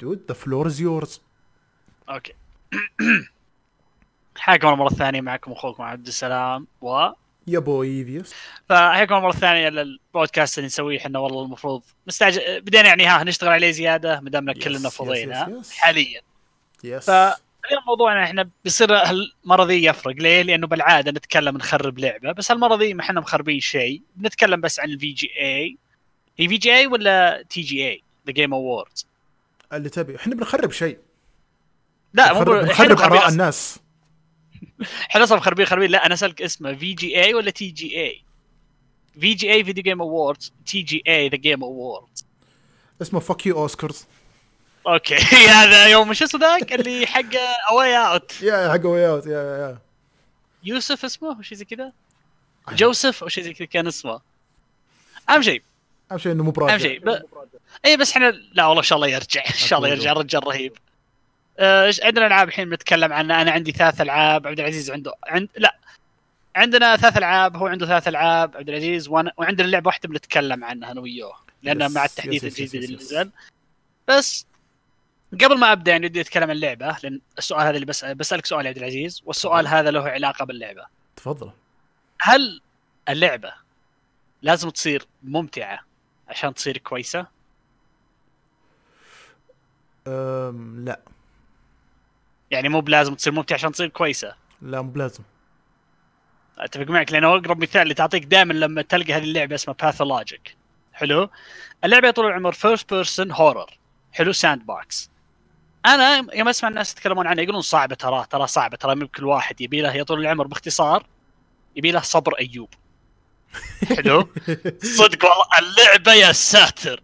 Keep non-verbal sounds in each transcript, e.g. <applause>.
دود ذا فلور از يورز اوكي <clears throat> حياكم المرة الثانية معكم اخوكم عبد السلام و يا بوي ايفيوس فحياكم المرة الثانية للبودكاست اللي نسويه احنا والله المفروض مستعجل بدينا يعني ها نشتغل عليه زيادة ما دامنا كلنا فضينا حاليا يس فاليوم موضوعنا احنا بيصير هالمرة ذي يفرق ليه؟ لانه بالعادة نتكلم نخرب لعبة بس هالمرة ذي ما احنا مخربين شيء بنتكلم بس عن الفي جي اي هي في جي اي ولا تي جي اي؟ ذا جيم اووردز اللي تبي احنا بنخرب شيء لا مو بنخرب اراء الناس <laughs> احنا اصلا مخربين خربين لا انا اسالك اسمه في جي اي ولا تي جي اي؟ في جي اي فيديو جيم اووردز تي جي اي ذا جيم اووردز اسمه فاك يو اوسكارز اوكي هذا يوم شو اسمه ذاك اللي حق اواي اوت يا حق اواي اوت يا يا يوسف اسمه او شيء زي كذا جوسف او شيء زي كذا كان اسمه اهم شيء اهم شيء انه مو براجع اهم شيء ب... اي بس احنا لا والله ان شاء الله يرجع ان شاء الله يرجع الرجال رهيب آه عندنا العاب الحين بنتكلم عنها انا عندي ثلاث العاب عبد العزيز عنده عند لا عندنا ثلاث العاب هو عنده ثلاث العاب عبد العزيز وانا وعندنا لعبه واحده بنتكلم عنها انا وياه لان مع التحديث الجديد اللي نزل بس قبل ما ابدا يعني ودي اتكلم عن اللعبه لان السؤال هذا اللي بس بسالك سؤال يا عبد العزيز والسؤال هذا له علاقه باللعبه تفضل هل اللعبه لازم تصير ممتعه عشان تصير كويسه أم لا يعني مو بلازم تصير ممتعه عشان تصير كويسه لا مو بلازم اتفق معك لانه اقرب مثال اللي تعطيك دائما لما تلقى هذه اللعبه اسمها باثولوجيك حلو اللعبه يا طول العمر فيرست بيرسون هورر حلو ساند بوكس انا يوم اسمع الناس يتكلمون عنها يقولون صعبه ترى ترى صعبه ترى مو كل واحد يبي له يا طول العمر باختصار يبي له صبر ايوب حلو <laughs> صدق والله اللعبه يا ساتر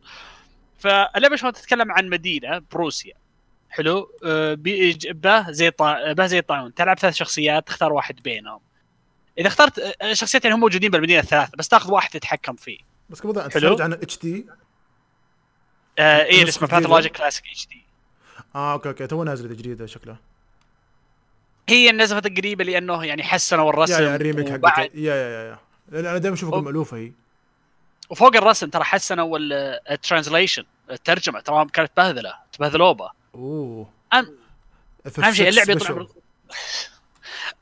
فاللعبه شلون تتكلم عن مدينه بروسيا حلو آه، به زي طا... به زي الطاعون تلعب ثلاث شخصيات تختار واحد بينهم اذا اخترت آه، آه، شخصيتين هم موجودين بالمدينه الثلاثه بس تاخذ واحد تتحكم فيه بس قبل انت تتفرج عن اتش دي اي اللي اسمه باثولوجيك كلاسيك اتش دي اه اوكي اوكي تو نازله جديده شكلها هي نزفت قريبه لانه يعني حسنوا الرسم يا يا الريميك حقته يا يا يا, يا. انا دائما اشوفها مالوفه هي وفوق الرسم ترى حسنوا الترانزليشن الترجمه ترى كانت بهذله تبهذلوبة اوه اهم شيء اللعبه يطول عمر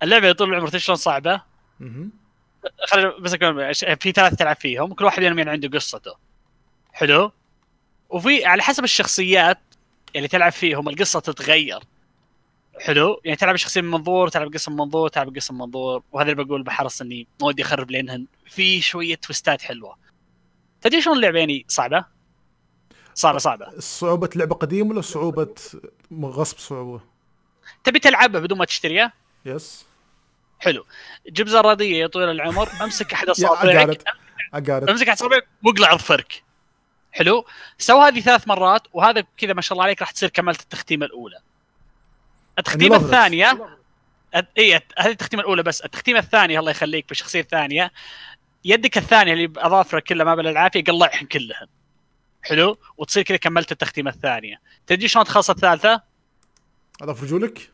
اللعبه يطول العمر شلون صعبه؟ خلينا بس اكمل في ثلاث تلعب فيهم كل واحد منهم يعني عنده قصته حلو وفي على حسب الشخصيات اللي تلعب فيهم القصه تتغير حلو يعني تلعب شخصيه من منظور تلعب قصه من منظور تلعب قصه من منظور وهذا اللي بقول بحرص اني ما ودي اخرب لانهن في شويه تويستات حلوه تدري شلون اللعبه يعني صعبه؟ صعبه صعبه صعوبه لعبه قديمه ولا صعوبه غصب صعوبه؟ تبي تلعبها بدون ما تشتريها؟ يس حلو جيب زراديه يا طويل العمر امسك احد اصابعك امسك احد اصابعك واقلع ظفرك حلو سو هذه ثلاث مرات وهذا كذا ما شاء الله عليك راح تصير كملت التختيمه الاولى التختيمه يعني الثانيه اي هذه التختيمه الاولى بس التختيمه الثانيه الله يخليك بالشخصيه الثانيه يدك الثانيه اللي اظافرك كلها ما العافيه قلعهم كلهم حلو وتصير كذا كملت التختيمه الثانيه تدري شلون تخلص الثالثه؟ اضاف رجولك؟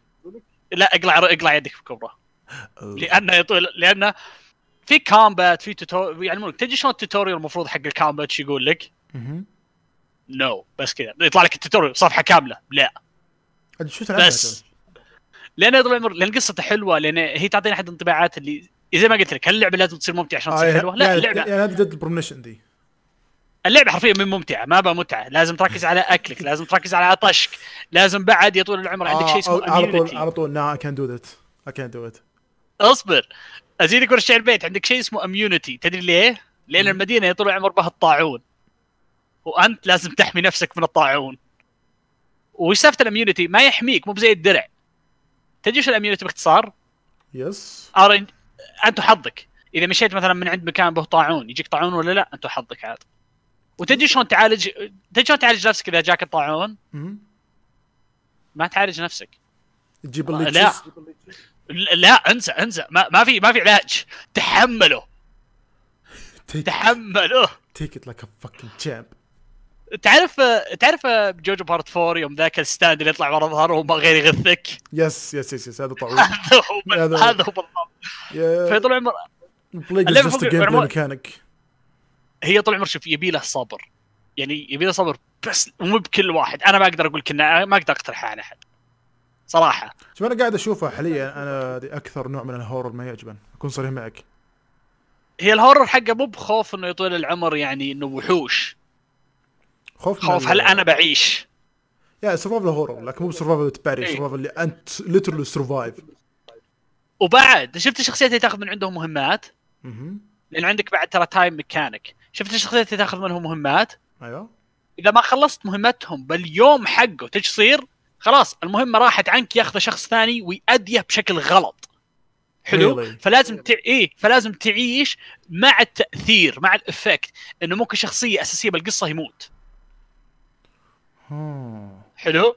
لا اقلع اقلع يدك بكبره لانه يطول لانه في كومبات في توتوريال يعلمونك تدري شلون التوتوريال المفروض حق الكومبات شو يقول لك؟ نو no. بس كذا يطلع لك التوتوريال صفحه كامله لا شو بس لان يا طويل العمر لان قصته حلوه لان هي تعطينا احد الانطباعات اللي زي ما قلت لك هل اللعبه لازم تصير ممتعه عشان تصير آه، حلوه؟ لا يعني اللعبه يعني اللعبه حرفيا من ممتعه ما بها متعه لازم تركز على اكلك لازم تركز على عطشك لازم بعد يا طول العمر عندك آه، شيء اسمه على طول على طول نعم اي كان دو ذات اي كان دو اصبر ازيدك ورشة البيت عندك شيء اسمه اميونيتي تدري ليه؟ لان المدينه يا طول العمر بها الطاعون وانت لازم تحمي نفسك من الطاعون وسالفه الاميونيتي ما يحميك مو زي الدرع تدري ايش الاميونيتي باختصار؟ يس ار انت حظك اذا مشيت مثلا من عند مكان به طاعون يجيك طاعون ولا لا انت حظك عاد وتدري شلون تعالج تدري شلون تعالج نفسك اذا جاك الطاعون؟ ما تعالج نفسك تجيب لا. لا لا انسى انسى ما, ما في ما في علاج تحمله تحمله تيك ات لايك ا فاكينج تشامب تعرف تعرف جوجو بارت 4 يوم ذاك الستاند اللي يطلع ورا ظهره وما غير يغثك يس يس يس, يس هذا طاعون <laughs> هذا هو هذا هو بالضبط فطول عمر اللعبه هي طول عمر شوف يبي له صبر يعني يبي له صبر بس مو بكل واحد انا ما اقدر اقول كنا ما اقدر اقترحها على احد صراحه شوف انا قاعد اشوفها حاليا انا دي اكثر نوع من الهورر ما يعجبني اكون صريح معك هي الهورر حقه مو بخوف انه يطول العمر يعني انه وحوش خوف خوف هل انا بعيش يا سرفايفل هورر لكن مو بسرفايفل تباري سرفايفل اللي انت ليترلي سرفايف وبعد شفت الشخصيات اللي تاخذ من عندهم مهمات لان عندك بعد ترى تايم ميكانيك شفت الشخصيات اللي تاخذ منهم مهمات ايوه اذا ما خلصت مهمتهم باليوم حقه تجصير خلاص المهمه راحت عنك ياخذ شخص ثاني ويأديه بشكل غلط حلو really. فلازم تع... ايه فلازم تعيش مع التاثير مع الافكت انه ممكن شخصيه اساسيه بالقصه يموت حلو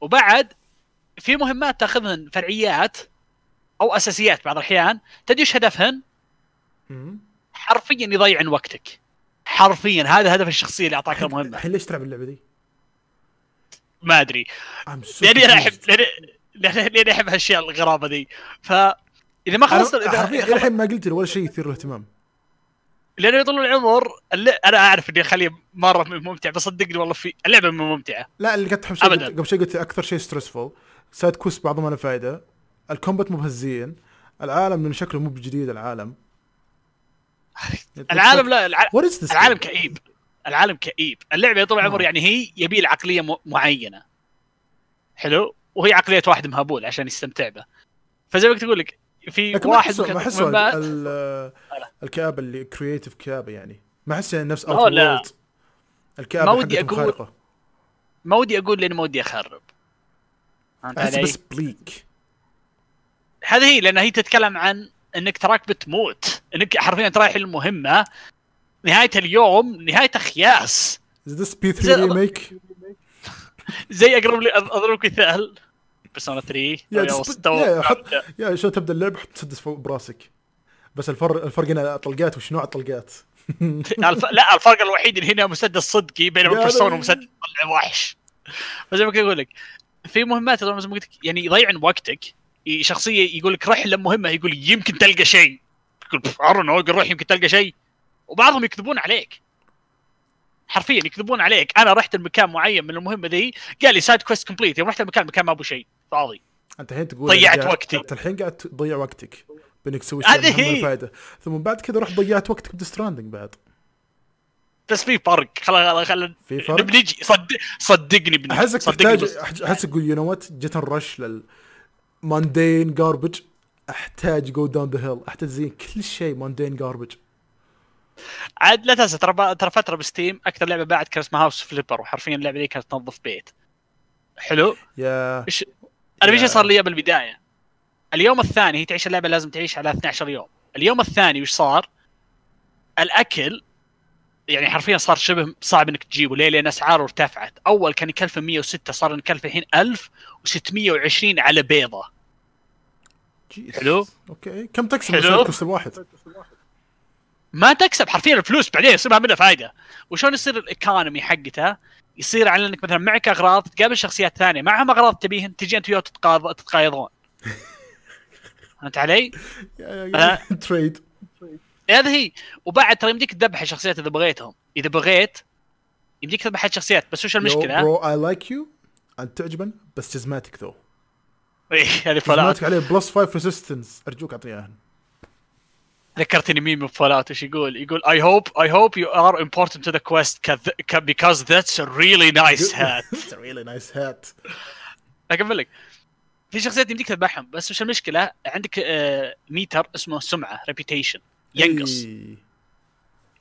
وبعد في مهمات تاخذهن فرعيات او اساسيات بعض الاحيان تدري ايش هدفهن؟ حرفيا يضيعن وقتك حرفيا هذا هدف الشخصيه اللي اعطاك المهمه الحين ليش تلعب اللعبه دي؟ ما ادري so لاني انا احب لاني, لأني احب هالاشياء الغرابه ذي ف اذا ما خلصت حرفيا الحين ما قلت ولا شيء يثير الاهتمام لانه يطول العمر انا اعرف اني اخليه مره ممتع بس صدقني والله في اللعبه مو ممتعه لا اللي قلت شيء قبل شوي قلت اكثر شيء ستريسفول سايد كوس بعضهم ما له فائده الكومبات مو بهزين العالم من شكله مو بجديد العالم العالم لا العالم كئيب العالم كئيب اللعبه طول العمر آه. يعني هي يبي عقليه معينه حلو وهي عقليه واحد مهبول عشان يستمتع به فزي ما كنت اقول لك في واحد ما احسه الكابه اللي كرييتف كابه يعني ما احسها نفس اوت وورلد الكابه ما ودي اقول خارقة. ما ودي اقول لان ما ودي اخرب احس بس بليك هذه هي لان هي تتكلم عن انك تراك بتموت انك حرفيا رايح المهمه نهايه اليوم نهايه خياس 3 زي اقرب لي اضرب مثال بيرسونا 3 يا يا حط يا شلون تبدا اللعبه حط سدس فوق براسك بس الفرق الفرق هنا طلقات وش نوع الطلقات <laughs> لا الفرق الوحيد اللي هنا مسدس صدقي بين بيرسونا ومسدس طلع وحش بس زي ما اقول لك في مهمات مثل ما قلت يعني يضيعن وقتك شخصيه يقول لك روح لمهمه يقول يمكن تلقى شيء يقول ارون روح يمكن تلقى شيء وبعضهم يكذبون عليك حرفيا يكذبون عليك انا رحت لمكان معين من المهمه ذي قال لي سايد كويست كومبليت يوم رحت المكان مكان ما ابو شيء فاضي انت الحين تقول ضيعت وقتي انت الحين قاعد تضيع وقتك بانك تسوي شيء ما هي الفائده ثم بعد كذا رحت ضيعت وقتك بستراندنج بعد بس في فرق خل خل في فرق بنجي صد... صدقني بنجي احسك تحتاج احسك تقول يو نو وات جت الرش لل ماندين جاربج احتاج جو داون ذا هيل احتاج زين كل شيء ماندين جاربج عاد لا تنسى ترى ترى فتره بستيم اكثر لعبه بعد كان اسمها هاوس فليبر وحرفيا اللعبه دي كانت تنظف بيت حلو يا yeah. انا ايش صار لي بالبدايه اليوم الثاني هي تعيش اللعبه لازم تعيش على 12 يوم اليوم الثاني وش صار الاكل يعني حرفيا صار شبه صعب انك تجيبه ليه؟ لان اسعاره ارتفعت، اول كان يكلف 106 صار يكلف الحين 1620 على بيضه. جيس. حلو؟ اوكي، كم تكسب تكسب واحد ما تكسب حرفيا الفلوس بعدين يصير منها فائده، وشلون يصير الايكونومي حقته؟ يصير على انك مثلا معك اغراض تقابل شخصيات ثانيه معهم اغراض تبيهن تجي انت وياه تتقايضون <laughs> فهمت علي؟ تريد <laughs> إيه، هذه هي وبعد ترى يمديك تذبح الشخصيات اذا بغيتهم اذا بغيت يمديك تذبح الشخصيات بس وش المشكله؟ برو اي لايك يو انت تعجبن بس جزماتك ذو اي هذه فلات عليه بلس 5 ريزيستنس ارجوك اعطيها ذكرتني ميم من فولات وش يقول؟ يقول I hope I hope you are important to the quest because that's a really nice <laughs> hat. It's a really nice hat. اكمل لك في شخصيات يمديك تذبحهم بس وش المشكله؟ عندك آه، ميتر اسمه سمعه ريبيتيشن ينقص.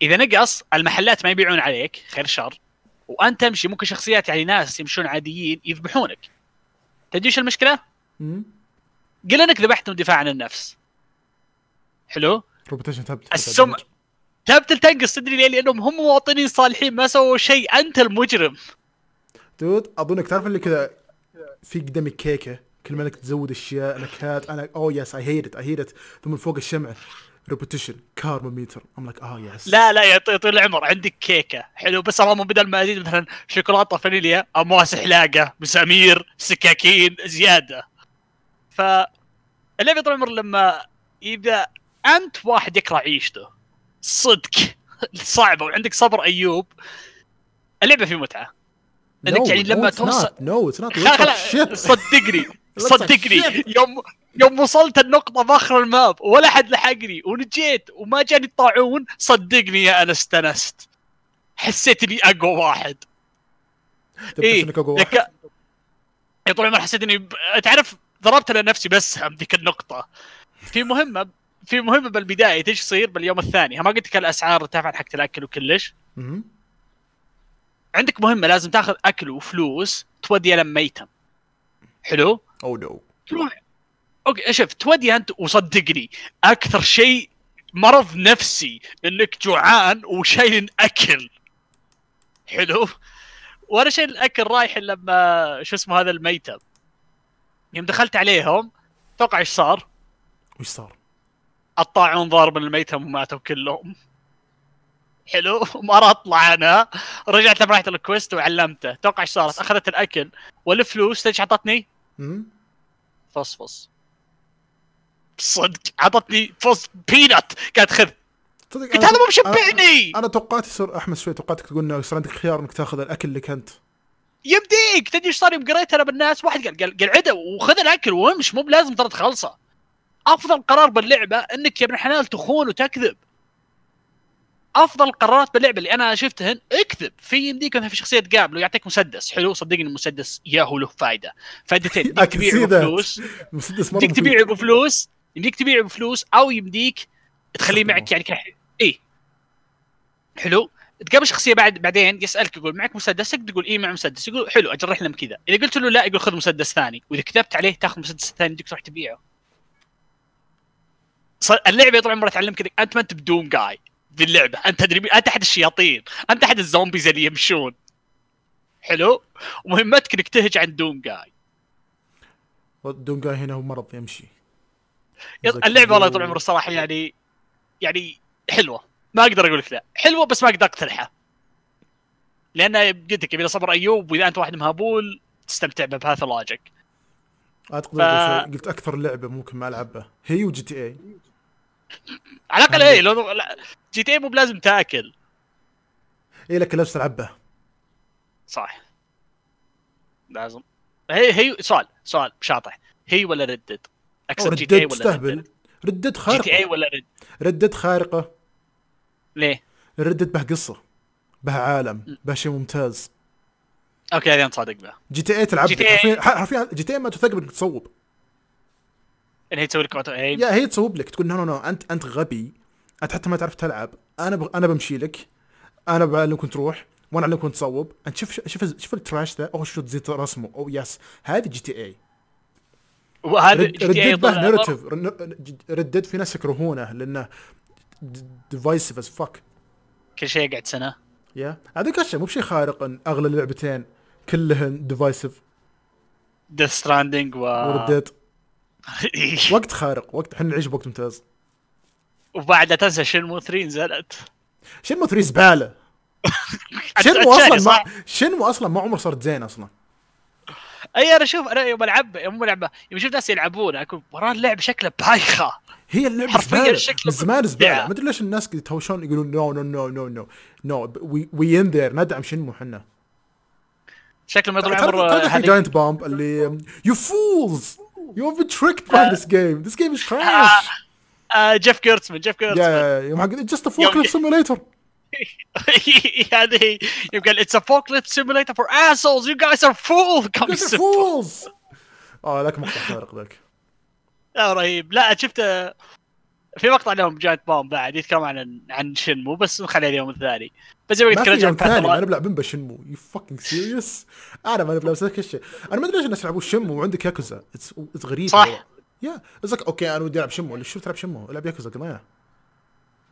اذا نقص المحلات ما يبيعون عليك خير شر وانت تمشي ممكن شخصيات يعني ناس يمشون عاديين يذبحونك. تدري وش المشكله؟ قل انك ذبحتهم دفاع عن النفس. حلو؟ روبوتيشن تبتل السم تبتل تنقص تدري ليه؟ لانهم هم مواطنين صالحين ما سووا شيء انت المجرم دود اظنك تعرف اللي كذا في قدامك كيكه كل ما انك تزود اشياء نكهات انا اوه يس اي هيت اي هيت ثم فوق الشمعه ريبوتيشن ميتر ام لايك اه يس لا لا يا طويل العمر عندك كيكه حلو بس اللهم بدل ما ازيد مثلا شوكولاته فانيليا امواس حلاقه مسامير سكاكين زياده ف اللعبه طول العمر لما يبدا انت واحد يكره عيشته صدق <laughs> صعبه وعندك صبر ايوب اللعبه في متعه انك no, يعني لما no, توصل نو اتس نوت صدقني <laughs> صدقني يوم يوم وصلت النقطة باخر الماب ولا حد لحقني ونجيت وما جاني الطاعون صدقني يا انا استنست حسيت اني اقوى واحد إيه؟ انك اقوى واحد لك... يا طول العمر حسيت اني تعرف ضربت لنفسي نفسي بس ذيك النقطة في مهمة في مهمه بالبدايه ايش يصير باليوم الثاني ما قلت لك الاسعار ارتفعت حقت الاكل وكلش عندك مهمه لازم تاخذ اكل وفلوس توديها لميتم حلو او نو تروح اوكي شوف تودي انت وصدقني اكثر شيء مرض نفسي انك جوعان وشايل اكل حلو وانا شايل الاكل رايح لما شو اسمه هذا الميتم يوم دخلت عليهم توقع ايش صار؟ وش صار؟ الطاعون ضارب الميتم وماتوا كلهم حلو <laughs> ما اطلع انا رجعت لمرحله الكويست وعلمته توقع ايش صارت اخذت الاكل والفلوس تدري عطتني فصفص صدق عطتني فص بينت قالت خذ قلت هذا مو مشبعني انا, توقعت يصير احمد شوي توقعتك تقول انه يصير عندك خيار انك تاخذ الاكل اللي كنت يمديك تدري ايش صار يوم قريت انا بالناس واحد قال قال قل... وخذ الاكل وامش مو بلازم ترى تخلصه افضل قرار باللعبه انك يا ابن حلال تخون وتكذب افضل قرارات باللعبه اللي انا شفتهن اكذب في يمديك مثلا في شخصيه تقابله يعطيك مسدس حلو صدقني المسدس ياهو له فائده فائدتين <laughs> يمديك تبيعه بفلوس يمديك تبيعه بفلوس يمديك تبيعه بفلوس او يمديك تخليه معك يعني كح... اي حلو تقابل شخصيه بعد بعدين يسالك يقول معك مسدسك تقول اي مع مسدس يقول حلو اجرح لهم كذا اذا قلت له لا يقول خذ مسدس ثاني واذا كتبت عليه تاخذ مسدس ثاني يمديك تروح تبيعه اللعبه طول عمرها تعلمك انك انت ما انت بدون جاي ذي اللعبه انت تدري انت احد الشياطين انت احد الزومبيز اللي يمشون حلو ومهمتك انك تهج عن دون جاي دون جاي هنا هو مرض يمشي اللعبه والله طول عمره الصراحه يعني يعني حلوه ما اقدر اقول لك لا حلوه بس ما اقدر اقترحها لان قلت لك يبي صبر ايوب واذا انت واحد مهابول تستمتع بباث لوجيك اعتقد آه، ف... قلت اكثر لعبه ممكن ما العبها هي وجي تي اي على الاقل هي لو جي تي اي مو بلازم تاكل اي لك لازم تلعبها صح لازم هي هي سؤال سؤال شاطح هي ولا ردد؟ اكثر جي تي اي ولا تستهبل ردد خارقه جي تي اي ولا ردد ردد خارقه ليه؟ ردد به قصه به عالم به شيء ممتاز اوكي هذه صادق به جي تي اي تلعب إيه حرفيا حرفيا جي تي اي ما تثق انك تصوب ان هي تسوي لك اوتو ايم يا هي تصوب لك تقول نو نو نو انت انت غبي انت حتى ما تعرف تلعب انا ب... انا بمشي لك انا بعلمك تروح وانا اعلمك تصوب انت شوف شوف شوف التراش ذا او شو تزيد رسمه او يس هذه جي تي اي وهذا جي تي اي ردد في ناس يكرهونه لانه ديفايسيف از فاك كل شيء قاعد سنه يا هذا شيء مو بشيء خارق اغلى اللعبتين كلهن ديفايسف ديث ستراندنج و ورديت <laughs> وقت خارق وقت احنا نعيش بوقت ممتاز وبعدها تنسى شنمو 3 نزلت شنمو 3 زباله شنمو اصلا ما شنمو اصلا ما عمر صارت زين اصلا اي انا اشوف انا يوم العب يوم العب يوم اشوف ناس يلعبونها اكون وراه اللعب شكله بايخه هي اللعبه حرفيا شكله زمان زباله ما ادري ليش الناس يتهاوشون يقولون نو نو نو نو نو نو وي ان ذير ندعم شنمو احنا شكله ما يطلع عمر هذه جاينت بامب اللي يو فولز يو هاف بين تريكت باي ذيس جيم ذيس جيم از تراش جيف كيرتسمان جيف كيرتسمان يا يا جست ا فورك سيميوليتر يعني يوم قال اتس ا فورك سيميوليتر فور اسولز يو جايز ار فول فولز اه لك مقطع خارق ذاك لا آه، رهيب لا شفته في مقطع لهم جاينت بوم بعد يتكلم عن عن شنمو بس نخليه اليوم الثاني بس يبغى يتكلم ثاني انا بلعب بمبا شنمو يو فاكينج سيريس انا ما بلعب كل شيء انا ما ادري ليش الناس يلعبوا شنمو وعندك ياكوزا اتس غريب صح يا قصدك اوكي انا ودي العب شنمو شو تلعب شنمو العب ياكوزا قضايا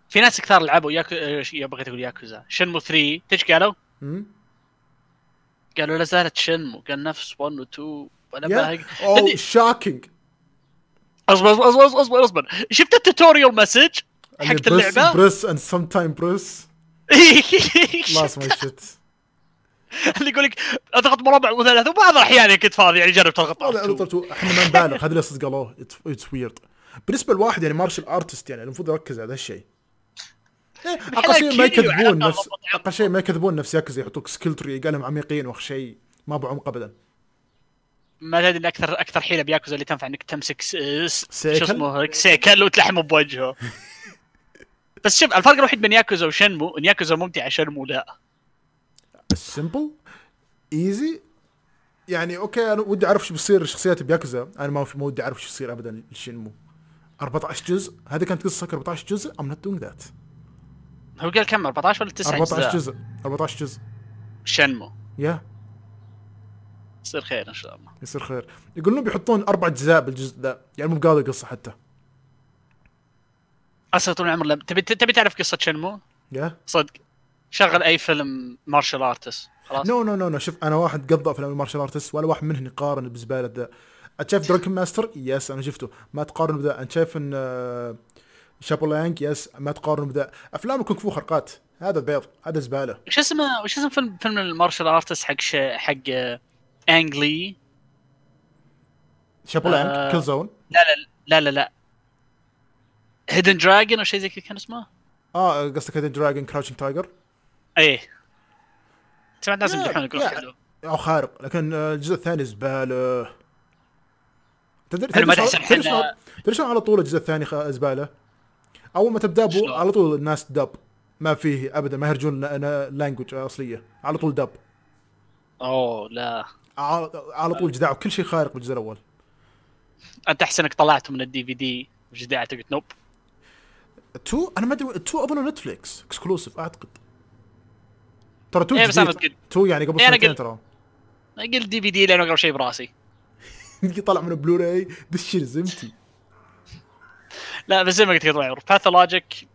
في ناس كثار لعبوا ياكو يا بغيت اقول ياكوزا شنمو 3 ايش قالوا؟ hmm؟ قالوا لا زالت شنمو قال نفس 1 و 2 وانا باهق اوه شوكينج اصبر اصبر اصبر اصبر شفت التوتوريال مسج حق اللعبه بريس اند سم تايم بريس ما شت اللي يقول لك اضغط مربع وثلاث وبعض الاحيان كنت فاضي يعني جرب تضغط احنا ما نبالغ هذا اللي صدق قالوه اتس ويرد بالنسبه لواحد يعني مارشل ارتست يعني المفروض يركز على هالشيء إيه، اقل شيء ما يكذبون نفس اقل شيء ما يكذبون نفس ياكوزا يحطوك سكيل تري قالهم عميقين واخ شيء ما بعمق ابدا ما تدري اكثر اكثر حيله بياكوزا اللي تنفع انك تمسك شو اسمه سيكل وتلحمه بوجهه <laughs> بس شوف الفرق الوحيد بين ياكوزا وشنمو ان ياكوزا ممتعه شنمو لا بس سمبل ايزي يعني اوكي انا ودي اعرف شو بيصير شخصيات بياكوزا انا ما ودي اعرف شو بيصير ابدا لشنمو 14 جزء هذه كانت قصه 14 جزء ام نوت دوينج ذات هو قال كم 14 ولا 9 14 جزء 14 جزء شنمو يا yeah. يصير خير ان شاء الله يصير خير يقولون بيحطون اربع اجزاء بالجزء ذا يعني مو قاضي القصه حتى اصلا طول العمر لم... تبي تبي تعرف قصه شنمو؟ يا صدق شغل اي فيلم مارشال ارتست خلاص نو نو نو نو شوف انا واحد قضى افلام المارشال ارتست ولا واحد منهم يقارن بزباله ذا شايف دراجون ماستر يس انا شفته ما تقارن بذا انت شايف ان شابو لانك يس ما تقارن بذا افلام الكونغ فو خرقات هذا بيض هذا زباله وش اسمه وش اسم فيلم فيلم المارشال ارتست حق ش... حق انجلي شابو لانك آه... كل زون آه، لا لا لا لا لا هيدن دراجون او شيء زي كذا كان اسمه؟ اه قصدك هيدن دراجون كراوشنج تايجر؟ ايه سمعت ناس يمدحون يقولون حلو او خارق لكن الجزء الثاني زباله تدري تدري شلون على طول الجزء الثاني زباله؟ اول ما تبدا بو على طول الناس دب ما فيه ابدا ما يهرجون لانجوج اصليه على طول دب اوه لا على طول جدع وكل شيء خارق بالجزء الاول انت احسنك طلعته من الدي في دي وجداع قلت نوب 2 انا ما ادري 2 اظن نتفليكس اكسكلوسيف اعتقد ترى 2 ايه تو يعني قبل إيه، سنتين ترى قلت دي في دي لانه اقرب شيء براسي <laughs> طلع من بلوراي دش زمتي لا بس زي ما قلت لك باثولوجيك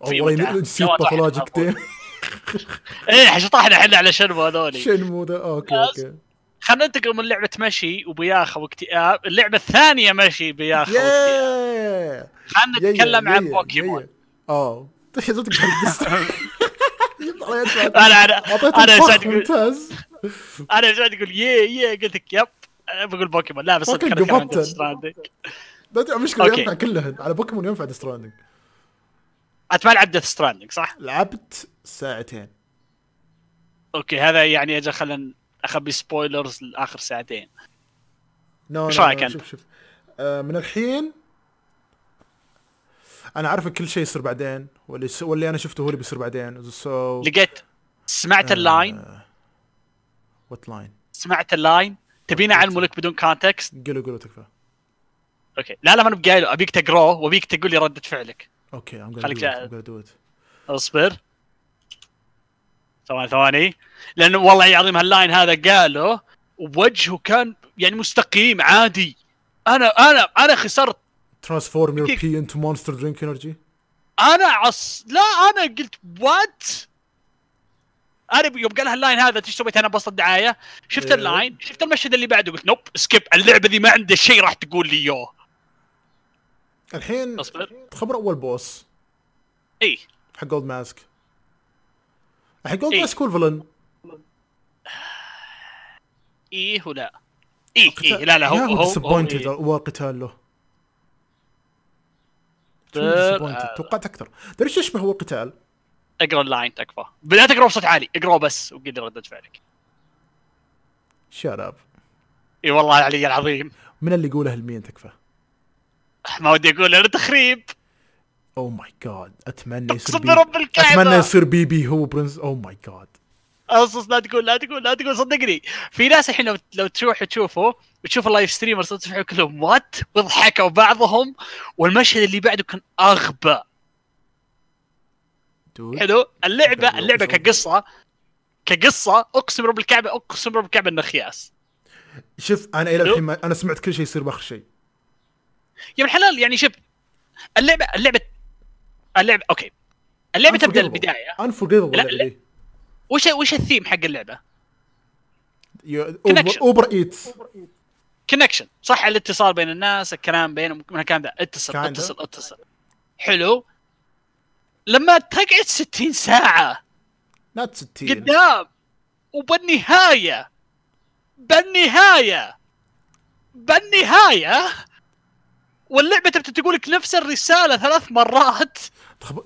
والله نسيت باثولوجيك <laughs> ايه شطحنا احنا على شنمو هذولي شنمو ده اوكي اوكي خلينا ننتقل من لعبه مشي وبياخه آه، واكتئاب اللعبه الثانيه مشي بياخه واكتئاب خلينا نتكلم عن بوكيمون اه انا انا انا ممتاز انا قاعد اقول يي يي قلت لك يب بقول بوكيمون لا بس اتكلم لا مشكله ينفع كلهن على بوكيمون ينفع ديستراندنج انت ما لعبت ديث ستراندنج صح؟ لعبت ساعتين اوكي هذا يعني اجل خلينا اخبي سبويلرز لاخر ساعتين نو no, رايك انت؟ شوف شوف آه من الحين انا عارف كل شيء يصير بعدين واللي واللي انا شفته هو اللي بيصير بعدين so... لقيت سمعت آه، اللاين وات لاين سمعت اللاين تبيني اعلمه لك بدون كونتكست قولوا قولوا تكفى اوكي لا لا ما انا ابيك تقراه وابيك تقول لي رده فعلك اوكي ام خليك اصبر ثواني ثواني لانه والله العظيم هاللاين هذا قاله وجهه كان يعني مستقيم عادي انا انا انا خسرت ترانسفورم يور بي انتو مونستر درينك انرجي انا عص لا انا قلت وات انا يوم قال هاللاين هذا ايش سويت انا بوسط الدعايه شفت إيه. اللاين شفت المشهد اللي بعده قلت نوب سكيب اللعبه ذي ما عنده شيء راح تقول لي يوه الحين خبر اول بوس اي حق جولد ماسك حق اولد ويست كول فلن ايه ولا ايه ايه لا لا هو هو ديسابوينتد هو إيه. هو له توقعت اكثر تدري ايش يشبه هو قتال اقرا اللاين تكفى هو تقرا بصوت عالي اقرا بس وقدر هو فعلك شراب اي والله العلي العظيم من اللي يقوله المين تكفى ما ودي هو هو تخريب او ماي جاد اتمنى يصير بي... الكعبه اتمنى يصير بيبي هو برنس او ماي جاد اصص لا تقول لا تقول لا تقول صدقني في ناس الحين لو تروح تشوفه وتشوف اللايف ستريمرز تفحوا كلهم وات وضحكوا بعضهم والمشهد اللي بعده كان اغبى حلو اللعبه اللعبه كقصه كقصه اقسم رب الكعبه اقسم رب الكعبه انه خياس شوف انا الى الحين انا سمعت كل شيء يصير باخر شيء يا ابن الحلال يعني شوف اللعبه اللعبه اللعبه اوكي اللعبه تبدا البدايه انفورجيفبل وش وش الثيم حق اللعبه؟ اوبر ايتس كونكشن صح الاتصال بين الناس الكلام بينهم من الكلام ذا اتصل اتصل اتصل حلو لما تقعد 60 ساعه لا 60 قدام وبالنهايه بالنهايه بالنهايه واللعبه تبت تقول لك نفس الرساله ثلاث مرات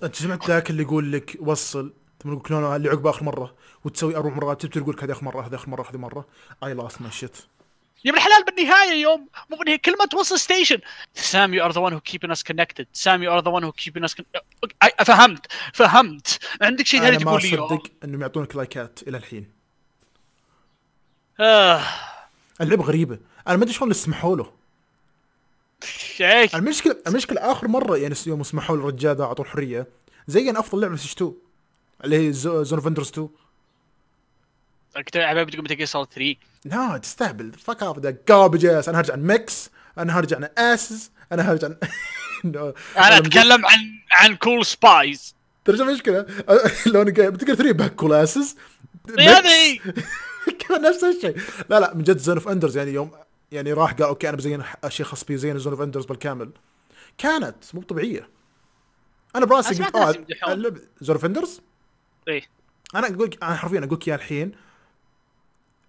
انت سمعت ذاك اللي يقول لك وصل ثم يقول لك لا اللي عقب اخر مره وتسوي اربع مرات تبت تقول لك هذه اخر مره هذه اخر مره هذه مره اي لاست ماي شيت يا ابن الحلال بالنهايه يوم مو بالنهايه كل ما توصل ستيشن سام يو ار ذا ون هو كيبين اس كونكتد سام يو ار ذا ون هو كيبين اس فهمت فهمت عندك شيء ثاني تقول لي انا ما اصدق انهم يعطونك لايكات الى الحين آه. اللعبه غريبه انا ما ادري شلون اللي سمحوا له عيش المشكله المشكله اخر مره يعني يوم سمحوا للرجال ذا اعطوا الحريه زين يعني افضل لعبه في 2 اللي هي زون اوف 2 كنت العب لعبه تقول متى صار 3 لا تستهبل فك اوف ذا جاربج انا هرجع عن ميكس انا هرجع عن اسس انا هرجع عن <laughs> انا اتكلم عن عن كول سبايز ترى المشكله <laughs> لو أنك بتقول 3 كول اسس يعني كان نفس الشيء لا لا من جد زون اوف اندرز يعني يوم يعني راح قال اوكي انا بزين شيء خاص بي زين زون اوف اندرز بالكامل كانت مو طبيعيه انا براسي قلت اه زون اوف اندرز؟ ايه انا اقول انا حرفيا اقول لك اياها الحين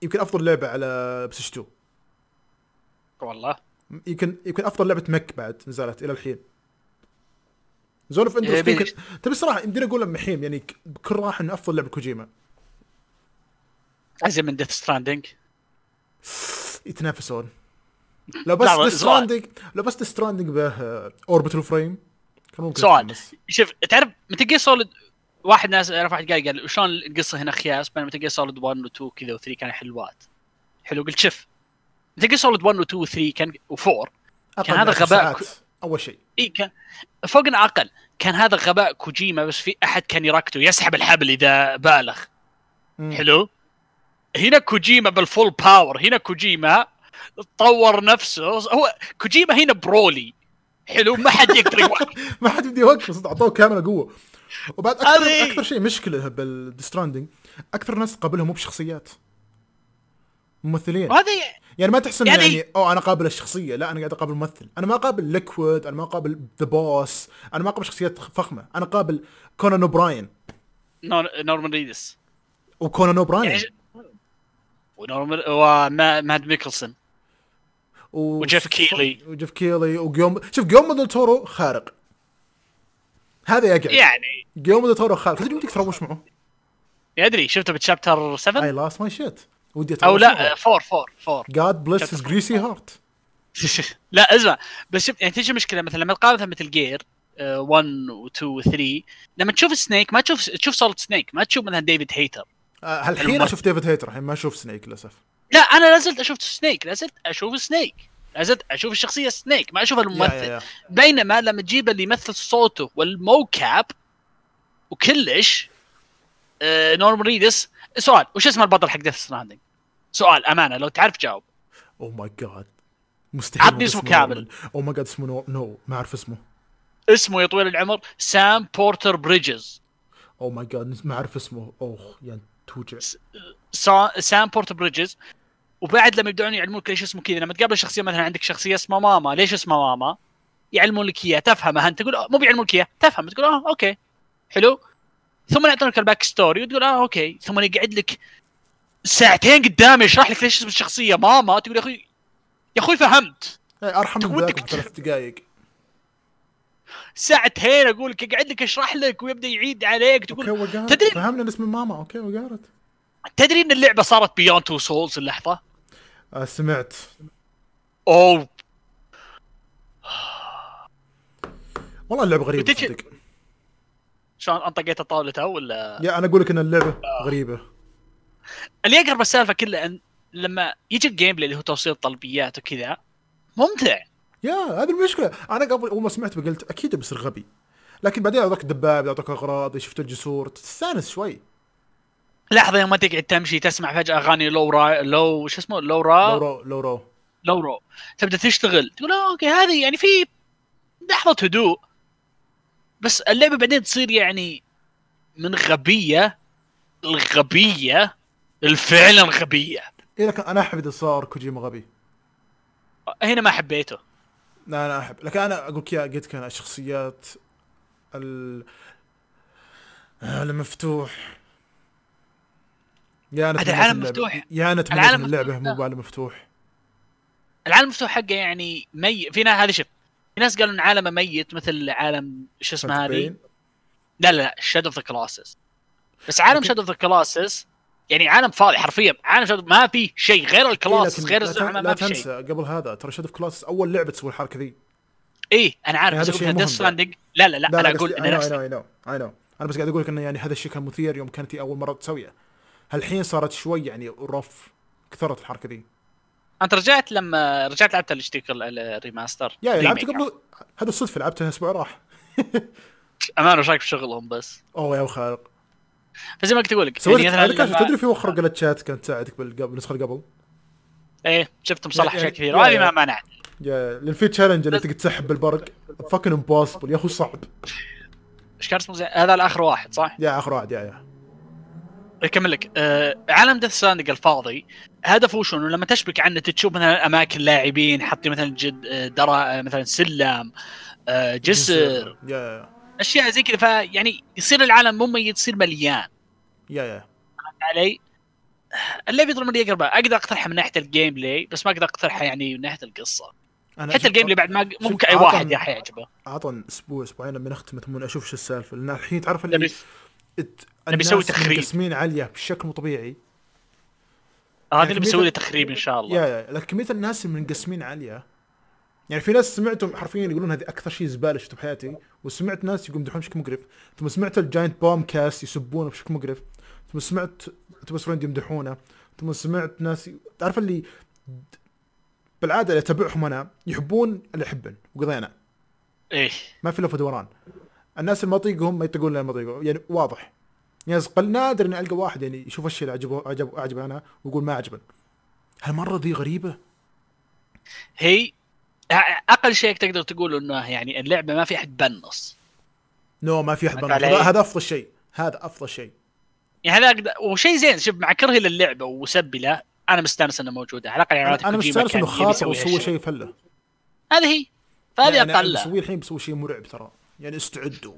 يمكن افضل لعبه على بسش 2 والله يمكن يمكن افضل لعبه مك بعد نزلت الى الحين زون اوف اندرز يمكن تبي الصراحه يمديني اقول محيم يعني بكل راحه انه افضل لعبه كوجيما ازين من ديث ستراندنج يتنافسون لو بس ستراندنج لو بس ستراندنج به اوربيتال آه، فريم كان ممكن سؤال شوف تعرف متى جير سوليد واحد ناس رفع قال قال شلون القصه هنا خياس بينما متى جير سوليد 1 و 2 كذا و3 كان حلوات حلو قلت شوف متى جير سوليد 1 و 2 و 3 كان و4 كان هذا غباء ك... اول شيء اي كان فوق اقل كان هذا غباء كوجيما بس في احد كان يركته يسحب الحبل اذا بالغ مم. حلو هنا كوجيما بالفول باور هنا كوجيما طور نفسه هو كوجيما هنا برولي حلو ما حد يقدر يوقف <laughs> ما حد بده يوقف صدق اعطوه كاميرا قوه وبعد اكثر اكثر شيء مشكله بالديستراندنج اكثر ناس تقابلهم مو بشخصيات ممثلين هذا يعني ما تحس يعني, يعني او انا قابل الشخصيه لا انا قاعد اقابل ممثل انا ما قابل ليكويد انا ما قابل ذا بوس انا ما قابل شخصيات فخمه انا قابل كونان يعني اوبراين نورمان ريدس وكونان اوبراين يعني ونورمال وماد ميكلسون وجيف كيلي وجيف كيلي وجيوم شوف جيوم دول تورو خارق هذا يقعد يعني جيوم دول تورو خارق تدري ودك تروش معه ادري شفته بتشابتر 7 اي لاست ماي شيت ودي او لا 4 4 4 جاد بليس هيز جريسي هارت لا اسمع بس شوف يعني تجي المشكله مثلا لما تقارنها مثل جير 1 و2 و3 لما تشوف سنيك ما تشوف تشوف سولت سنيك ما تشوف مثلا ديفيد هيتر آه، هالحين اشوف ديفيد هيتر الحين ما اشوف سنيك للاسف لا انا لازلت اشوف سنيك لازلت اشوف سنيك لازلت اشوف الشخصيه سنيك ما اشوف الممثل يا يا يا. بينما لما تجيب اللي يمثل صوته والموكاب وكلش آه نورم ريدس سؤال وش اسم البطل حق ديث ستراندنج؟ سؤال امانه لو تعرف جاوب او ماي جاد مستحيل عطني اسمه كامل او ماي جاد اسمه نو نو ما اعرف اسمه اسمه يا طويل العمر سام بورتر بريدجز او ماي جاد ما اعرف اسمه اوه يعني توجع سام بورت بريدجز وبعد لما يبدعون يعلمونك ليش اسمه كذا لما تقابل شخصيه مثلا عندك شخصيه اسمها ماما ليش اسمها ماما؟ يعلمون لك اياه تفهمها انت تقول آه، مو بيعلمون لك اياه تفهم تقول اه اوكي حلو ثم يعطونك الباك ستوري وتقول اه اوكي ثم يقعد لك ساعتين قدام يشرح لك ليش اسم الشخصيه ماما تقول يا اخوي يا اخوي فهمت إيه، ارحم من ذاك دقائق ساعتين اقول لك اقعد لك اشرح لك ويبدا يعيد عليك تقول تدري فهمنا اسم ماما اوكي وقارت تدري ان اللعبه صارت بيوند تو سولز اللحظه؟ آه، سمعت اوه والله اللعبه غريبه بتج... صدق شلون انطقيت الطاوله تو ولا يا انا اقول لك ان اللعبه آه. غريبه اللي اقرب السالفه كلها ان لما يجي الجيم بلاي اللي هو توصيل طلبيات وكذا ممتع يا هذه المشكله انا قبل اول ما سمعت قلت اكيد بيصير غبي لكن بعدين اعطوك دباب اعطاك اغراض شفت الجسور تستانس شوي لحظه يوم ما تقعد تمشي تسمع فجاه اغاني لو را لو شو اسمه لو را لو رو لو رو لو رو تبدا تشتغل تقول اوكي هذه يعني في لحظه هدوء بس اللعبه بعدين تصير يعني من غبيه الغبيه الفعلا غبيه إيه لكن انا احب اذا صار كوجيما غبي هنا ما حبيته لا انا احب لكن انا اقول لك قلت لك انا الشخصيات ال آه، المفتوح يا انا العالم مفتوح يا انا العالم اللعبه مو بالي مفتوح العالم مفتوح حقه يعني مي في ناس هذه شوف في ناس قالوا ان عالمه ميت مثل عالم شو اسمه هذه لا لا لا شادو اوف ذا كلاسز بس عالم شادو اوف ذا كلاسز يعني عالم فاضي حرفيا عالم ما في شيء غير الكلاس إيه غير الزعماء ما في شيء قبل هذا ترى شادو كلاس اول لعبه تسوي الحركه ذي ايه انا عارف يعني هذا شيء مهم لا لا لا, لا انا اقول انا اي نو اي نو انا بس قاعد اقول لك انه يعني هذا الشيء كان مثير يوم كانت اول مره تسويه الحين صارت شوي يعني رف كثرت الحركه ذي انت رجعت لما رجعت لعبت الاشتيك الريماستر يا لعبت قبل هذا الصدفه لعبته اسبوع راح <laughs> امانه وش رايك شغلهم بس؟ اوه يا خالق فزي ما كنت اقول لك يعني مثلا تدري في وخر جلتشات كانت تساعدك بالنسخه اللي قبل ايه شفت مصلح اشياء يعني كثير وهذه ما منعت لان في تشالنج اللي تقدر تسحب بالبرق فاكن امبوسبل يا اخو صعب ايش كان اسمه هذا الاخر واحد صح؟ يا اخر واحد يا يا اكمل لك آه عالم ديث ساندنج الفاضي هدفه شنو لما تشبك عنه تشوف مثلا اماكن لاعبين حاطين مثلا جد آه، درا مثلا سلم آه جسر يا يا. اشياء زي كذا فيعني يصير العالم مو ميت يصير مليان يا يا علي؟ اللي بيضرب من اقرب اقدر اقترحه من ناحيه الجيم بلاي بس ما اقدر اقترحه يعني من ناحيه القصه أنا حتى الجيم اللي بعد ما ممكن اي واحد يا يعجبه اعطن اسبوع اسبوعين لما نختم اتمنى اشوف شو السالفه لان الحين تعرف اللي نبي نسوي تخريب مقسمين عاليه بشكل مو طبيعي هذا يعني اللي بيسوي لي تخريب ان شاء الله يا يا لكن كميه الناس اللي منقسمين عاليه يعني في ناس سمعتهم حرفيا يقولون هذه اكثر شيء زباله شفته بحياتي وسمعت ناس يقوم يمدحون بشكل مقرف ثم سمعت الجاينت بوم كاست يسبونه بشكل مقرف ثم سمعت توماس فريند يمدحونه ثم سمعت ناس تعرف اللي بالعاده اللي اتابعهم انا يحبون اللي يحبن وقضينا ايه ما في لف دوران الناس اللي ما يطيقهم ما يطيقون لنا ما يطيقهم يعني واضح يعني قل نادر اني القى واحد يعني يشوف الشيء اللي عجبه عجبه اعجبه انا ويقول ما عجبه هالمره ذي غريبه هي اقل شيء تقدر تقول انه يعني اللعبه ما في احد بنص نو ما في احد بنص إيه؟ هذا افضل شيء هذا افضل شيء يعني هذا أقدر... وشيء زين شوف مع كرهي للعبه وسبي له انا مستانس انه موجوده على الاقل يعني انا مستانس انه خاطر وسوى شيء فله هذه هي فهذه يعني اقل بسوي الحين بسوي شيء مرعب ترى يعني استعدوا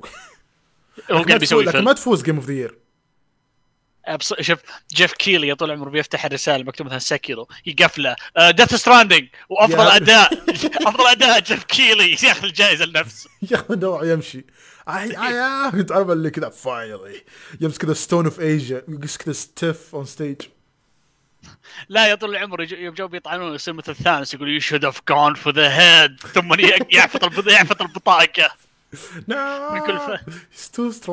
هو <laughs> قاعد بيسوي لكن ما تفوز جيم اوف ذا يير أبص... شوف جيف كيلي طول عمره بيفتح الرساله مكتوب مثلا ساكيرو يقفله ديث آه، ستراندنج وافضل اداء <laughs> افضل اداء جيف كيلي <laughs> ياخذ الجائزه لنفسه <laughs> ياخذ نوع يمشي اي تعرف اللي كذا فاينلي يمسك كذا ستون اوف ايجا يمسك كذا ستيف اون ستيج لا يا طول العمر يوم جو بيطعنون يصير مثل ثانس يقول يو شود هاف جون فور ذا هيد ثم يعفط يعفط البطاقه نو كل ف...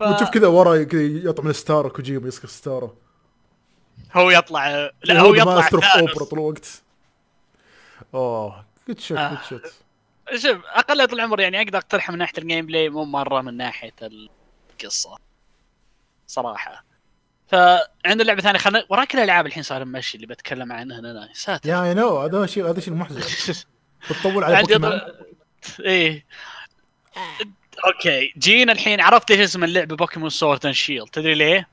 ف... وتشوف كذا ورا كذا يطلع من ستار كوجيما يسكر ستاره هو يطلع لا هو يطلع اوبرا طول الوقت اوه جود شوت جود شوت شوف اقل طول العمر يعني اقدر اقترحه من ناحيه الجيم بلاي مو مره من ناحيه القصه صراحه فعندنا لعبه ثانيه خلنا وراك الالعاب الحين صار ماشي اللي بتكلم عنها انا ساتر يا اي نو هذا شيء هذا شيء محزن <laughs> بتطول على بوكيمون ايه آه. اوكي جينا الحين عرفت ايش اسم اللعبه بوكيمون سورد اند شيلد تدري ليه؟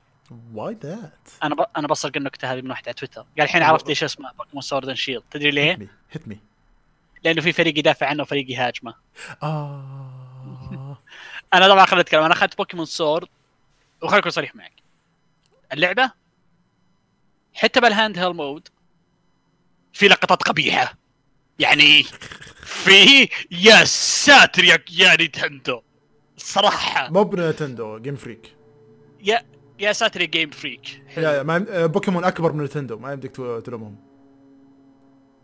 واي ذات؟ انا ب... انا بسرق النكته هذه من واحد على تويتر قال الحين عرفت ايش اسمها بوكيمون سورد اند شيلد تدري ليه؟ هيت مي لانه في فريق يدافع عنه وفريق يهاجمه اه <laughs> انا طبعا خليني اتكلم انا اخذت بوكيمون سورد وخليني اكون صريح معك اللعبه حتى بالهاند هيل مود في لقطات قبيحه يعني في يا ساتر يا يعني تندو صراحه مو بنتندو جيم فريك يا يا ساتر جيم فريك يا يا ما آه، بوكيمون اكبر من نتندو ما يمديك تلومهم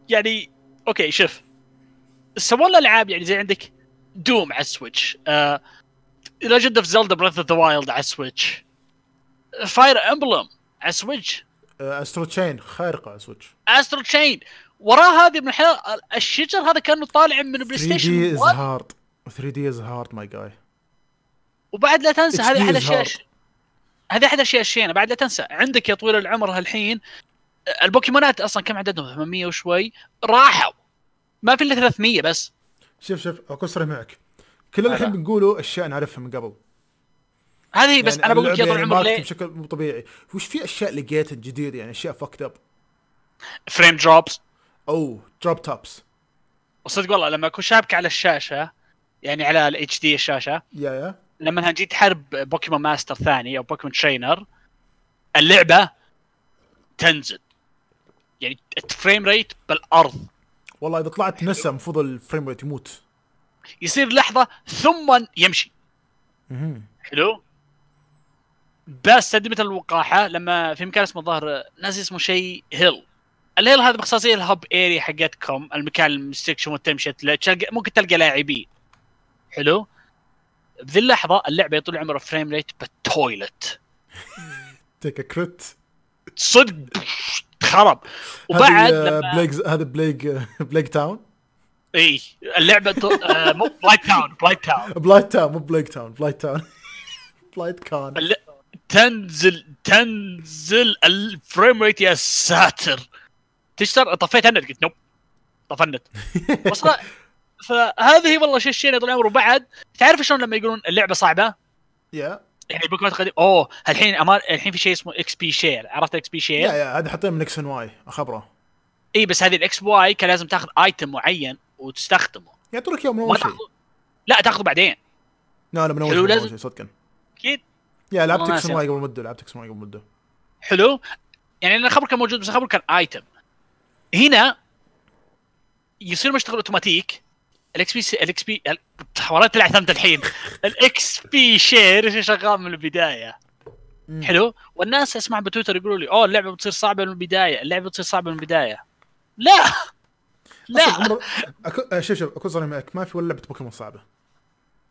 يعني اوكي شوف سووا لنا العاب يعني زي عندك دوم على السويتش ليجند اوف زلدا بريث اوف ذا وايلد على السويتش فاير امبلم على السويتش استرو تشين خارقه على السويتش استرو تشين وراه هذه من الحياة الشجر هذا كانه طالع من بلاي ستيشن 3 دي از هارد 3 دي از هارد ماي جاي وبعد لا تنسى هذه احد الاشياء هذه احد الاشياء الشينه بعد لا تنسى عندك يا طويل العمر هالحين آه، البوكيمونات اصلا كم عددهم 800 وشوي راحوا ما في الا 300 بس شوف شوف اقصر معك كل الحين بنقوله اشياء نعرفها من قبل هذه يعني بس انا بقول لك يا طويل يعني العمر ليه بشكل مو طبيعي وش في اشياء لقيتها جديده يعني اشياء فكت اب فريم دروبس او دروب توبس وصدق والله لما اكون شابك على الشاشه يعني على الاتش دي الشاشه يا يا لما جيت تحارب بوكيمون ماستر ثاني او بوكيمون ترينر اللعبه تنزل يعني الفريم ريت بالارض والله اذا طلعت نسى المفروض الفريم ريت يموت يصير لحظه ثم يمشي حلو بس تدمت الوقاحه لما في مكان اسمه الظاهر ناس اسمه شيء هيل الهيل هذا بخصوصية الهب اري حقتكم المكان المستكشف وتمشي ممكن تلقى لاعبين حلو ذي اللحظه اللعبه طول عمرها فريم ريت بالتويلت تيك كرت صدق خرب وبعد لما هذا بليك بليك تاون اي اللعبه آه، مو بلايت تاون بلايت تاون بلايت تاون مو بليك تاون بلايت تاون بلايت كان تنزل تنزل الفريم ريت يا ساتر تشتر طفيت النت قلت نوب طفنت النت <laughs> فهذه والله شيء الشيء طول عمره بعد تعرف شلون لما يقولون اللعبه صعبه؟ يا يعني بوكيمون قديم اوه الحين أمار... الحين في شيء اسمه اكس بي شير عرفت اكس بي شير؟ يا يا هذا حاطين من اكس ان واي اخبره اي بس هذه الاكس واي كان لازم تاخذ ايتم معين وتستخدمه يعطونك يوم من اول شيء لا تاخذه بعدين لا لا من اول شيء لازم... صدقا اكيد يا لعبت اكس واي قبل مده لعبت اكس واي قبل مده حلو يعني انا الخبر كان موجود بس الخبر كان ايتم هنا يصير مشتغل اوتوماتيك الاكس بي الاكس بي حوارات العثمت الحين الاكس بي شير شغال من البدايه حلو والناس اسمع بتويتر يقولوا لي اوه اللعبه بتصير صعبه من البدايه اللعبه بتصير صعبه من البدايه لا لا أه، شوف شوف اكون صريح معك ما في ولا لعبه بوكيمون صعبه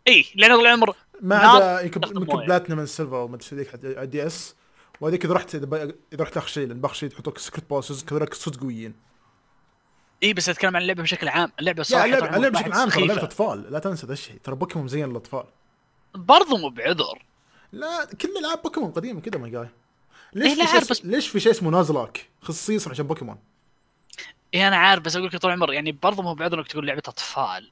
اي لان طول العمر ما عدا يمكن بلاتنا من سيلفر وما ادري ذيك دي الدي اس وهذيك اذا رحت اذا رحت اخشي لان بخشي تحط لك سكريت بوسز كذا صدق قويين اي بس اتكلم عن اللعبه بشكل عام اللعبه صح اللعبه, اللعبة بشكل عام ترى لعبه اطفال لا تنسى ذا الشيء ترى بوكيمون زين للاطفال برضه مو بعذر لا كل العاب بوكيمون قديمه كذا ما جاي ليش إيه في بس... ليش في شيء اسمه نازلاك خصيصا عشان بوكيمون اي انا عارف بس اقول لك طول عمر يعني برضه مو بعذر انك تقول لعبه اطفال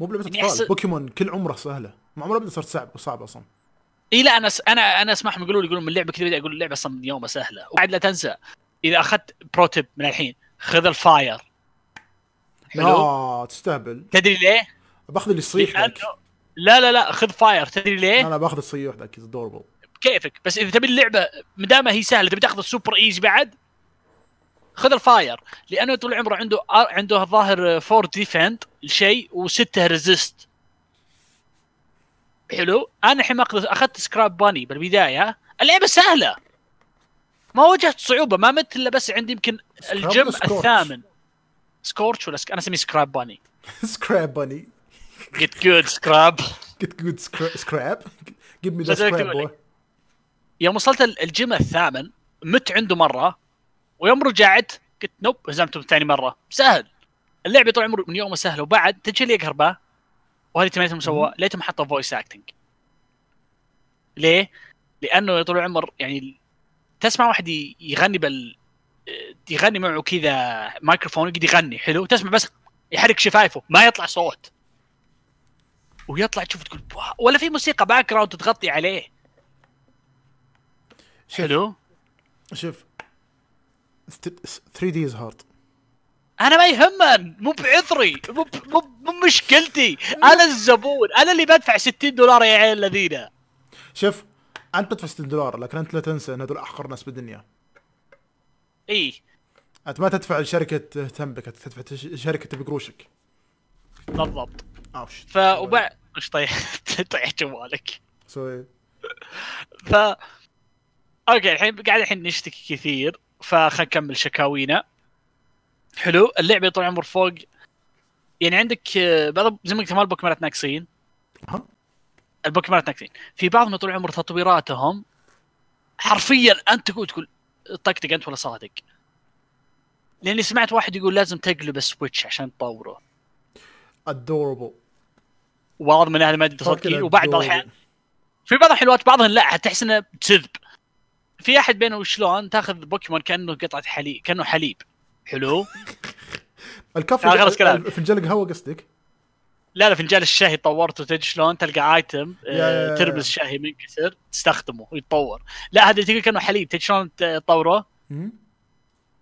مو بلعبه يعني اطفال حس... بوكيمون كل عمره سهله ما عمره بدا صارت صعب صعب اصلا اي لا انا س... انا انا اسمعهم يقولون يقولون من اللعبه كذا اقول اللعبه اصلا من يومها سهله وبعد لا تنسى اذا اخذت برو من الحين خذ الفاير لا تستهبل تدري ليه؟ باخذ اللي يصيح ذاك لا لا لا خذ فاير تدري ليه؟ انا باخذ الصيوح ذاك دوربل بكيفك بس اذا تبي اللعبه ما دام هي سهله تبي تاخذ السوبر ايزي بعد خذ الفاير لانه طول عمره عنده عنده الظاهر فور ديفند الشيء وسته ريزيست حلو انا الحين اخذت سكراب باني بالبدايه اللعبه سهله ما واجهت صعوبه ما مت الا بس عندي يمكن الجم الثامن سكورتش ولا سك... انا اسميه سكراب باني سكراب باني جيت جود سكراب جيت جود سكراب جيب مي ذا سكراب يوم وصلت الجيم الثامن مت عنده مره ويوم رجعت قلت نوب هزمته ثاني مره سهل اللعبه طول عمره من يوم سهل وبعد تجي لي يقهر وهذه تميتهم سووها ليتهم حطوا فويس اكتنج ليه؟ لانه طول العمر يعني تسمع واحد يغني بال يغني معه كذا مايكروفون يقعد يغني حلو تسمع بس يحرك شفايفه ما يطلع صوت ويطلع تشوف تقول ولا في موسيقى باك جراوند تغطي عليه حلو شوف 3 دي از هارد انا ما يهمن مو بعذري مو مو مشكلتي انا الزبون انا اللي بدفع 60 دولار يا عيال الذين شوف انت بتدفع 60 دولار لكن انت لا تنسى ان هذول احقر ناس بالدنيا اي انت ما تدفع لشركه تهتم بك تدفع شركه بقروشك بالضبط اوش ف وبعد ايش طيح <laughs> طيح جوالك سوري ف اوكي الحين قاعد الحين نشتكي كثير فخلينا نكمل شكاوينا حلو اللعبه طول عمر فوق يعني عندك آه، بعض زي ما قلت ما البوكيمونات ناقصين ها البوكيمونات ناقصين في بعضهم طول عمر تطويراتهم حرفيا انت تقول تقول طقطق انت ولا صادق لاني سمعت واحد يقول لازم تقلب السويتش عشان تطوره ادوربل واضح من اهل ما ادري إيه. وبعد بعض الاحيان في بعض الحلوات بعضهم لا تحس انه تذب في احد بينه وشلون تاخذ بوكيمون كانه قطعه حليب كانه حليب حلو <laughs> الكف آه، في الجلق فنجان القهوه قصدك لا لا فنجان الشاهي طورته تدري شلون تلقى ايتم آه، تربس شاهي من منكسر تستخدمه ويتطور لا هذا تقول كانه حليب تدري شلون تطوره؟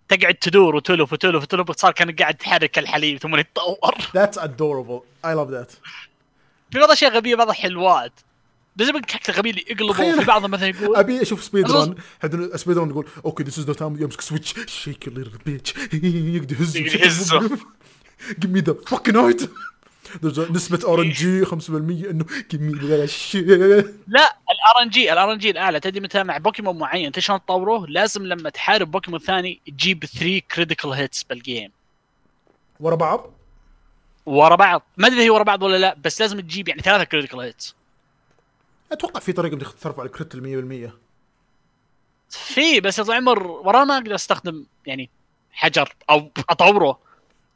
تقعد تدور وتلف وتلف وتلف صار كانك قاعد تحرك الحليب ثم يتطور ذاتس ادورابل اي لاف ذات في بعض الاشياء غبيه بعضها حلوات بس يبقى كاكته غبي اللي يقلبوا في بعضهم مثلا يقول ابي اشوف سبيد ران سبيد ران يقول اوكي ذيس از ذا تايم يمسك سويتش شيك يور ليتل بيتش يقدر يهزه يهزه give me the fucking نسبه ار ان جي 5% انه كميه لا الار ان جي الار ان جي الاعلى تدري متى مع بوكيمون معين انت شلون تطوره لازم لما تحارب بوكيمون ثاني تجيب 3 كريتيكال هيتس بالجيم ورا بعض ورا بعض ما ادري هي ورا بعض ولا لا بس لازم تجيب يعني ثلاثه كريتيكال هيتس اتوقع في طريقه انك ترفع الكريت 100% في بس يا طويل العمر وراه ما اقدر استخدم يعني حجر او اطوره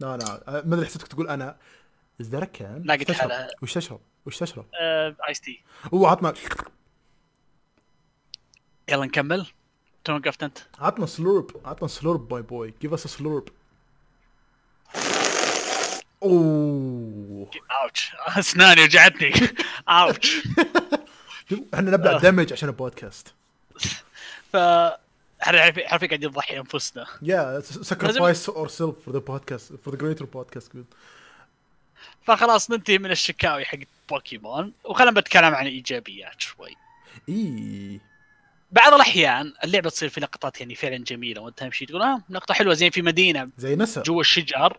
لا لا أه، ما ادري حسيتك تقول انا ازدرك كان قلت حالها وش تشرب؟ وش تشرب؟ آه، ايس تي اوه عطنا يلا نكمل تو وقفت انت عطنا سلورب عطنا سلورب باي بوي جيف اس سلورب اوه اوتش <laughs> اسناني وجعتني اوتش <laughs> احنا نبدا دمج آه. عشان البودكاست ف احنا حرفيا قاعدين نضحي انفسنا يا سكرفايس اور سيلف فور ذا بودكاست فور ذا جريتر بودكاست فخلاص ننتهي من الشكاوي حق بوكيمون وخلنا بتكلم عن ايجابيات شوي اي بعض الاحيان اللعبه تصير في لقطات يعني فعلا جميله وانت تمشي تقول اه نقطه حلوه زين في مدينه زي نسر جوا الشجر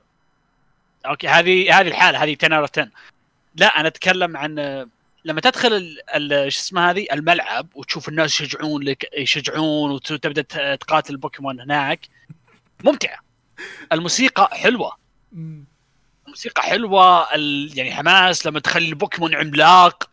اوكي هذه هذه الحاله هذه 10 10 لا انا اتكلم عن لما تدخل شو اسمه هذه الملعب وتشوف الناس يشجعون لك يشجعون وتبدا تقاتل بوكيمون هناك ممتعه الموسيقى حلوه موسيقى حلوه ال... يعني حماس لما تخلي البوكيمون عملاق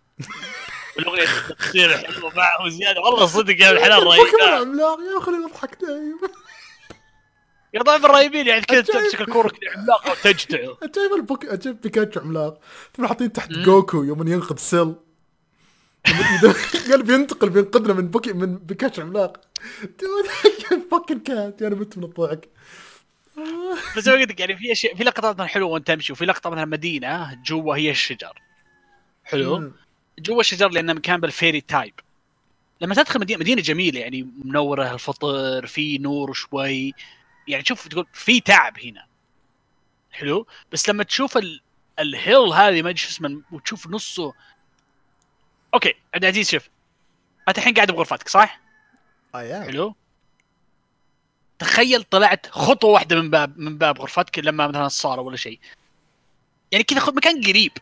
والاغنيه <laughs> تصير حلوه معه زياده والله صدق يا الحلال رهيب بوكيمون عملاق يا اخي اضحك دايم <laughs> يا طيب الرهيبين يعني كذا تمسك الكوره كذا عملاق وتجتعه جايب البوك جايب بيكاتشو عملاق ثم حاطين تحت جوكو يوم ينقذ سيل قال بينتقل بينقذنا من بوكي من بيكاتشو عملاق فكر كات يعني مت من الضحك <laughs> بس قلت يعني في اشياء في لقطات مثلا حلوه وانت تمشي وفي لقطه مثلا مدينه جوا هي الشجر حلو جوا الشجر لانه مكان بالفيري تايب لما تدخل مدينه مدينه جميله يعني منوره الفطر في نور شوي يعني تشوف تقول في تعب هنا حلو بس لما تشوف ال... الهيل هذه ما ادري شو اسمه وتشوف نصه اوكي عبد العزيز شوف انت الحين قاعد بغرفتك صح؟ اي حلو تخيل طلعت خطوه واحده من باب من باب غرفتك لما مثلا الصاله ولا شيء يعني كذا خذ مكان قريب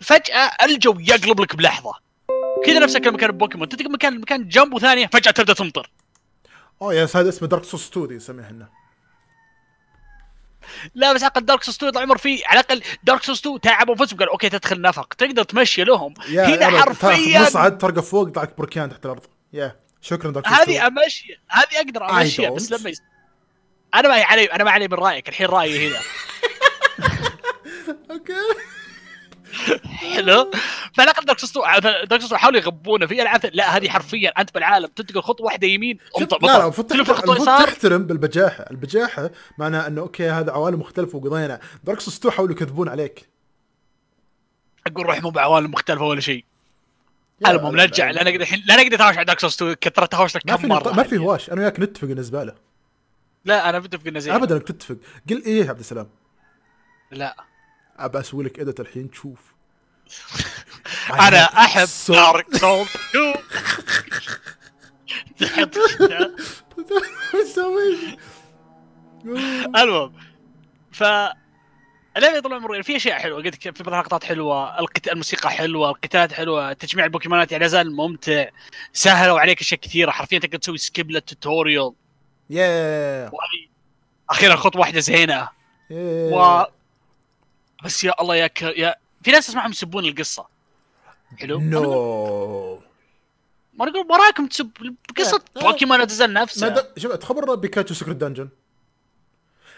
فجاه الجو يقلب لك بلحظه كذا نفسك المكان بوكيمون تلتقي مكان مكان جنب وثانيه فجاه تبدا تمطر اوه يا يعني هذا اسمه دارك سوس 2 نسميه احنا لا بس عقل دارك سوس 2 طال عمر في على الاقل دارك سوس 2 تعبوا انفسهم قالوا اوكي تدخل نفق تقدر تمشي لهم هنا حرفيا مصعد ترقى فوق طلعك بركان تحت الارض يا شكرا دكتور هذه امشي هذه اقدر امشيها بس لما يس... انا ما علي انا ما علي من رايك الحين رايي هنا <laughs> اوكي حلو فعلى الاقل دارك ستو حاولوا يغبونه في العاب لا هذه حرفيا انت بالعالم تنتقل خطوه واحده يمين امطع لا لا المفروض تحترم بالبجاحه، البجاحه معناها انه اوكي هذا عوالم مختلفه وقضينا دارك ستو حاولوا يكذبون عليك اقول روح مو بعوالم مختلفه ولا شيء المهم لا نرجع لا نقدر الحين لا نقدر نتهاوش على دارك سولز 2 كثرة تهاوشنا كم مره ما في هواش انا وياك نتفق بالنسبه له لا انا متفق انه زين ابدا تتفق قل ايه يا عبد السلام لا ابى اسوي لك ادت الحين تشوف <laughs> انا احب دارك سولز 2 المهم ف اللعبه طول عمري في اشياء حلوه قلت في بعض لقطات حلوه القت... الموسيقى حلوه القتالات حلوه تجميع البوكيمونات يعني زال ممتع سهلوا وعليك اشياء كثيره حرفيا تقدر تسوي سكيب للتوتوريال ياه yeah. اخيرا خطوه واحده زينه yeah. و بس يا الله يا, ك... يا في ناس اسمعهم يسبون القصه حلو نو ما نقول وراكم تسب قصه بوكيمون نزل نفسه شوف تخبر بيكاتشو سكرت دانجن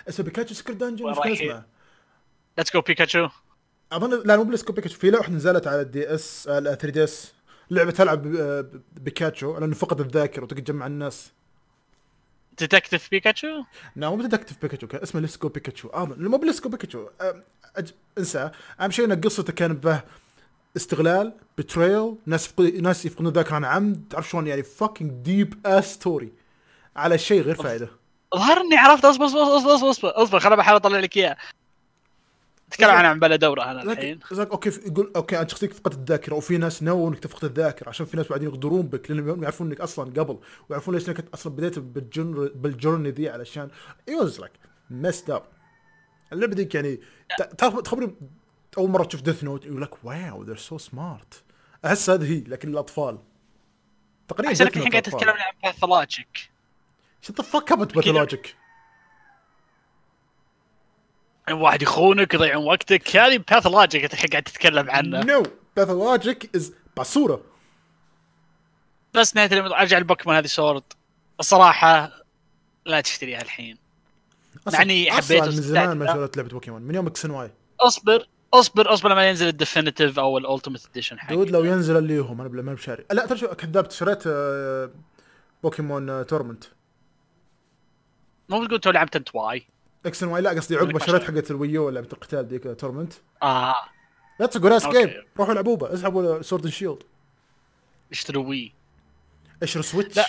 اسمه بيكاتشو سكرت دانجن ايش كان اسمه؟ ليتس جو بيكاتشو اظن لا مو بليتس جو بيكاتشو في لوحه نزلت على الدي اس 3 دي اس لعبه تلعب آه، بيكاتشو لانه فقد الذاكره وتقعد تجمع الناس ديتكتيف بيكاتشو؟ لا مو ديتكتيف بيكاتشو كان اسمه ليتس جو بيكاتشو اظن آه، مو بليتس جو بيكاتشو آه، انسى اهم شيء ان قصته كان به استغلال بتريل ناس يفقد... ناس يفقدون الذاكره عن عمد تعرف شلون يعني فاكينج ديب اس ستوري على شيء غير فائده أظهر اني عرفت اصبر اصبر اصبر اصبر اصبر, أصبر. خليني بحاول اطلع لك اياه تكلم إيه. عن بلا دوره انا الحين لك اوكي يقول اوكي انت شخصيتك فقدت الذاكره وفي ناس نووا انك تفقد الذاكره عشان في ناس بعدين يقدرون بك لانهم يعرفون انك اصلا قبل ويعرفون ليش انك اصلا بديت بالجن بالجورني ذي علشان ايوز لك ميست اب اللعبه ذيك يعني تعرف تخبرني اول مره تشوف ديث نوت يقول لك واو ذير سو سمارت احس هذه هي لكن الاطفال تقريبا احس انك الحين قاعد تتكلم عن باثولوجيك شو ذا فك باثولوجيك واحد يخونك يضيعون وقتك هذه باثولوجيك انت الحين قاعد تتكلم عنه نو باثولوجيك از باسوره بس نهايه ارجع لبوكيمون هذه سورد الصراحه لا تشتريها الحين يعني حبيت من زمان ما شريت لعبه بوكيمون من يوم اكس واي اصبر اصبر اصبر لما ينزل الديفينيتيف او الالتيميت اديشن حقي دود لو ينزل اللي هم انا ما بشاري لا ترى كذبت شريت آه، بوكيمون تورمنت آه، مو بتقول تو لعبت انت واي اكس ان واي لا قصدي عقبه شريت حقت الويو لعبه القتال ذيك تورمنت اه لا تقول اسكيب روحوا العبوا اسحبوا سورد اند شيلد اشتروا وي اشتروا سويتش لا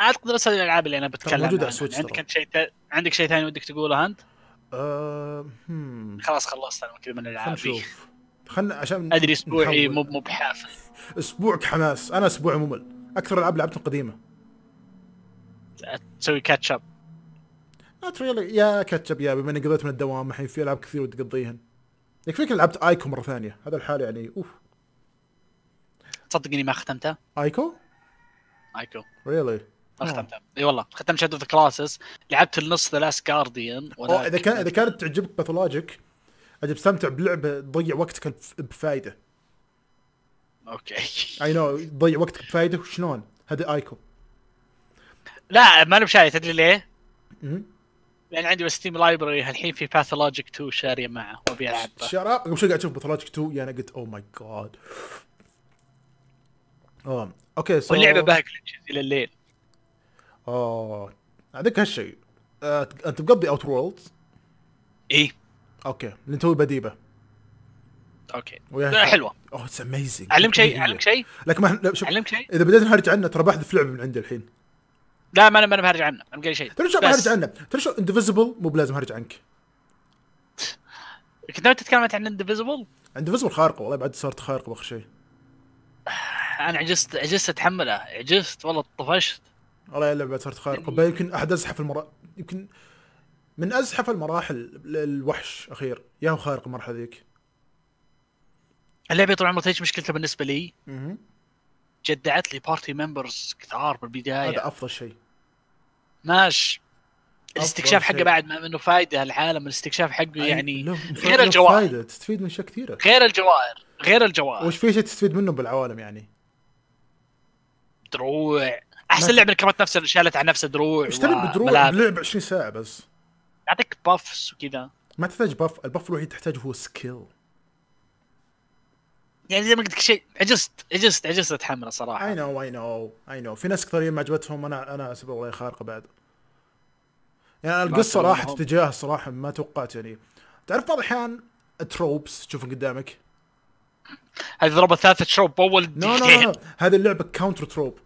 اعتقد بس هذه الالعاب اللي انا بتكلم موجوده على سويتش يعني عندك شيء عندك شيء ثاني ودك تقوله انت؟ أه... Hmm. خلاص خلصت انا كذا من الالعاب خلنا عشان ادري اسبوعي مو مو بحافل اسبوعك حماس انا اسبوعي ممل اكثر العاب لعبتها قديمه تسوي كاتش اب نوت ريلي يا كاتشب يا بما اني قضيت من الدوام الحين في العاب كثير وتقضيهن تقضيهن يكفيك لعبت ايكو مره ثانيه هذا الحال يعني اوف تصدقني ما ختمته ايكو؟ ايكو ريلي really? ما نعم. ختمته اي والله ختمت شادو اوف كلاسس لعبت النص ذا لاست جارديان اذا كان اذا كانت تعجبك باثولوجيك اجي بستمتع بلعبه تضيع وقتك بفائده اوكي اي نو تضيع وقتك بفائده وشلون؟ هذا ايكو لا ما انا بشايف تدري ليه؟ يعني عندي بستيم لايبرري الحين في باثولوجيك 2 شاريه معه وابي العبه شراب قبل شوي قاعد اشوف باثولوجيك 2 يعني قلت اوه ماي جاد اوه اوكي سو واللعبه بها جلتشز الى الليل اوه عندك هالشيء آه، انت مقضي اوت وورلد اي اوكي اللي توي بديبه اوكي حلوه اوه اتس اميزنج علمك شيء علمك شيء لك ما شوف علمك شيء اذا بديت نهرج عنه ترى بحذف لعبه من عندي الحين لا ما انا ما انا بهرج عنه ما قال شيء ترى شو بهرج عنه ترى شو انديفيزبل مو بلازم هرج عنك كنت تتكلم عن انديفيزبل انديفيزبل خارق والله بعد صارت خارق باخر شيء انا عجزت عجزت اتحمله عجزت والله طفشت والله يلا بعد صارت خارقه يمكن احد ازحف المرا يمكن من ازحف المراحل الوحش اخير يا هو خارق المرحله ذيك اللعبه طول عمرها ايش مشكلتها بالنسبه لي؟ جدعت لي بارتي ممبرز كثار بالبدايه هذا افضل شيء ماشي الاستكشاف حقه بعد ما انه فايده العالم الاستكشاف حقه يعني غير الجوائر فايده تستفيد من اشياء كثيره غير الجوائر غير الجوائر وش في شيء تستفيد منه بالعوالم يعني؟ دروع احسن لعبه كرهت نفسها شالت على نفسها دروع ايش تلعب بدروع لعب 20 ساعه بس يعطيك بافس وكذا ما تحتاج باف الباف الوحيد تحتاجه هو سكيل يعني زي ما قلت لك شيء عجزت عجزت عجزت اتحمله صراحه اي نو اي نو اي نو في ناس كثيرين ما عجبتهم انا انا اسف الله خارقه بعد يعني القصه راحت اتجاه صراحه ما توقعت يعني تعرف بعض الاحيان تروبس تشوفهم قدامك هذه ضربه ثالثه تروب اول نو نو نو هذه اللعبه كاونتر تروب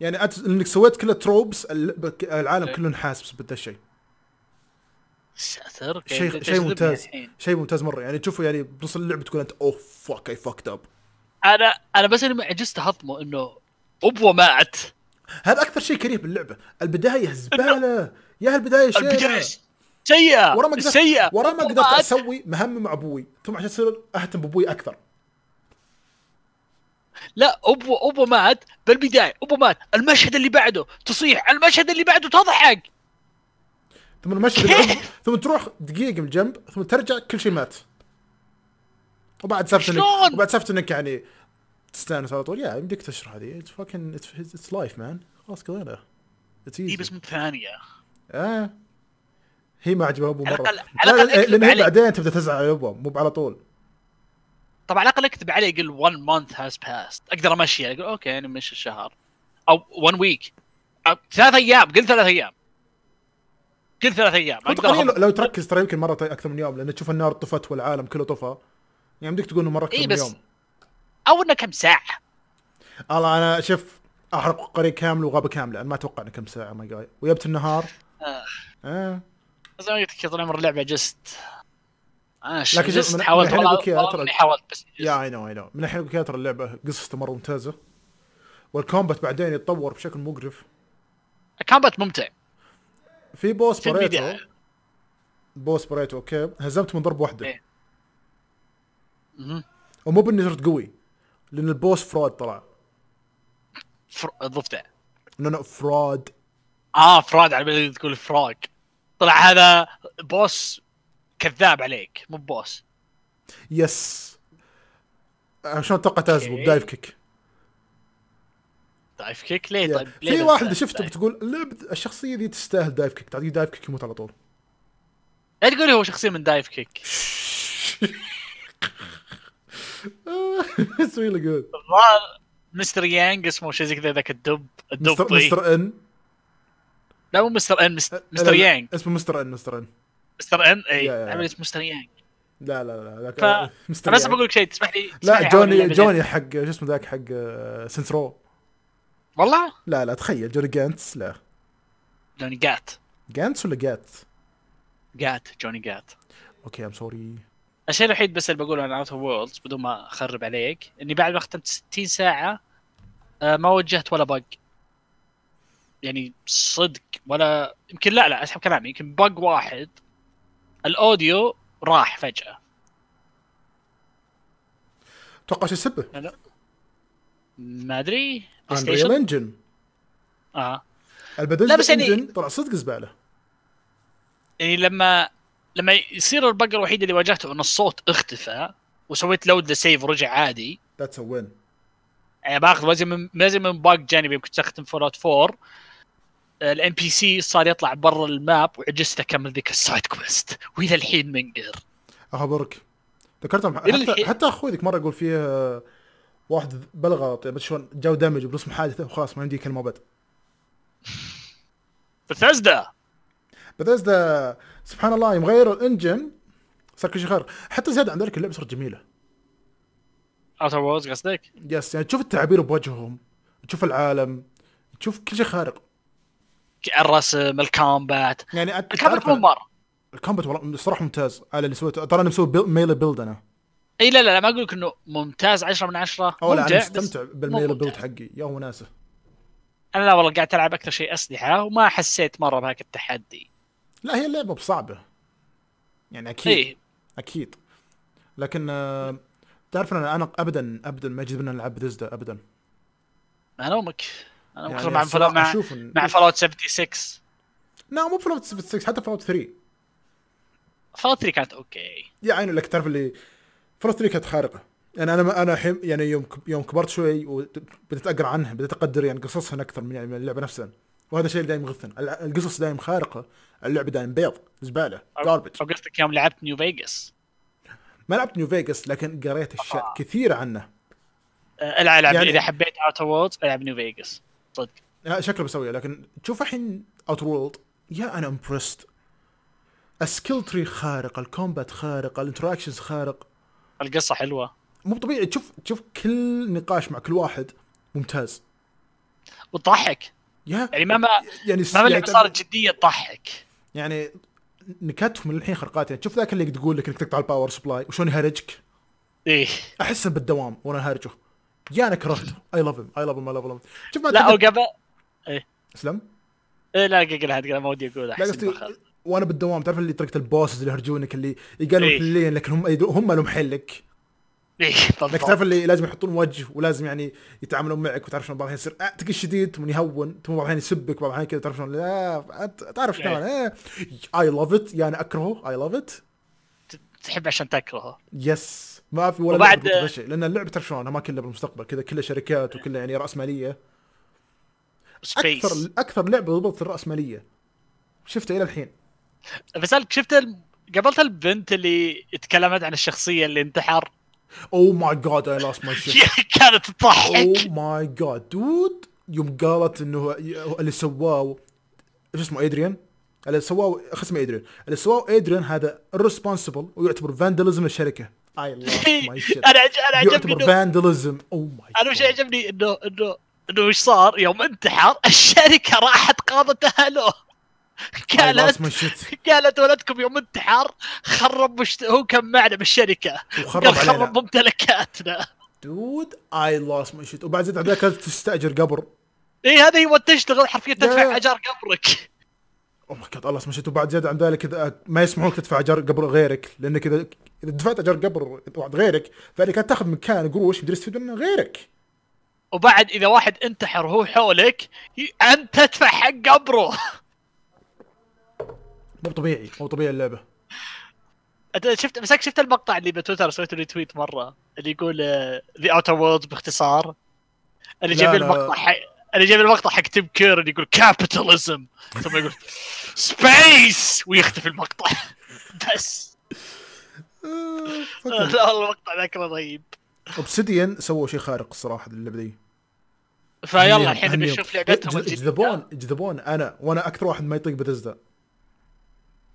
يعني انك سويت كل التروبس العالم إيه. كله انحاس بهذا الشيء ساتر شيء شيء ممتاز شيء ممتاز مره يعني تشوفه يعني بنص اللعبه تقول انت اوه فاك اي فاكت اب انا انا بس اني عجزت هضمه انه ابوه مات هذا اكثر شيء كريه باللعبه البدايه زباله يا البدايه شيء البدايه سيئه ورا ما قدرت سيئه ورا ما قدرت اسوي مهمه مع ابوي ثم عشان اصير اهتم بابوي اكثر لا ابو ابو مات بالبدايه ابو مات المشهد اللي بعده تصيح المشهد اللي بعده تضحك ثم المشهد ثم تروح دقيقه من جنب ثم ترجع كل شيء مات وبعد سفت انك وبعد سفت انك يعني تستانس على طول يا يمديك تشرح هذه اتس فاكن اتس لايف مان خلاص قضينا اتس ايزي بس مو ثانيه اه هي ما عجبها ابو مره على الاقل لان هي بعدين تبدا تزعل على ابو مو على طول طبعا على الاقل اكتب عليه يقول 1 مانث هاز باست اقدر امشي يعني اقول اوكي نمشي يعني الشهر او 1 ويك ثلاث ايام قل ثلاث ايام كل ثلاث ايام تقريبا لو, لو تركز ترى يمكن مره طيب اكثر من يوم لان تشوف النار طفت والعالم كله طفى يعني بدك تقول انه مره اكثر إيه من يوم او انه كم ساعه الله انا شوف احرق قريه كامله وغابه كامله انا ما اتوقع انه كم ساعه ما oh جاي ويبت النهار اه, زي آه. ما آه، قلت لك طول عمر اللعبه جست ماشي لكن جست من حاولت من حاولت, حاولت, حاولت بس يا اي نو اي نو من الحين اقول ترى اللعبه قصته مره ممتازه والكومبات بعدين يتطور بشكل مقرف الكومبات ممتع في بوس بريتو بوس بريتو اوكي هزمت من ضرب واحده إيه. ومو باني صرت قوي لان البوس فراد طلع فر... ضفته لا لا فراد اه فراد على بالي تقول فراق طلع هذا بوس كذاب عليك مو بوس يس عشان اتوقع تازبه بدايف كيك دايف كيك ليه طيب ليه في واحد شفته طيب. بتقول الشخصيه دي تستاهل دايف كيك تعطيه دايف كيك يموت على طول لا تقولي هو شخصيه من دايف كيك اتس ريلي جود الظاهر مستر يانج اسمه شيء زي كذا ذاك الدب الدب مستر ان لا مو مستر ان مستر يانج اسمه مستر ان مستر ان مستر ان اي عمل اسمه مستر يانج لا لا لا ف... مستر انا بقول لك شيء تسمح لي لا جوني جوني حق شو اسمه ذاك حق آه، سنترو والله؟ لا لا تخيل جوني جانتس لا جوني جات جانتس ولا جات؟ جات جوني جات اوكي ام سوري الشيء الوحيد بس اللي بقوله عن اوت اوف وورلدز بدون ما اخرب عليك اني بعد ما ختمت 60 ساعه آه، ما وجهت ولا بق يعني صدق ولا يمكن لا لا اسحب كلامي يمكن بق واحد الاوديو راح فجاه اتوقع شو سبه ما ادري انريل انجن اه البدل بس يعني طلع صدق زباله يعني لما لما يصير البق الوحيد اللي واجهته ان الصوت اختفى وسويت لود لسيف ورجع عادي ذاتس ا وين يعني باخذ وزن من وزن من باق جانبي يمكن استخدم فورات فور الام بي سي صار يطلع برا الماب وعجزت اكمل ذيك السايد كويست والى الحين منقر اخبرك ذكرتهم حتى, حتى اخوي ذيك مره يقول فيه واحد بالغلط طيب، بس شلون جاو دمج بنص محادثه وخلاص ما كلمه ابد بثزدا بثزدا سبحان الله يوم غيروا الانجن صار كل شيء خير حتى زاد عن ذلك اللعبه صارت جميله اوتر وورز قصدك؟ يس يعني تشوف التعابير بوجههم تشوف العالم تشوف كل شيء خارق الرسم الكومبات يعني الكومبات مو مره الكومبات والله الصراحه ممتاز على اللي سويته ترى انا مسوي ميلي بيلد انا اي لا لا, لا ما اقول لك انه ممتاز 10 من 10 او لا انا مستمتع بيلد حقي يا وناسه انا لا والله قاعد العب اكثر شيء اسلحه وما حسيت مره بهاك التحدي لا هي اللعبه بصعبه يعني اكيد إيه. اكيد لكن آه، تعرف انا انا ابدا ابدا ما يجذبني العب بذزدا ابدا انا امك انا يعني مع فلو مع إن... مع فلوت 76 لا مو فلوت 76 حتى فلوت 3 فلوت 3 كانت اوكي يا عيني لك تعرف اللي فروست لي كانت خارقه يعني انا انا حم يعني يوم يوم كبرت شوي وبدأت اقرا عنها بدأت اقدر يعني قصصها اكثر من يعني من اللعبه نفسها وهذا الشيء اللي دايم يغثن القصص دايم خارقه اللعبه دايم بيض زباله جاربج او قصدك يوم لعبت نيو فيجاس ما لعبت نيو فيجاس لكن قريت اشياء آه. كثيره عنه أه، العب يعني... اذا حبيت اوتر وورلد العب نيو فيجاس صدق شكله بسويه لكن تشوف الحين اوتر وورلد يا انا امبرست السكيل تري خارق الكومبات خارق الانتراكشنز خارق القصه حلوه مو طبيعي تشوف تشوف كل نقاش مع كل واحد ممتاز وتضحك يعني ما يعني مهما يعني صارت جديه تضحك يعني نكتهم الحين خرقات يعني تشوف ذاك اللي تقول لك انك تقطع الباور سبلاي وشلون يهرجك ايه احسه بالدوام وانا هارجه يا انا كرهته اي لاف هيم اي لاف هيم اي لاف هيم شوف ما لا او قبل ايه اسلم ايه لا قلها قلها ما ودي اقول وانا بالدوام تعرف اللي طريقه البوسز اللي يهرجونك اللي يقالوا إيه؟ الليل لكن هم هم لهم حلك ايه لك تعرف اللي لازم يحطون وجه ولازم يعني يتعاملون معك وتعرف شلون بعض الحين يصير آه، تقي شديد من يهون ثم بعض الحين يسبك بعض الحين كذا تعرف شلون لا تعرف شلون اي لاف ات يعني اكرهه اي لاف ات تحب عشان تكرهه يس ما في ولا وبعد لان اللعبه تعرف شلون ما كلها بالمستقبل كذا كلها شركات وكلها يعني راسماليه اكثر اكثر لعبه ضبطت الراسماليه شفته الى الحين بسالك شفت قابلت البنت اللي تكلمت عن الشخصيه اللي انتحر اوه ماي جاد اي لاست ماي شيت كانت تضحك اوه ماي جاد دود يوم قالت انه اللي سواه شو اسمه ادريان اللي سواه اسمه ادريان اللي سواه ادريان هذا ريسبونسبل ويعتبر فانداليزم الشركه اي لاست ماي شيت انا انا عجبني يعتبر فانداليزم اوه ماي انا وش عجبني انه انه انه وش صار يوم انتحر الشركه راحت قاضتها اهله <laughs> قالت قالت ولدكم يوم انتحر خرب مش... هو كان معنا بالشركه وخرب خرب ممتلكاتنا دود اي لوست ماي شيت وبعد زد عليك تستاجر قبر اي هذه هو تشتغل حرفيا تدفع اجار قبرك او ماي جاد الله سمشت وبعد زياده عن ذلك اذا ما يسمحون تدفع اجار قبر غيرك لانك اذا اذا دفعت اجار قبر واحد غيرك فانك كانت تاخذ مكان قروش يقدر تستفيد منه غيرك وبعد اذا واحد انتحر وهو حولك انت تدفع حق قبره <laughs> مو طبيعي مو طبيعي اللعبه شفت مساك شفت المقطع اللي بتويتر سويت له تويت مره اللي يقول ذا اوتر وورلد باختصار اللي جايب المقطع حي... اللي جايب المقطع حق تيم كيرن يقول كابيتاليزم ثم يقول سبيس ويختفي المقطع <laughs> بس آه، <laughs> لا والله المقطع ذاك رهيب اوبسيديان سووا شيء خارق الصراحه اللعبه ذي فيلا الحين بنشوف لعبتهم إيه، الجديده جذبون انا وانا اكثر واحد ما يطيق بتزدا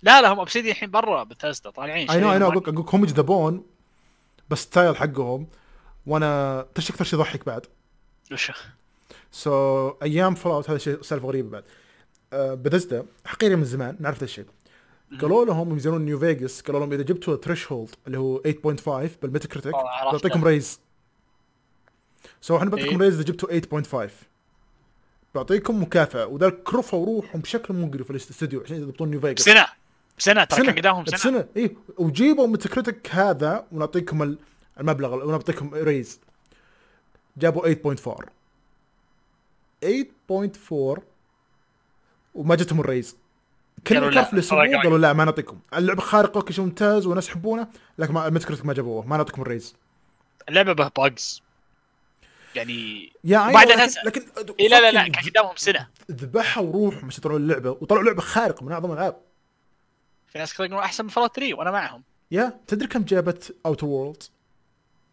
لا لا هم اوبسيدي الحين برا بثزدا طالعين اي نو اي نو اقول لك هم يجذبون بس ستايل حقهم وانا تش اكثر شيء يضحك بعد وش سو so, ايام فول اوت هذا شيء سالفه غريبه بعد uh, بثزدا حقيقه من زمان نعرف هذا الشيء قالوا لهم يزورون نيو فيجاس قالوا لهم اذا جبتوا هولد اللي هو 8.5 بالميتا كريتك بعطيكم ريز سو احنا بعطيكم ريز إيه. اذا جبتوا 8.5 بعطيكم مكافاه وذا كرفوا روحهم بشكل مقرف الاستوديو عشان يضبطون نيو فيجاس سنه سنه ترى كان قدامهم طيب سنه سنه اي وجيبوا متكريتك هذا ونعطيكم المبلغ ونعطيكم ريز جابوا 8.4 8.4 وما جتهم الريز كانوا كفلسوا قالوا لا ما نعطيكم اللعبه خارقه وكل شيء ممتاز وناس يحبونه لكن متكريتك ما جابوه ما نعطيكم الريز اللعبه به باجز يعني يا بعدها لكن, لكن, إيه لا لا لا كان قدامهم سنه ذبحوا روحهم عشان طلعوا اللعبه وطلعوا لعبه خارقه من اعظم الالعاب في ناس كثير يقولون احسن من فلوت 3 وانا معهم يا تدري كم جابت اوتر وورلد؟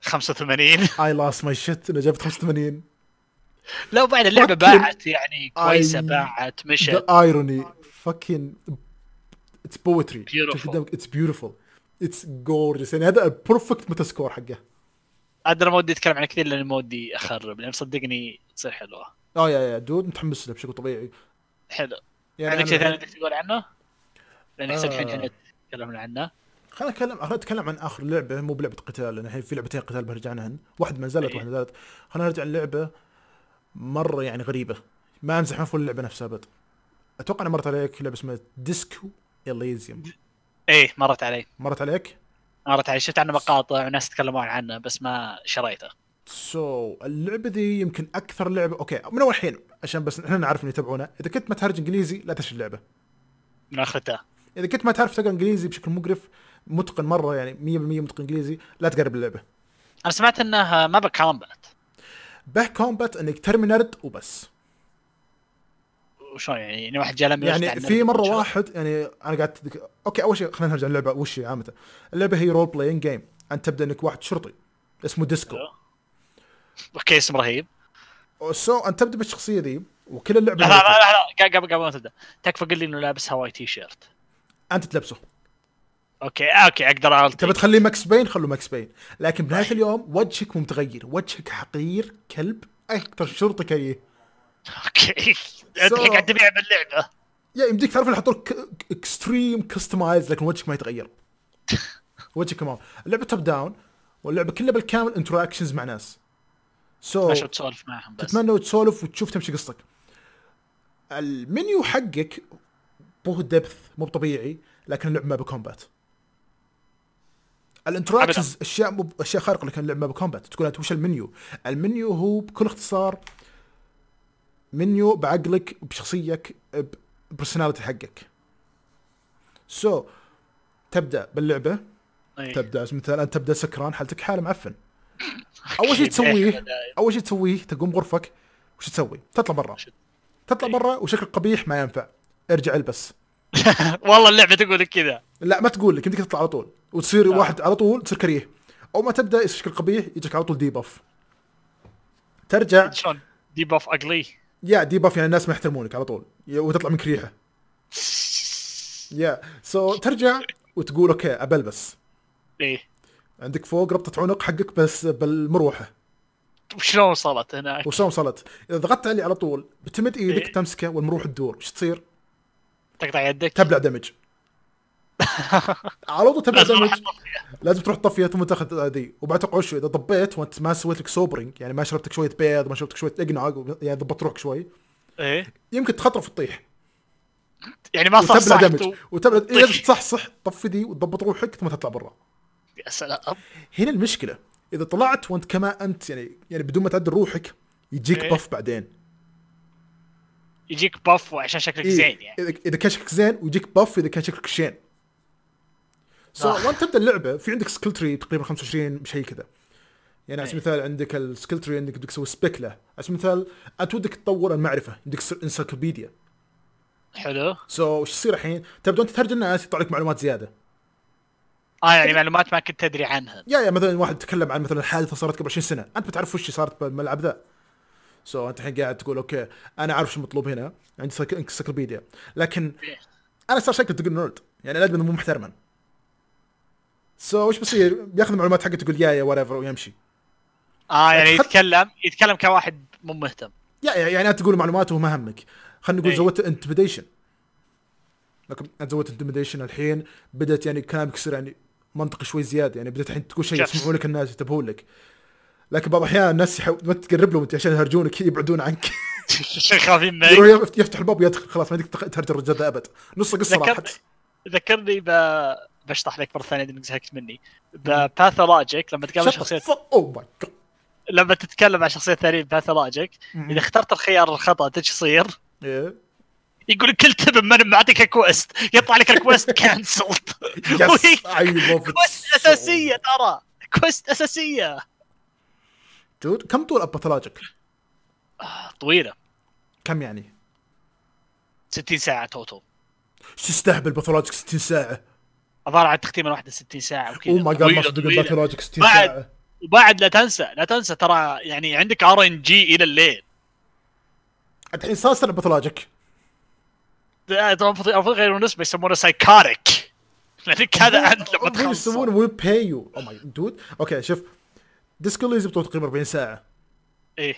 85 اي لاست ماي شيت انه جابت 85 لا وبعد اللعبه باعت يعني كويسه I... باعت مشت ذا ايروني فاكين اتس بوتري اتس بيوتيفول اتس جورجس يعني هذا البرفكت متا سكور حقه ادرى ما ودي اتكلم عن كثير لان ما ودي اخرب لان صدقني تصير حلوه اه يا يا دود متحمس له بشكل طبيعي حلو يعني عندك شيء ثاني تقول عنه؟ لان حسيت الحين آه. احنا تكلمنا عنه خلينا نتكلم خلينا نتكلم عن اخر لعبه مو بلعبه قتال لان الحين في لعبتين قتال برجع عنهن واحد ما نزلت إيه. ما نزلت خلينا نرجع للعبه مره يعني غريبه ما امزح ما فول اللعبه نفسها ابد اتوقع انا مرت عليك لعبه اسمها ديسكو اليزيوم ايه مرت علي مرت عليك؟ مرت علي شفت عنه مقاطع وناس يتكلمون عنه بس ما شريته سو so, اللعبه ذي يمكن اكثر لعبه اوكي من اول حين عشان بس احنا نعرف اللي يتابعونا اذا كنت ما تهرج انجليزي لا تشتري اللعبه من اخرتها اذا كنت ما تعرف تقرا انجليزي بشكل مقرف متقن مره يعني 100% متقن انجليزي لا تقرب اللعبه انا سمعت انه ما بك كومبات بك كومبات انك ترمي نرد وبس وشلون يعني يعني واحد جاء لم يعني في مره واحد يعني انا قاعد تدك... اوكي اول شيء خلينا نرجع للعبه وش هي عامه اللعبه هي رول بلاينج جيم انت تبدا انك واحد شرطي اسمه ديسكو اوكي اسم رهيب سو انت تبدا بالشخصيه ذي وكل اللعبه لا لا لا, لا, لا. قبل قبل ما تبدا تكفى قل لي انه لابس هواي تي شيرت انت تلبسه اوكي آه، اوكي اقدر تبي تخليه ماكس بين خلوه ماكس بين لكن بنهايه طيب. اليوم وجهك مو متغير وجهك حقير كلب اكثر شرطه كريه اوكي <laughs> انت قاعد تبيع باللعبه يا يمديك تعرف اللي لك اكستريم كستمايز لكن وجهك ما يتغير <laughs> وجهك كمان اللعبه توب داون واللعبه كلها بالكامل انتراكشنز مع ناس سو so, تسولف معهم بس تتمنى تسولف وتشوف تمشي قصتك المنيو حقك مو دبث مو طبيعي لكن اللعبه ما بكومبات الانتراكشنز اشياء مب... اشياء خارقه لكن اللعبه ما بكومبات تقول انت وش المنيو المنيو هو بكل اختصار منيو بعقلك بشخصيتك ببرسوناليتي حقك سو so, تبدا باللعبه أيه. تبدا مثلا انت تبدا سكران حالتك حاله معفن <laughs> اول شيء تسويه إيه، إيه، إيه. اول شيء تسويه تقوم غرفك وش تسوي؟ تطلع برا تطلع برا وشكلك قبيح ما ينفع ارجع البس <laughs> والله اللعبه تقول لك كذا لا ما تقول لك يمديك تطلع على طول وتصير آه. واحد على طول تصير كريه او ما تبدا شكل قبيح يجيك على طول ديباف ترجع شلون ديباف اقلي يا ديباف يعني الناس ما يحترمونك على طول وتطلع من كريهه <laughs> يا سو so, ترجع وتقول اوكي ابلبس ايه عندك فوق ربطه عنق حقك بس بالمروحه وشلون وصلت هناك؟ وشلون وصلت؟ اذا ضغطت عليه على طول بتمد ايدك إيه؟ تمسكه والمروحه تدور وش تصير؟ تقطع يدك تبلع دمج <laughs> على طول تبلع دمج لازم تروح تطفيها ثم تاخذ ذي وبعد تقعد شوي اذا طبيت وانت ما سويت لك سوبرنج يعني ما شربتك شويه بيض ما شربتك شويه اقنع يعني ضبطت روحك شوي ايه يمكن تخطف وتطيح يعني ما صح وتبلع دمج وتبلع لازم تصحصح طفي ذي وتضبط روحك ثم تطلع برا يا سلام هنا المشكله اذا طلعت وانت كما انت يعني يعني بدون ما تعدل روحك يجيك إيه؟ بف بعدين يجيك باف عشان شكلك إيه. زين يعني اذا كان شكلك زين ويجيك باف اذا كان شكلك شين سو so وانت تبدا اللعبه في عندك سكيل تري تقريبا 25 شيء كذا يعني على سبيل إيه. المثال عندك السكيل تري عندك بدك تسوي سبيك له على سبيل المثال انت ودك تطور المعرفه بدك تصير انسايكلوبيديا حلو سو so, وش يصير الحين؟ تبدا انت تهرج الناس يطلع لك معلومات زياده اه يعني معلومات ما كنت تدري عنها يا يا مثلا واحد تكلم عن مثلا حادثه صارت قبل 20 سنه انت بتعرف وش صارت بالملعب ذا سو so, انت الحين قاعد تقول اوكي انا عارف شو مطلوب هنا عندي انسايكلوبيديا لكن انا صار شكلي تقول نورد يعني الادمي مو محترما سو so, وش بيصير؟ بياخذ المعلومات حقته يقول يا يا وات ويمشي اه يعني حت... يتكلم يتكلم كواحد مو مهتم يا يعني انت تقول معلومات وما همك خلينا نقول إيه. زودت انتميديشن لكن انت زودت انتميديشن الحين بدات يعني كلامك يصير يعني منطقي شوي زياده يعني بدات الحين تقول شيء يسمعوا لك الناس يتبهون لك لكن بعض الاحيان الناس يحو... ما تقرب لهم انت عشان يهرجونك يبعدون عنك خافين <laughs> منك يروح يفتح الباب ويدخل خلاص ما يدك تهرج الرجال ذا ابد نص قصه ذكر... راحت ذكرني ب بشطح لك مره ثانيه انك زهقت مني باثولوجيك لما تقابل شخصيه اوه ماي جاد لما تتكلم عن شخصيه ثانيه باثولوجيك اذا اخترت الخيار الخطا ايش يصير؟ إيه. يقول كل تب من معطيك كويست يطلع لك الكويست كانسلت كويست اساسيه ترى كويست اساسيه جود كم طول الباثولوجيك؟ طويله كم يعني؟ 60 ساعه توتال تستهبل باثولوجيك 60 ساعه الظاهر على الواحدة 60 ساعه وكذا اوه ماي جاد ما صدق باثولوجيك 60 ساعه وبعد لا تنسى لا تنسى ترى يعني عندك ار ان جي الى الليل الحين صار سنه باثولوجيك المفروض غير اسمه يسمونه سايكاريك <laughs> لانك هذا انت لما تخلص يسمونه وي باي يو او ماي دود اوكي شوف ديسكو اللي يزبطوا تقريبا 40 ساعه ايه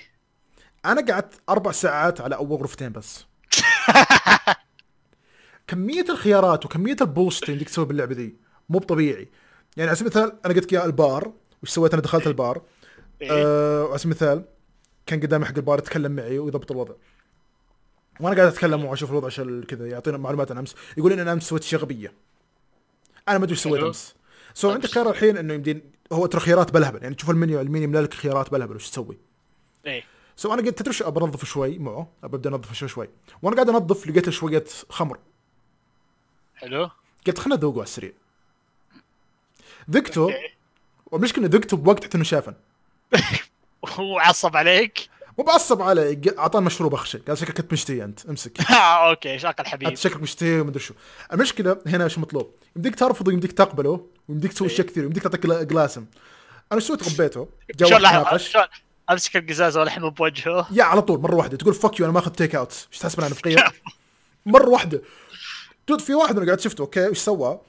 انا قعدت اربع ساعات على اول غرفتين بس <laughs> كميه الخيارات وكميه البولشت اللي يمديك تسوي باللعبه دي مو بطبيعي يعني على سبيل المثال انا قلت لك يا البار وش سويت انا دخلت البار إيه؟ وعلى آه، سبيل المثال كان قدامي حق البار يتكلم معي ويضبط الوضع وانا قاعد اتكلم واشوف الوضع عشان كذا يعطينا معلومات عن امس يقول ان انا امس سويت شيء غبيه انا ما ادري ايش سويت امس سو عندك خيار الحين انه يمدين هو ترى خيارات بلهبل يعني تشوف المنيو المنيو ملك خيارات بلهبل وش تسوي؟ ايه سو انا قلت تدري ابى بنظف شوي معه ابدا انظف شوي شوي وانا قاعد انظف لقيت شويه خمر حلو قلت خلنا اذوقه على السريع ذقته والمشكله ذقته بوقت حتى انه شافن <laughs> وعصب عليك وبعصب بعصب علي اعطاني مشروب اخشى قال شكلك كنت مشتهي انت امسك <laughs> آه، اوكي شاك الحبيب شكلك مشتهي ومدري شو المشكله هنا شو مطلوب يمديك ترفضه يمديك تقبله ويمديك تسوي اشياء إيه. كثير يمديك تعطيك قلاسم انا شو تغبيته جو ناقش امسك القزازه والحمه بوجهه يا على طول مره واحده تقول فك يو انا ما اخذ تيك اوت ايش تحسب انا فقير <laughs> مره واحده دود في واحد انا قاعد شفته اوكي ايش سوى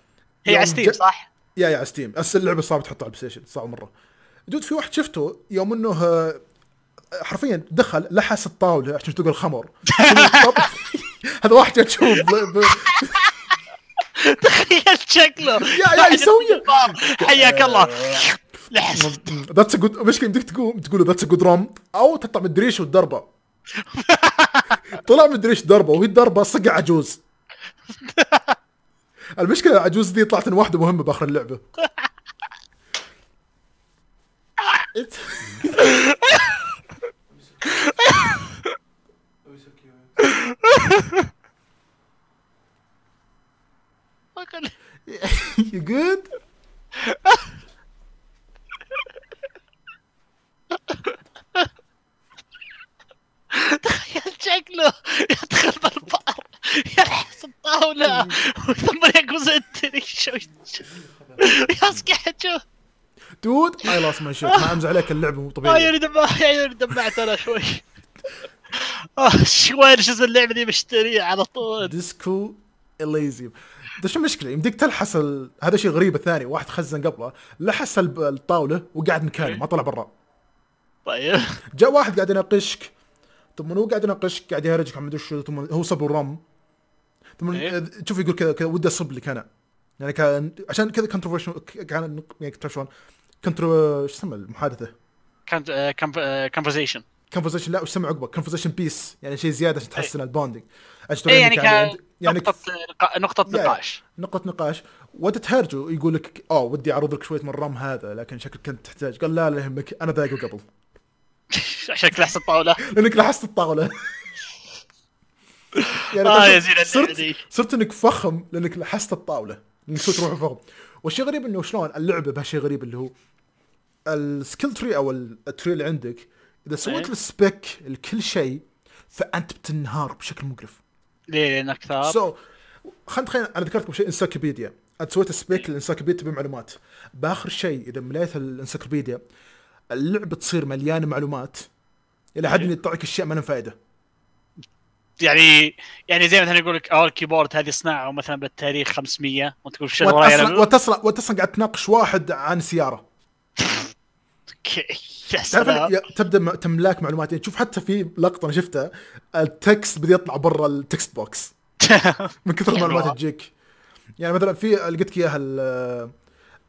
هي على ستيم صح يا يا على ستيم اللعبه صعبه تحطها على البلاي ستيشن صعبه مره دود في واحد شفته يوم انه آه، حرفيا دخل لحس الطاوله عشان تقول خمر <laughs> هذا واحد تشوف <laughs> تخيل شكله يا يا يسوي حياك الله <laughs> لحس ذاتس جود مش يمديك تقوم تقول ذاتس جود رام او تطلع من الدريش وتضربه طلع من الدريش ضربه وهي الضربه صقع عجوز المشكله العجوز دي طلعت ان واحده مهمه باخر اللعبه you good? تخيل شكله يدخل بالبحر يلحس الطاولة وثم يقوز الدريشة يصقع شوف دود اي لاست ماي شيت ما امزح عليك اللعبه مو طبيعيه آه، عيوني دمعت عيوني دمعت انا شوي آه، شوي شو اسم اللعبه دي مشتريها على طول ديسكو اليزيوم ده شو المشكله يمديك تلحس ال... هذا شيء غريب الثاني واحد خزن قبله لحس الطاوله وقعد مكانه ما طلع برا طيب جاء واحد قاعد يناقشك ثم هو قاعد يناقشك قاعد يهرجك ما ادري شو ثم هو صب الرم ثم تشوف إيه. يقول كذا كذا ودي اصب لك انا يعني كان عشان كذا كونتروفيرشن كان يعني شلون كنترو شو اسمه المحادثه كونفرزيشن آه، كونفرزيشن آه، لا وش سمع عقبه كونفرزيشن بيس يعني شيء زياده عشان تحسن البوندنج ايه, إيه، يعني كان يعني نقطة نقطة نقاش نقطة نقاش تهرجه يقول لك اوه ودي اعرض لك شوية من الرم هذا لكن شكلك كنت تحتاج قال لا لا يهمك انا ذايقه قبل عشانك <laughs> لاحظت الطاولة <laughs> لانك لحست الطاولة <laughs> يعني آه يا زين صرت صرت انك فخم لانك لحست الطاولة انك صرت فخم والشيء غريب انه شلون اللعبة بهالشيء غريب اللي هو السكيل تري او التري اللي عندك اذا سويت له إيه. سبيك لكل شيء فانت بتنهار بشكل مقرف ليه لانك كثار سو so, خلينا نتخيل انا ذكرت قبل شيء انسايكوبيديا انت سويت سبيك إيه. للانسايكوبيديا تبي معلومات باخر شيء اذا مليت الانسايكوبيديا اللعبه تصير مليانه معلومات الى حد انه يطلع لك اشياء ما لها فائده يعني يعني زي مثلا يقول لك اه الكيبورد هذه صناعه مثلا بالتاريخ 500 وانت تقول شو وراي وتصل وتصل قاعد تناقش واحد عن سياره <laughs> اوكي تبدا تملاك معلومات يعني تشوف حتى في لقطه انا شفتها التكست بدا يطلع برا التكست بوكس <laughs> من كثر المعلومات تجيك يعني مثلا في لقيت لك اياها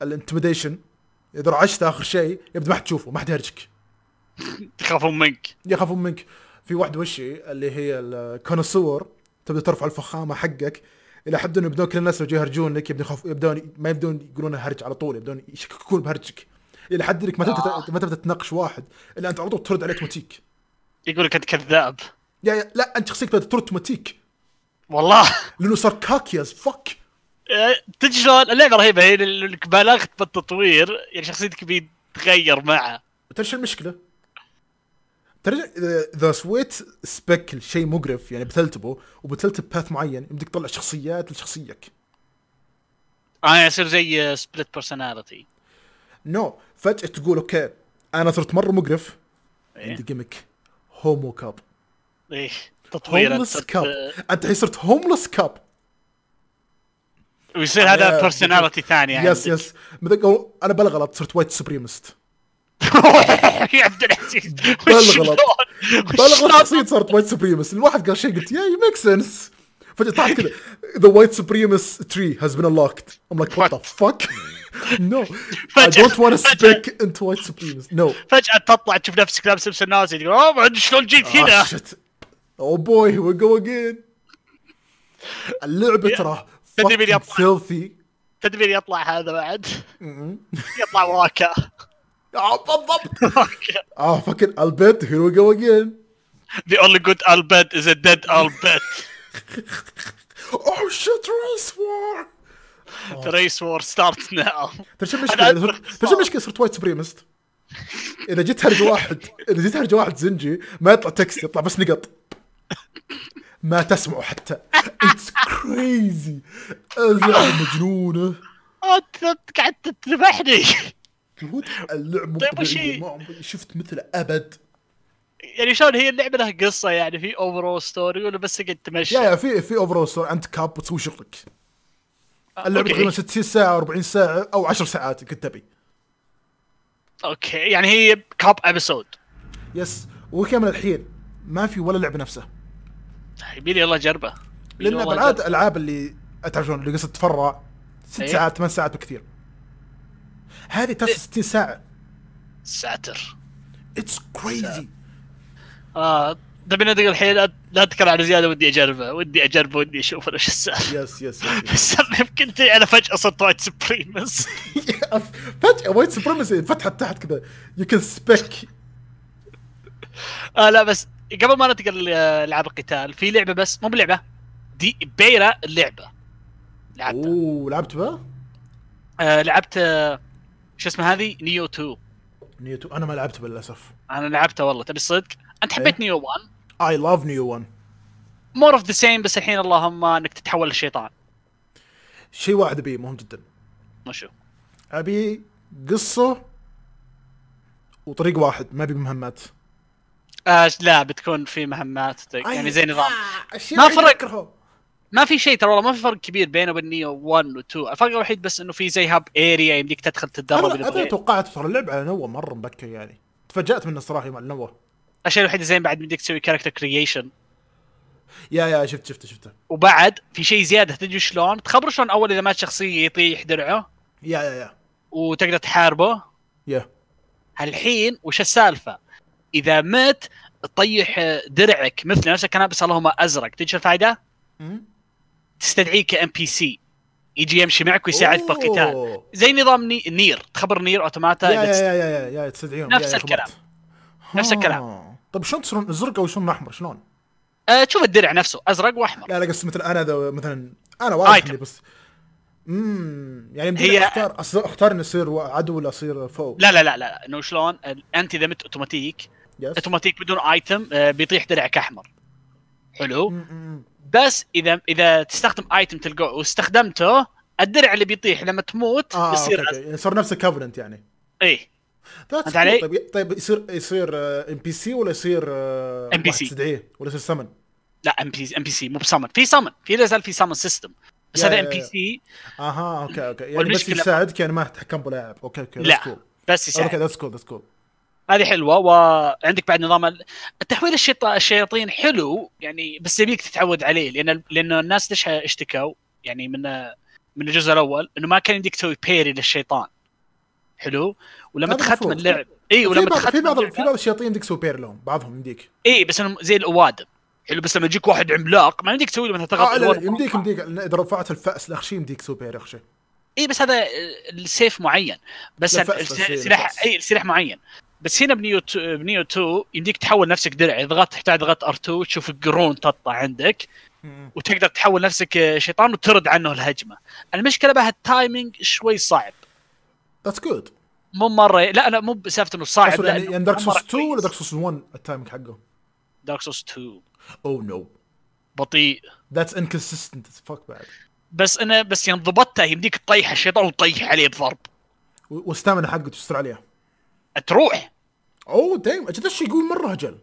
الانتميديشن اذا رعشت اخر شيء يبدا ما حد تشوفه ما حد يهرجك <laughs> يخافون منك يخافون منك في واحد وشي اللي هي الكونسور تبدا ترفع الفخامه حقك الى حد انه يبدون كل الناس لو يهرجونك يبدون يخاف يبدون ما يبدون يقولون هرج على طول يبدون يشككون بهرجك الى حد انك ما آه. ما تبدا تناقش واحد الا انت على طول ترد عليه اوتوماتيك يقول لك انت كذاب يا, يا لا انت شخصيتك بدات ترد اوتوماتيك والله لانه صار كاكي از فك تدري شلون اللعبه رهيبه هي انك بالغت بالتطوير يعني شخصيتك بيتغير معه تدري شو المشكله؟ ترى اذا سويت سبيك شيء مقرف يعني بتلتبه وبتلتب باث معين بدك تطلع شخصيات لشخصيتك اه يصير زي سبليت بيرسوناليتي نو فجاه تقول اوكي انا صرت مره مقرف إيه؟ عندي جيمك هومو كاب ايه تطوير هوملس كاب انت الحين صرت هوملس كاب ويصير هذا بيرسوناليتي ثانيه يس يس انا بالغلط صرت وايت سبريمست <laughs> يا عبد العزيز بالغلط بالغلط صرت وايت سبريمست الواحد قال شيء قلت يا ميك سنس فجأة طلعت كذا The white supremacist tree has been unlocked. I'm like what, the fuck? no. I don't want to speak into white supremacist. No. Fetch! فجأة تطلع تشوف نفسك لابس لبس النازي تقول اوه بعد شلون جيت هنا؟ Oh boy here we go again. A little اللعبة ترى fucking filthy. تدري مين يطلع هذا بعد؟ يطلع Oh, اه بالضبط. اه fucking Albert here we go again. The only good Albert is a dead Albert. اوه شيت ريس وور ريس وور ستارت ناو ترى شو المشكله ترى شو المشكله صرت وايت سبريمست اذا جيت هرج واحد اذا جيت هرج واحد زنجي ما يطلع تكست يطلع بس نقط ما تسمعه حتى اتس كريزي اللعبه مجنونه انت قاعد تذبحني جهود اللعبه طيب شفت مثل ابد يعني شلون هي اللعبه لها قصه يعني في اوفرول ستوري ولا بس تقعد تمشي؟ يا في في اوفرول ستوري انت كاب وتسوي شغلك. آه، اللعبه تقريبا 60 ساعه 40 ساعه او 10 ساعات ان كنت تبي. اوكي يعني هي كاب ابيسود. يس وكمل الحين ما في ولا لعبه نفسها. لي يلا جربه. لان بالعاده الالعاب اللي تعرفون اللي قصة تفرع ست إيه. ساعات ثمان ساعات بكثير. هذه تصل 60 إيه. ساعه. ساتر. اتس كريزي. اه تبينا ندق الحين لا تذكر على زياده ودي اجربه ودي اجربه ودي اشوف ايش السالفه يس <laughs> يس بس يمكن انا فجاه صرت وايت سبريمس <laughs> فجاه وايت سبريمس فتحت تحت كذا يو كان سبيك اه لا بس قبل ما ننتقل العاب القتال في لعبه بس مو بلعبه دي بيرا اللعبه لعبتها اوه لعبت بها؟ آه لعبت آه، شو اسمه هذه نيو 2 نيو 2 انا ما لعبت للاسف انا لعبتها والله تبي الصدق انت حبيت نيو 1 اي لاف نيو 1 مور اوف ذا سيم بس الحين اللهم انك تتحول لشيطان شيء واحد ابيه مهم جدا وشو؟ ابي قصه وطريق واحد ما ابي مهمات آه لا بتكون في مهمات يعني زي نظام آه ما فرق ما في شيء ترى والله ما في فرق كبير بينه وبين نيو 1 و 2 الفرق الوحيد بس انه في زي هاب اريا يمديك تدخل تتدرب انا, توقعت ترى اللعبه على نوه مره مبكر يعني تفاجات منه الصراحه مع نوه الشيء الوحيد زين بعد بدك تسوي كاركتر كرييشن يا يا شفت شفته شفته وبعد في شيء زياده تدري شلون تخبر شلون اول اذا مات شخصيه يطيح درعه يا يا يا وتقدر تحاربه يا هالحين وش السالفه اذا مت تطيح درعك مثل نفس الكنابس اللهم ازرق تدري شو الفائده؟ تستدعيه كام بي سي يجي يمشي معك ويساعدك بالقتال زي نظام ني... نير تخبر نير اوتوماتا يا يا يا يا, يا, يا تستدعيهم نفس يا الكلام نفس الكلام طيب شلون تصيرون ازرق او يصيرون احمر شلون؟ أه تشوف الدرع نفسه ازرق واحمر لا لا قصدي مثلا انا مثلا انا واضح بس امم يعني هي اختار اختار اني اصير عدو ولا اصير فوق لا لا لا لا انه شلون انت اذا مت اوتوماتيك yes. اوتوماتيك بدون ايتم آه، بيطيح درعك احمر حلو م -م. بس اذا اذا تستخدم ايتم تلقوه واستخدمته الدرع اللي بيطيح لما تموت آه يصير يصير يعني نفس الكفرنت يعني ايه انت علي؟ طيب طيب يصير يصير ام بي سي ولا يصير ام بي سي تدعيه ولا يصير سمن؟ لا ام بي ام بي سي مو بسمن في سمن في لا زال في سمن سيستم بس هذا ام بي سي اها اوكي اوكي يعني بس يساعدك يعني ما تحكم بلاعب اوكي اوكي لا cool. بس يساعدك اوكي ذاتس كول ذاتس كول هذه حلوه وعندك بعد نظام التحويل الشياطين حلو يعني بس يبيك تتعود عليه لان لانه الناس ليش اشتكوا يعني من من الجزء الاول انه ما كان يديك تسوي بيري للشيطان حلو ولما تختم اللعب اي ولما تختم في بعض في بعض الشياطين يمديك تسوي بير لهم بعضهم يمديك اي بس انا زي الاوادم حلو بس لما يجيك واحد عملاق ما يمديك تسوي له مثلا تغطي آه يمديك يمديك اذا رفعت الفاس الاخ شيء يمديك تسوي بير اخشي اي بس هذا السيف معين بس السلاح اي السلاح معين بس هنا بنيو تو بنيو 2 يمديك تحول نفسك درع اضغط تحتاج ضغط ار2 تشوف القرون تطلع عندك وتقدر تحول نفسك آه، شيطان وترد عنه الهجمه المشكله بها التايمنج شوي صعب ذاتس جود مو مره لا انا مو بسالفه انه صعب لا يعني, دارك سوس 2 ولا دارك سوس 1 التايمنج حقه؟ دارك سوس 2 اوه نو بطيء ذاتس انكونسستنت فاك بعد بس انا بس يعني ضبطته يمديك تطيح الشيطان وتطيح عليه بضرب والستامنا حقه تستر عليها تروح اوه oh, دايم اجل الشيء يقول مره اجل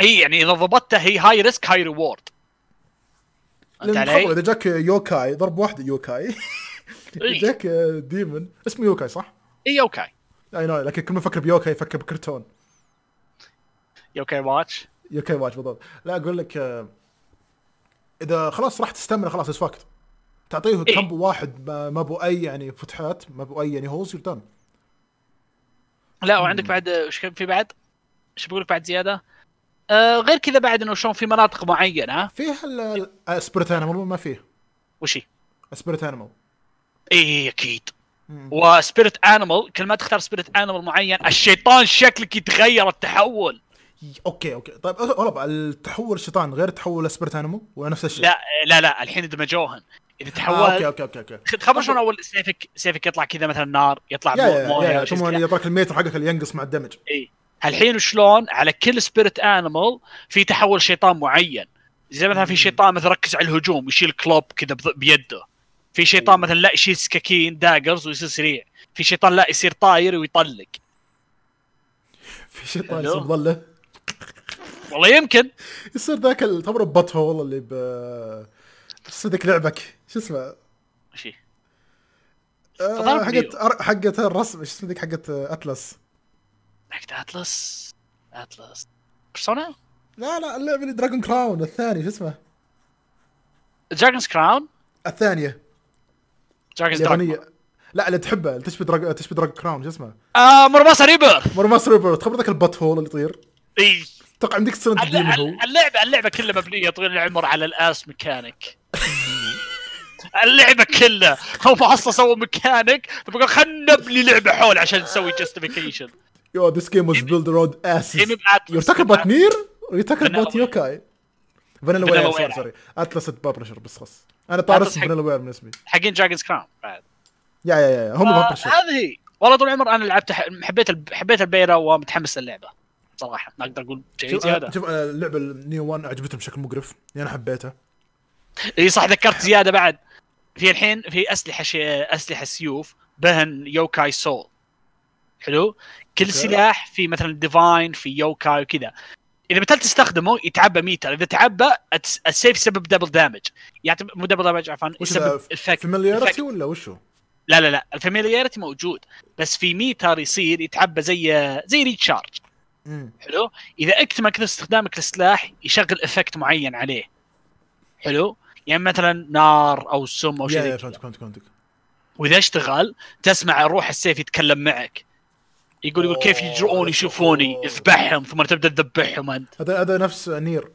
اي يعني اذا ضبطته هي هاي ريسك هاي ريورد لان اذا جاك يوكاي ضرب واحده يوكاي <laughs> جاك إيه. ديمون <laughs> uh, اسمه يوكاي صح؟ اي يوكاي اي نو لكن كل ما افكر بيوكاي افكر بكرتون يوكاي واتش يوكاي واتش بالضبط لا اقول لك uh, اذا خلاص راح تستمر خلاص اس فاكت تعطيه إيه؟ كم واحد ما بو اي يعني فتحات ما بو اي يعني هولز يور دان لا hmm. وعندك بعد ايش كان في بعد؟ ايش بقول لك بعد زياده؟ آه غير كذا بعد انه شلون في مناطق معينه فيها السبيرت انيمال ما فيه وشي؟ سبيرت انيمال اي إيه، اكيد وسبيريت انيمال كل ما تختار سبيريت انيمال معين الشيطان شكلك يتغير التحول اوكي اوكي طيب أه، هلا التحول الشيطان غير تحول سبيريت انيمال ولا نفس الشيء؟ لا لا لا الحين دمجوهن اذا آه، تحول آه، اوكي اوكي اوكي اوكي تخبر طيب. شلون اول سيفك سيفك يطلع كذا مثلا نار يطلع مويه ثم يعطيك الميتر حقك اللي ينقص مع الدمج اي الحين شلون على كل سبيريت انيمال في تحول شيطان معين زي مثلا في شيطان مثلا ركز على الهجوم يشيل كلوب كذا بيده في شيطان مثلا لا يشيل سكاكين داجرز ويصير سريع في شيطان لا يصير طاير ويطلق في شيطان يصير ظله والله يمكن يصير ذاك تمر ببطه والله اللي ب صدق لعبك شو اسمه؟ شي آه حقت حقت الرسم شو اسمه ذيك حقت اتلس حقت اتلس اتلس بيرسونا؟ لا لا اللعبه اللي دراجون كراون الثاني شو اسمه؟ دراجونز كراون؟ الثانيه اليابانيه لا اللي تحبه اللي تشبه دراج تشبه دراج كراون شو اسمه؟ آه مرمصة ريبر مرمصة ريبر تخبر ذاك البط هول اللي يطير اي اتوقع عندك سنة قديمة هو اللعبة اللعبة كلها مبنية طويل العمر على الاس ميكانيك اللعبة كلها هو اصلا سووا ميكانيك فبقول طيب خلنا نبني لعبة حول عشان نسوي جاستيفيكيشن يو ذيس جيم واز بيلد اراوند اس يو تاكل بات نير يو تاكل بات يوكاي فانيلا وير سوري اتلس بابلشر خلاص انا طارس من الوير بالنسبه لي حقين دراجونز كراون بعد يا يا يا هم آه هذه هي والله طول عمر انا لعبت حبيت حبيت البيره ومتحمس للعبه صراحه ما اقدر اقول شيء آه، زياده شوف آه، اللعبه النيو 1 عجبتهم بشكل مقرف يعني انا حبيتها اي صح ذكرت زياده بعد في الحين في اسلحه شي... اسلحه سيوف بهن يوكاي سول حلو كل okay. سلاح في مثلا ديفاين في يوكاي وكذا اذا بتل تستخدمه يتعبى ميتر اذا تعبى السيف يسبب دبل دامج يعتبر مو دبل دامج عفوا يسبب افكت فاميلياريتي ولا وشو؟ لا لا لا الفاميلياريتي موجود بس في ميتر يصير يتعبى زي زي ريتشارج حلو اذا اكتم كثر استخدامك للسلاح يشغل افكت معين عليه حلو يعني مثلا نار او سم او شيء واذا اشتغل تسمع روح السيف يتكلم معك يقول يقول كيف يجرؤون يشوفوني اذبحهم ثم تبدا تذبحهم انت هذا هذا نفس نير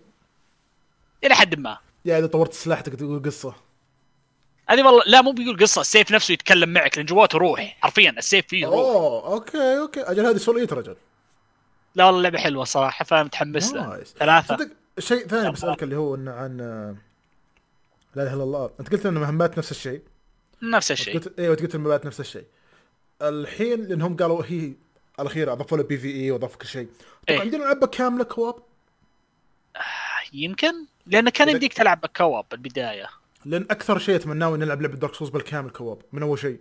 الى حد ما يا اذا طورت سلاحتك تقول قصه هذه والله لا مو بيقول قصه السيف نفسه يتكلم معك لان جواته روح حرفيا السيف فيه روح اوه اوكي اوكي اجل هذه سول ايتر اجل لا والله لعبه حلوه صراحه فمتحمس لها ثلاثه صدق شيء ثاني بسالك اللي هو انه عن لا اله الا الله انت قلت ان مهمات نفس الشيء نفس الشيء قلت... ايوه قلت المبات نفس الشيء الحين لانهم قالوا هي الاخيره اضافوا له بي في اي واضافوا كل شيء إيه؟ عندنا لعبه كامله كواب آه، يمكن لان كان يمديك تلعب بكواب بالبدايه لان اكثر شيء اتمناه ان نلعب لعبه دارك سوز بالكامل كواب من اول شيء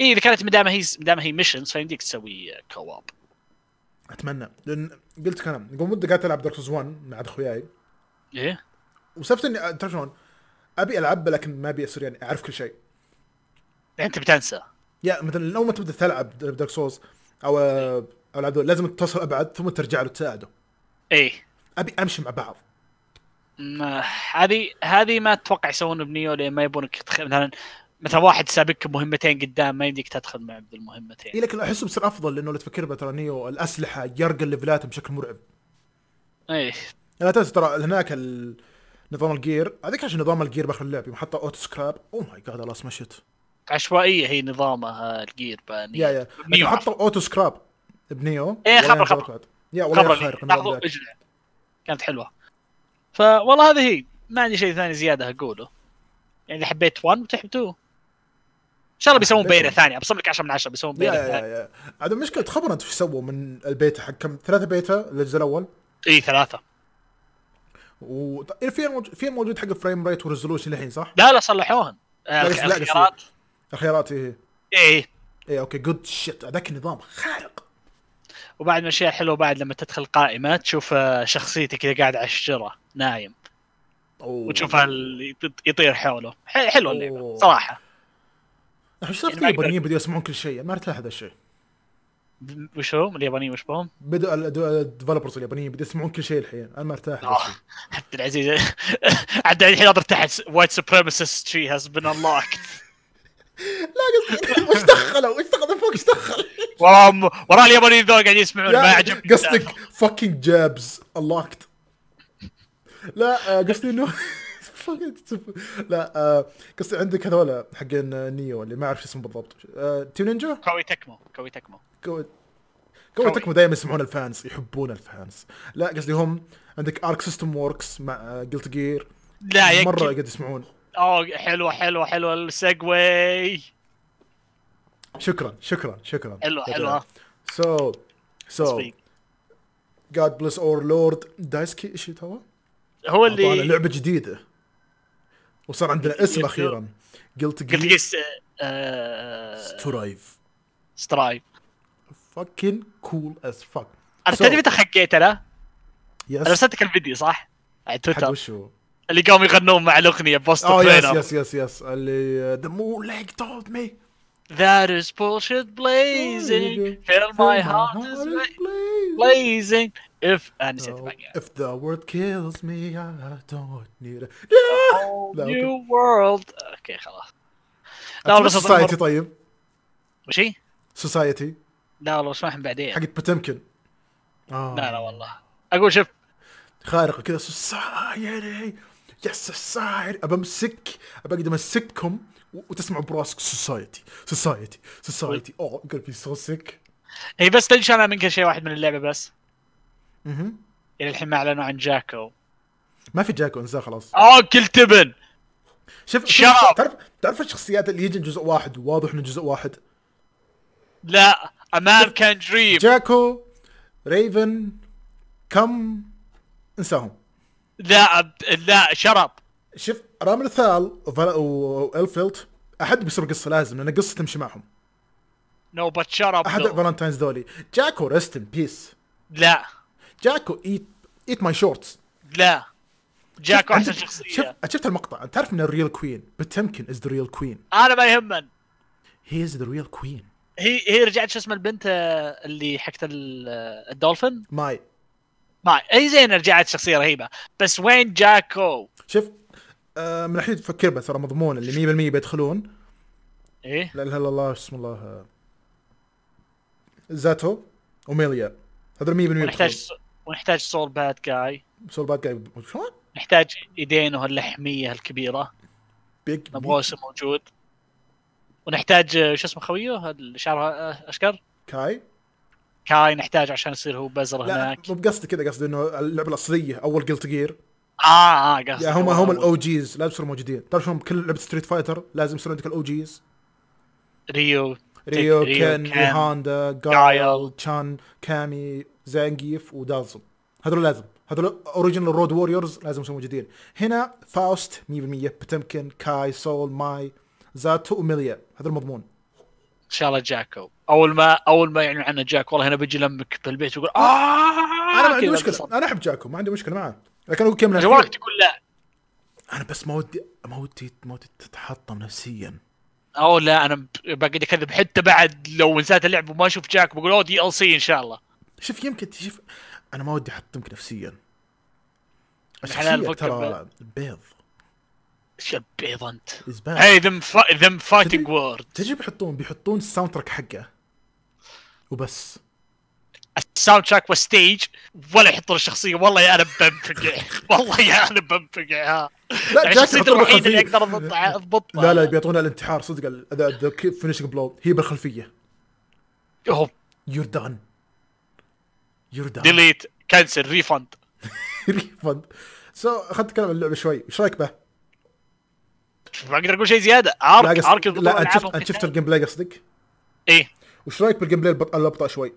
اي اذا كانت مدامه هي مدامه هي ميشنز فيمديك تسوي كواب اتمنى لان قلت كلام قبل مده قاعد العب دارك سوز 1 مع اخوياي ايه وسبت اني آه، تعرف شلون ابي العب لكن ما ابي اصير يعني اعرف كل شيء انت بتنسى يا مثلا اول ما تبدا تلعب دارك سوز او او العدو لازم تتصل ابعد ثم ترجع له تساعده ايه ابي امشي مع بعض هذه هذه ما اتوقع يسوون بنيو لان ما يبونك تخ... مثلا مثلا واحد سابقك بمهمتين قدام ما يمديك تدخل معه بالمهمتين اي لكن احسه بصير افضل لانه لو تفكر ترى نيو الاسلحه يرقى الليفلات بشكل مرعب ايه لا تنسى ترى هناك نظام الجير هذيك عشان نظام الجير باخر اللعبه محطه اوتو سكراب اوه ماي جاد خلاص مشيت عشوائيه هي نظامها الجير بان يا يا يعني حطوا اوتو سكراب بنيو ايه خبر خبر يا والله خبر كانت حلوه فوالله هذه هي ما عندي شيء ثاني زياده اقوله يعني حبيت 1 وتحب 2 ان شاء الله بيسوون بيتا ثانيه ابصم لك 10 من 10 بيسوون بيتا ثانيه هذا المشكله تخبر انت ايش سووا من البيتا حق كم ثلاثه بيتا الجزء الاول اي ثلاثه و إيه، في موجود في موجود حق فريم ريت والريزولوشن الحين صح؟ لا لا صلحوهن آه، لا, لا الخيارات ايه ايه ايه اوكي جود شيت هذاك النظام خارق وبعد ما الاشياء حلو بعد لما تدخل قائمه تشوف آه، شخصيته كذا قاعد على الشجره نايم أوه. وتشوفها يطير حوله حلوه اللعبه صراحه صار يعني اليابانيين بدوا يسمعون كل شيء ما ارتاح هذا الشيء وش هم اليابانيين وش بهم؟ بدوا الديفلوبرز اليابانيين بدوا يسمعون كل شيء الحين انا ما ارتاح آه، عبد العزيز <laughs> عبد الحين ارتاح وايت سبريمسست شي هاز بن انلوكت لا قصدي وش دخلوا؟ وش دخلوا فوق ايش دخل؟ وراه وراه اليابانيين ذول قاعدين يسمعون ما يعجبني قصدك فاكينج جابز اللوكت لا آه، قصدي انه <laughs> لا آه، قصدي عندك هذول حقين آه، نيو اللي ما اعرف اسمهم بالضبط تيم نينجا كوي تكمو كوي تكمو كوي كوي تكمو دائما يسمعون الفانس يحبون الفانس لا قصدي هم عندك ارك سيستم وركس مع جلت جير لا مره قاعد يسمعون اوه حلوه حلوه حلوه السيجواي شكرا شكرا شكرا حلوه حلوه سو سو جاد بليس اور لورد دايسكي ايش تو؟ هو اللي لعبه جديده وصار عندنا اسم اخيرا قلت قلت قلت سترايف سترايف فاكين كول از فاك تدري متى حكيت انا؟ يس انا رسلتك الفيديو صح؟ على تويتر حق وشو؟ اللي قاموا يغنون مع الاغنيه بوست اه يس يس يس يس اللي ذا مون لاج تولد مي That is bullshit blazing. Feel my heart is blazing. If ah, نسيت If the world kills me, I don't need a new world. اوكي خلاص. لا والله سوسايتي طيب. وشي؟ سوسايتي. لا والله بسمعهم اسمعهم بعدين. حقت بتمكن. آه. لا لا والله. اقول شوف خارق كذا سوسايتي يس الساحر ابى امسك ابى اقدر امسككم وتسمعوا براسك سوسايتي سوسايتي سوسايتي اوه قلبي بي سو سيك هي إيه، بس انا منك شيء واحد من اللعبه بس اها الى الحين ما اعلنوا عن جاكو ما في جاكو انساه خلاص اه كل تبن شوف تعرف تعرف الشخصيات اللي يجي جزء واحد واضح انه جزء واحد لا امان كان دريم جاكو ريفن كم انساهم لاعب لا شرب شوف رامر ثال والفلت احد بيصير قصه لازم لان قصه تمشي معهم نو بت شرب احد فالنتاينز ذولي جاكو ريست ان بيس لا جاكو ايت ايت ماي شورتس لا جاكو احسن شخصيه شفت المقطع انت تعرف من الريل كوين بتمكن از ذا ريل كوين انا ما يهمن هي از ذا ريل كوين هي هي رجعت شو اسمها البنت آه، اللي حقت آه، الدولفين ماي ما اي زين رجعت شخصيه رهيبه بس وين جاكو؟ شوف آه من ناحيه تفكر بس ترى مضمون اللي 100% بيدخلون ايه لا اله الا الله بسم الله زاتو وميليا هذول 100% ونحتاج ونحتاج سول باد جاي سول باد جاي شلون؟ نحتاج ايدينه اللحميه الكبيره بيج نبغاه موجود ونحتاج شو اسمه خويه شعره اشقر كاي كاي نحتاج عشان يصير هو بزر لا هناك مو بقصدي كذا قصدي انه اللعبه الاصليه اول جلت جير اه اه قصدي يعني هم هم الاو جيز لازم يصيروا موجودين تعرف شلون كل لعبه ستريت فايتر لازم يصير عندك الاو جيز ريو ريو كان هاندا جايل تشان كامي زانجيف ودالزم هذول لازم هذول اوريجينال رود ووريرز لازم يصيروا موجودين هنا فاوست 100% بتمكن كاي سول ماي زاتو وميليا هذا المضمون ان شاء الله جاكو اول ما اول ما يعني عنه جاك والله هنا بيجي لمك في البيت ويقول اه انا ما عندي مشكله انا احب جاكو ما عندي مشكله معه لكن اقول كم جواك تقول لا انا بس ما ودي ما ودي ما ودي تتحطم نفسيا او لا انا باقي اكذب حتى بعد لو نسيت اللعب وما اشوف جاك بقول اوه دي ال سي ان شاء الله شوف يمكن تشوف انا ما ودي احطمك نفسيا الشخصيه ترى بيض شبيض انت هاي ذم ذم فايتنج وورد تجي بيحطون بيحطون الساوند تراك حقه وبس الساوند تراك والستيج ولا يحطون الشخصيه والله يا انا بنفقع <laughs> والله يا انا بنفقع ها لا يعني الوحيدة الوحيد اللي اقدر اضبطها لا لا بيعطونا الانتحار صدق فينشنج بلو هي بالخلفيه اوه يور دان يور دان ديليت كنسل ريفند ريفند سو خلنا نتكلم عن اللعبه شوي ايش رايك به؟ ما اقدر اقول شيء زياده ارك ارك لا انت شفت, شفت الجيم بلاي قصدك؟ ايه وش رايك بالجيم بلاي الابطا شوي؟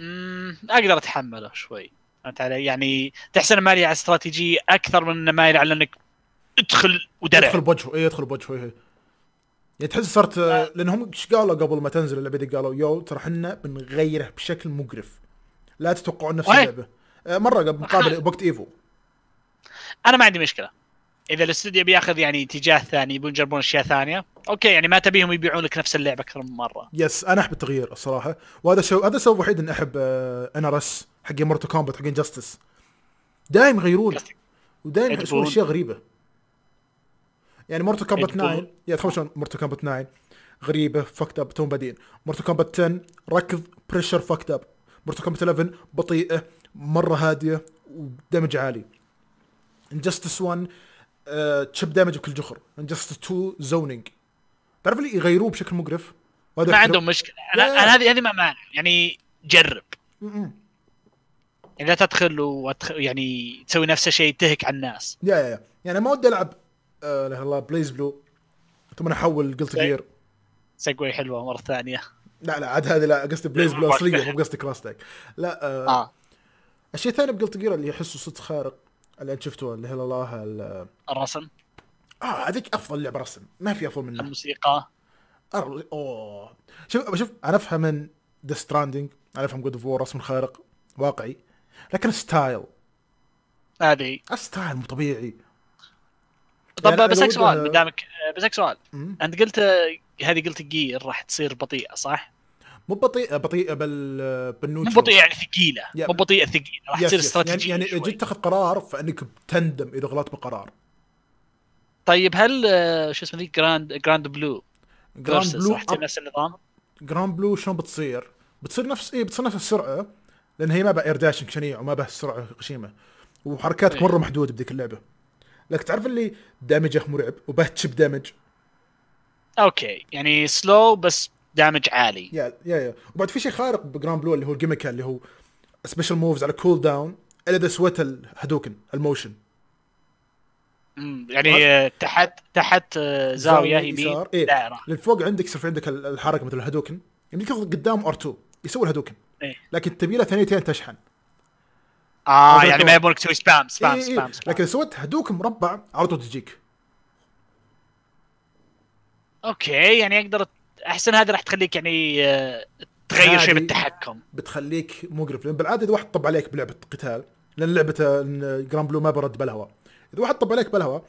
اممم اقدر اتحمله شوي فهمت علي؟ يعني تحس انه مالي على استراتيجي اكثر من انه مالي على انك ادخل ودرع ادخل بوجهه اي ادخل بوجهه إيه،, ايه يعني تحس صرت آه،, آه. لانهم ايش قالوا قبل ما تنزل اللعبه دي قالوا يو ترى احنا بنغيره بشكل مقرف لا تتوقعون نفس اللعبه آه، مره قبل مقابل وقت ايفو انا ما عندي مشكله اذا الاستوديو بياخذ يعني اتجاه ثاني يبون يجربون اشياء ثانيه اوكي يعني ما تبيهم يبيعون لك نفس اللعبه اكثر من مره يس انا احب التغيير الصراحه وهذا شو هذا السبب الوحيد اني احب ان ار اس حق مورتو كومبات حق جاستس دايم يغيرون ودايم يحسون اشياء غريبه يعني مورتو كومبات 9 يا تخيل شلون مورتو كومبات 9 غريبه فكت اب تو بادين مورتو كومبات 10 ركض بريشر فكت اب مورتو كومبات 11 بطيئه مره هاديه ودمج عالي انجستس 1 تشب دامج بكل جخر جست 2 زونينج تعرف اللي يغيروه بشكل مقرف ما عندهم مشكله انا هذه هذه ما مانع يعني جرب يعني لا تدخل يعني تسوي نفس الشيء تهك على الناس يا يا يعني ما ودي العب آه، لا الله بليز بلو ثم احول قلت جير سقوي حلوه مره ثانيه لا لا عاد هذه لا قصدي بليز بلو <laughs> اصليه مو قصدي كلاس تاك لا آه، آه. الشيء الثاني بقلت جير اللي يحسه صدق خارق اللي انت شفتوه اللي هي الله الرسم اه هذيك افضل لعبه رسم ما في افضل منها الموسيقى اوه شوف شوف انا افهم من ذا ستراندنج انا افهم جود اوف وور رسم خارق واقعي لكن ستايل هذه ستايل مو طبيعي طب يعني بسالك سؤال قدامك بسالك سؤال انت قلت هذه قلت جير راح تصير بطيئه صح؟ مو بطيئه بطيئه بال مو بطيئه يعني ثقيله يعني مو بطيئه ثقيله راح تصير استراتيجيه يعني, يعني جيت تاخذ قرار فانك بتندم اذا غلطت بالقرار طيب هل آه، شو اسمه ذيك جراند جراند بلو جراند بلو راح نفس النظام؟ جراند بلو شلون بتصير؟ بتصير نفس اي بتصير نفس السرعه لان هي ما بها اير داشنج شنيع وما بها السرعه غشيمه وحركاتك إيه. مره محدوده بذيك اللعبه لك تعرف اللي دامجه مرعب وبه تشب دامج اوكي يعني سلو بس دامج عالي يا يا يا وبعد في شيء خارق بجران بلو اللي هو الجيميكا اللي هو سبيشال موفز على كول داون الا اذا سويت الهدوكن الموشن يعني تحت تحت آه، زاويه يمين إيه. دائره دائره للفوق عندك يصير في عندك الحركه مثل الهدوكن يعني يمديك تضغط قدام ار2 يسوي الهدوكن إيه. لكن تبي له ثانيتين تشحن اه يعني ما يبونك تسوي سبام سبام إيه سبام, إيه. سبام لكن سويت هدوكن مربع على طول تجيك اوكي يعني اقدر احسن هذه راح تخليك يعني آه، تغير شيء بالتحكم بتخليك مقرف لان بالعاده اذا واحد طب عليك بلعبه قتال لان لعبه جراند بلو ما برد بالهواء اذا واحد طب عليك بالهواء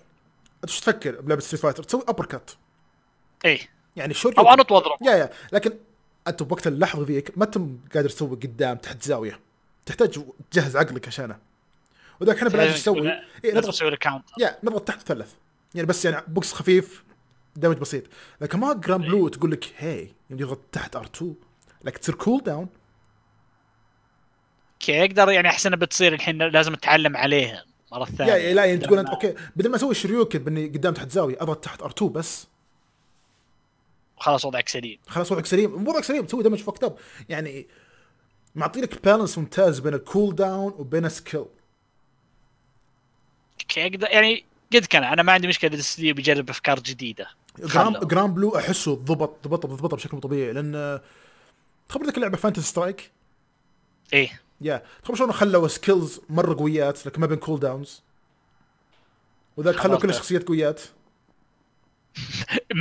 ايش تفكر بلعبه ستريت فايتر تسوي ابر كات ايه يعني شو او انط واضرب يا يا لكن انت بوقت اللحظه ذيك ما انت قادر تسوي قدام تحت زاويه تحتاج تجهز عقلك عشانه وذاك احنا بالعاده إيه، نسوي إيه، إيه، نضغط نسوي الكاونت يا نضغط تحت ثلث يعني بس يعني بوكس خفيف دمج بسيط لكن ما جرام إيه. بلو تقول لك هي يمدي يضغط تحت ار2 لك تصير كول داون اوكي اقدر يعني احسن بتصير الحين لازم اتعلم عليها مره ثانيه يعني لا يعني تقول انت اوكي بدل ما اسوي شريوك باني قدام تحت زاويه اضغط تحت ار2 بس خلاص وضعك سليم خلاص وضعك سليم وضعك سليم تسوي دمج فوكت اب يعني معطي لك بالانس ممتاز بين الكول داون وبين السكيل اوكي اقدر يعني قد كان انا ما عندي مشكله مستديو بيجرب افكار جديده جرام جرام بلو احسه ضبط ضبط ضبط بشكل طبيعي لان تخبر ذيك اللعبه فانتسي سترايك ايه يا تخبر شلون خلوا سكيلز مره قويات لكن ما بين كول داونز وذاك خلوا كل الشخصيات قويات <laughs>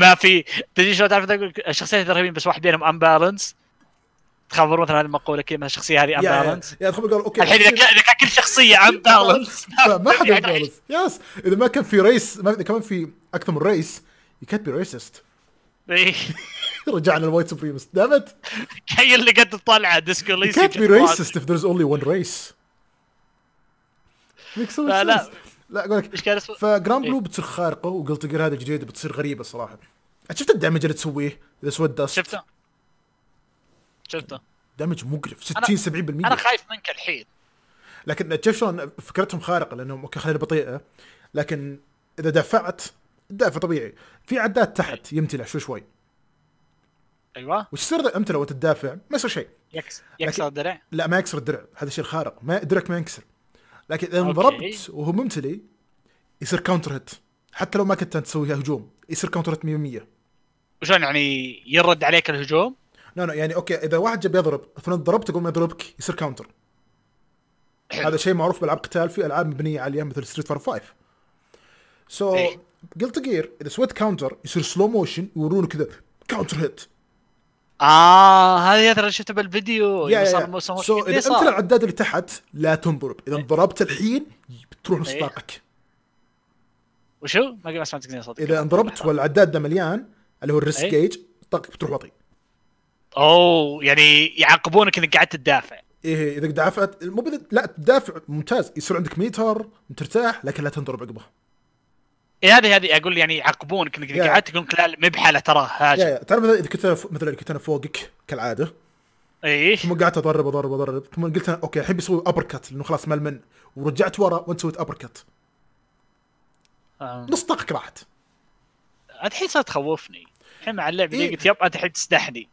ما في تدري شلون تعرف الشخصيات رهيبين بس واحد بينهم امبالانس تخبر مثلا هذه المقوله كلمه الشخصيه هذه امبالانس يا تخبر قالوا اوكي الحين اذا كان كل شخصيه امبالانس ما حد امبالانس <laughs> يس يعني اذا ما كان في ريس ما كمان في اكثر من ريس You can't be racist. إيه. <laughs> رجعنا الوايت سبريمست دامت هي اللي قد تطلع ديسكو ليسي You can't be racist if there's only one race. Makes لا لا لا اقول لك فجراند بلو إيه. بتصير خارقه وقلت جير هذا الجديد بتصير غريبه صراحه. شفت الدمج اللي تسويه اذا سويت داست؟ شفته شفته دمج مقرف 60 70% انا خايف منك الحين لكن شوف شلون فكرتهم خارقه لانهم اوكي خلينا بطيئه لكن اذا دفعت دافع طبيعي في عداد تحت يمتلع شوي شوي ايوه وش يصير امتلع وانت تدافع ما يصير شيء يكسر يكسر الدرع لا ما يكسر الدرع هذا شيء خارق ما درعك ما ينكسر لكن اذا انضربت وهو ممتلي يصير كاونتر هيت حتى لو ما كنت انت تسويها هجوم يصير كاونتر هيت 100% وشلون يعني يرد عليك الهجوم؟ لا لا يعني اوكي اذا واحد جاب يضرب ثم ضربت قبل ما يضربك يصير كاونتر هذا شيء معروف بالعاب قتال في العاب مبنيه عليه مثل ستريت فور 5 سو so, إيه. قلت جير اذا سويت كاونتر يصير سلو موشن يورونه كذا كاونتر هيت اه هذه ترى شفتها بالفيديو يا يا سو اذا إيه، انت العداد اللي تحت لا تنضرب اذا إيه. انضربت الحين بتروح نص طاقك إيه. وشو؟ ما اسمع صوتك اذا انضربت والعداد ده مليان اللي هو الريسك جيج طاقك بتروح بطيء اوه يعني يعاقبونك انك قعدت تدافع ايه اذا دافعت مو لا تدافع ممتاز يصير عندك ميتر ترتاح لكن لا تنضرب عقبه إيه، هذه هذه اقول يعني يعاقبونك انك قعدت تقول لا ما بحاله تراه هاجم ترى اذا كنت مثلا كنت انا فوقك كالعاده اي ثم قعدت اضرب اضرب اضرب ثم قلت أنا اوكي الحين بيسوي ابر كات لانه خلاص مل من ورجعت ورا وانت سويت ابر أه. نص طاقك راحت الحين صارت تخوفني الحين مع اللعبه إيه؟ قلت يب انت الحين تستحني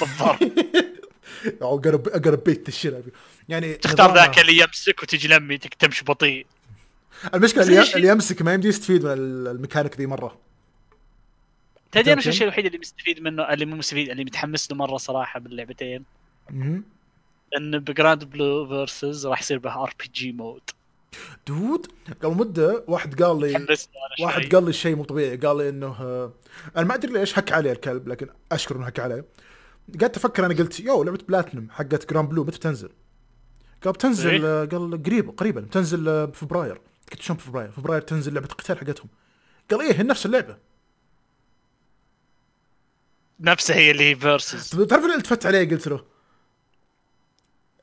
بالضرب <laughs> او قرب بيت الشرب يعني تختار ذاك اللي يمسك وتجي لمي تمشي بطيء المشكله اللي, اللي يمسك ما يمدي يستفيد من الميكانيك ذي مره تدري انا الشيء الوحيد اللي مستفيد منه اللي مو مستفيد اللي متحمس له مره صراحه باللعبتين ان بجراند بلو فيرسز راح يصير به ار بي جي مود دود قبل مده واحد قال لي واحد قال لي شيء مو طبيعي قال لي انه آه، انا ما ادري ليش هك علي الكلب لكن اشكر انه هك علي قعدت افكر انا قلت يو لعبه بلاتنم حقت جراند بلو متى بتنزل؟ قال بتنزل إيه. آه، قال قريب قريبا بتنزل آه، بفبراير قلت شلون فبراير؟ فبراير تنزل لعبه قتال حقتهم قال ايه نفس اللعبه نفسها هي اللي هي فيرسز تعرف اللي التفت عليه قلت له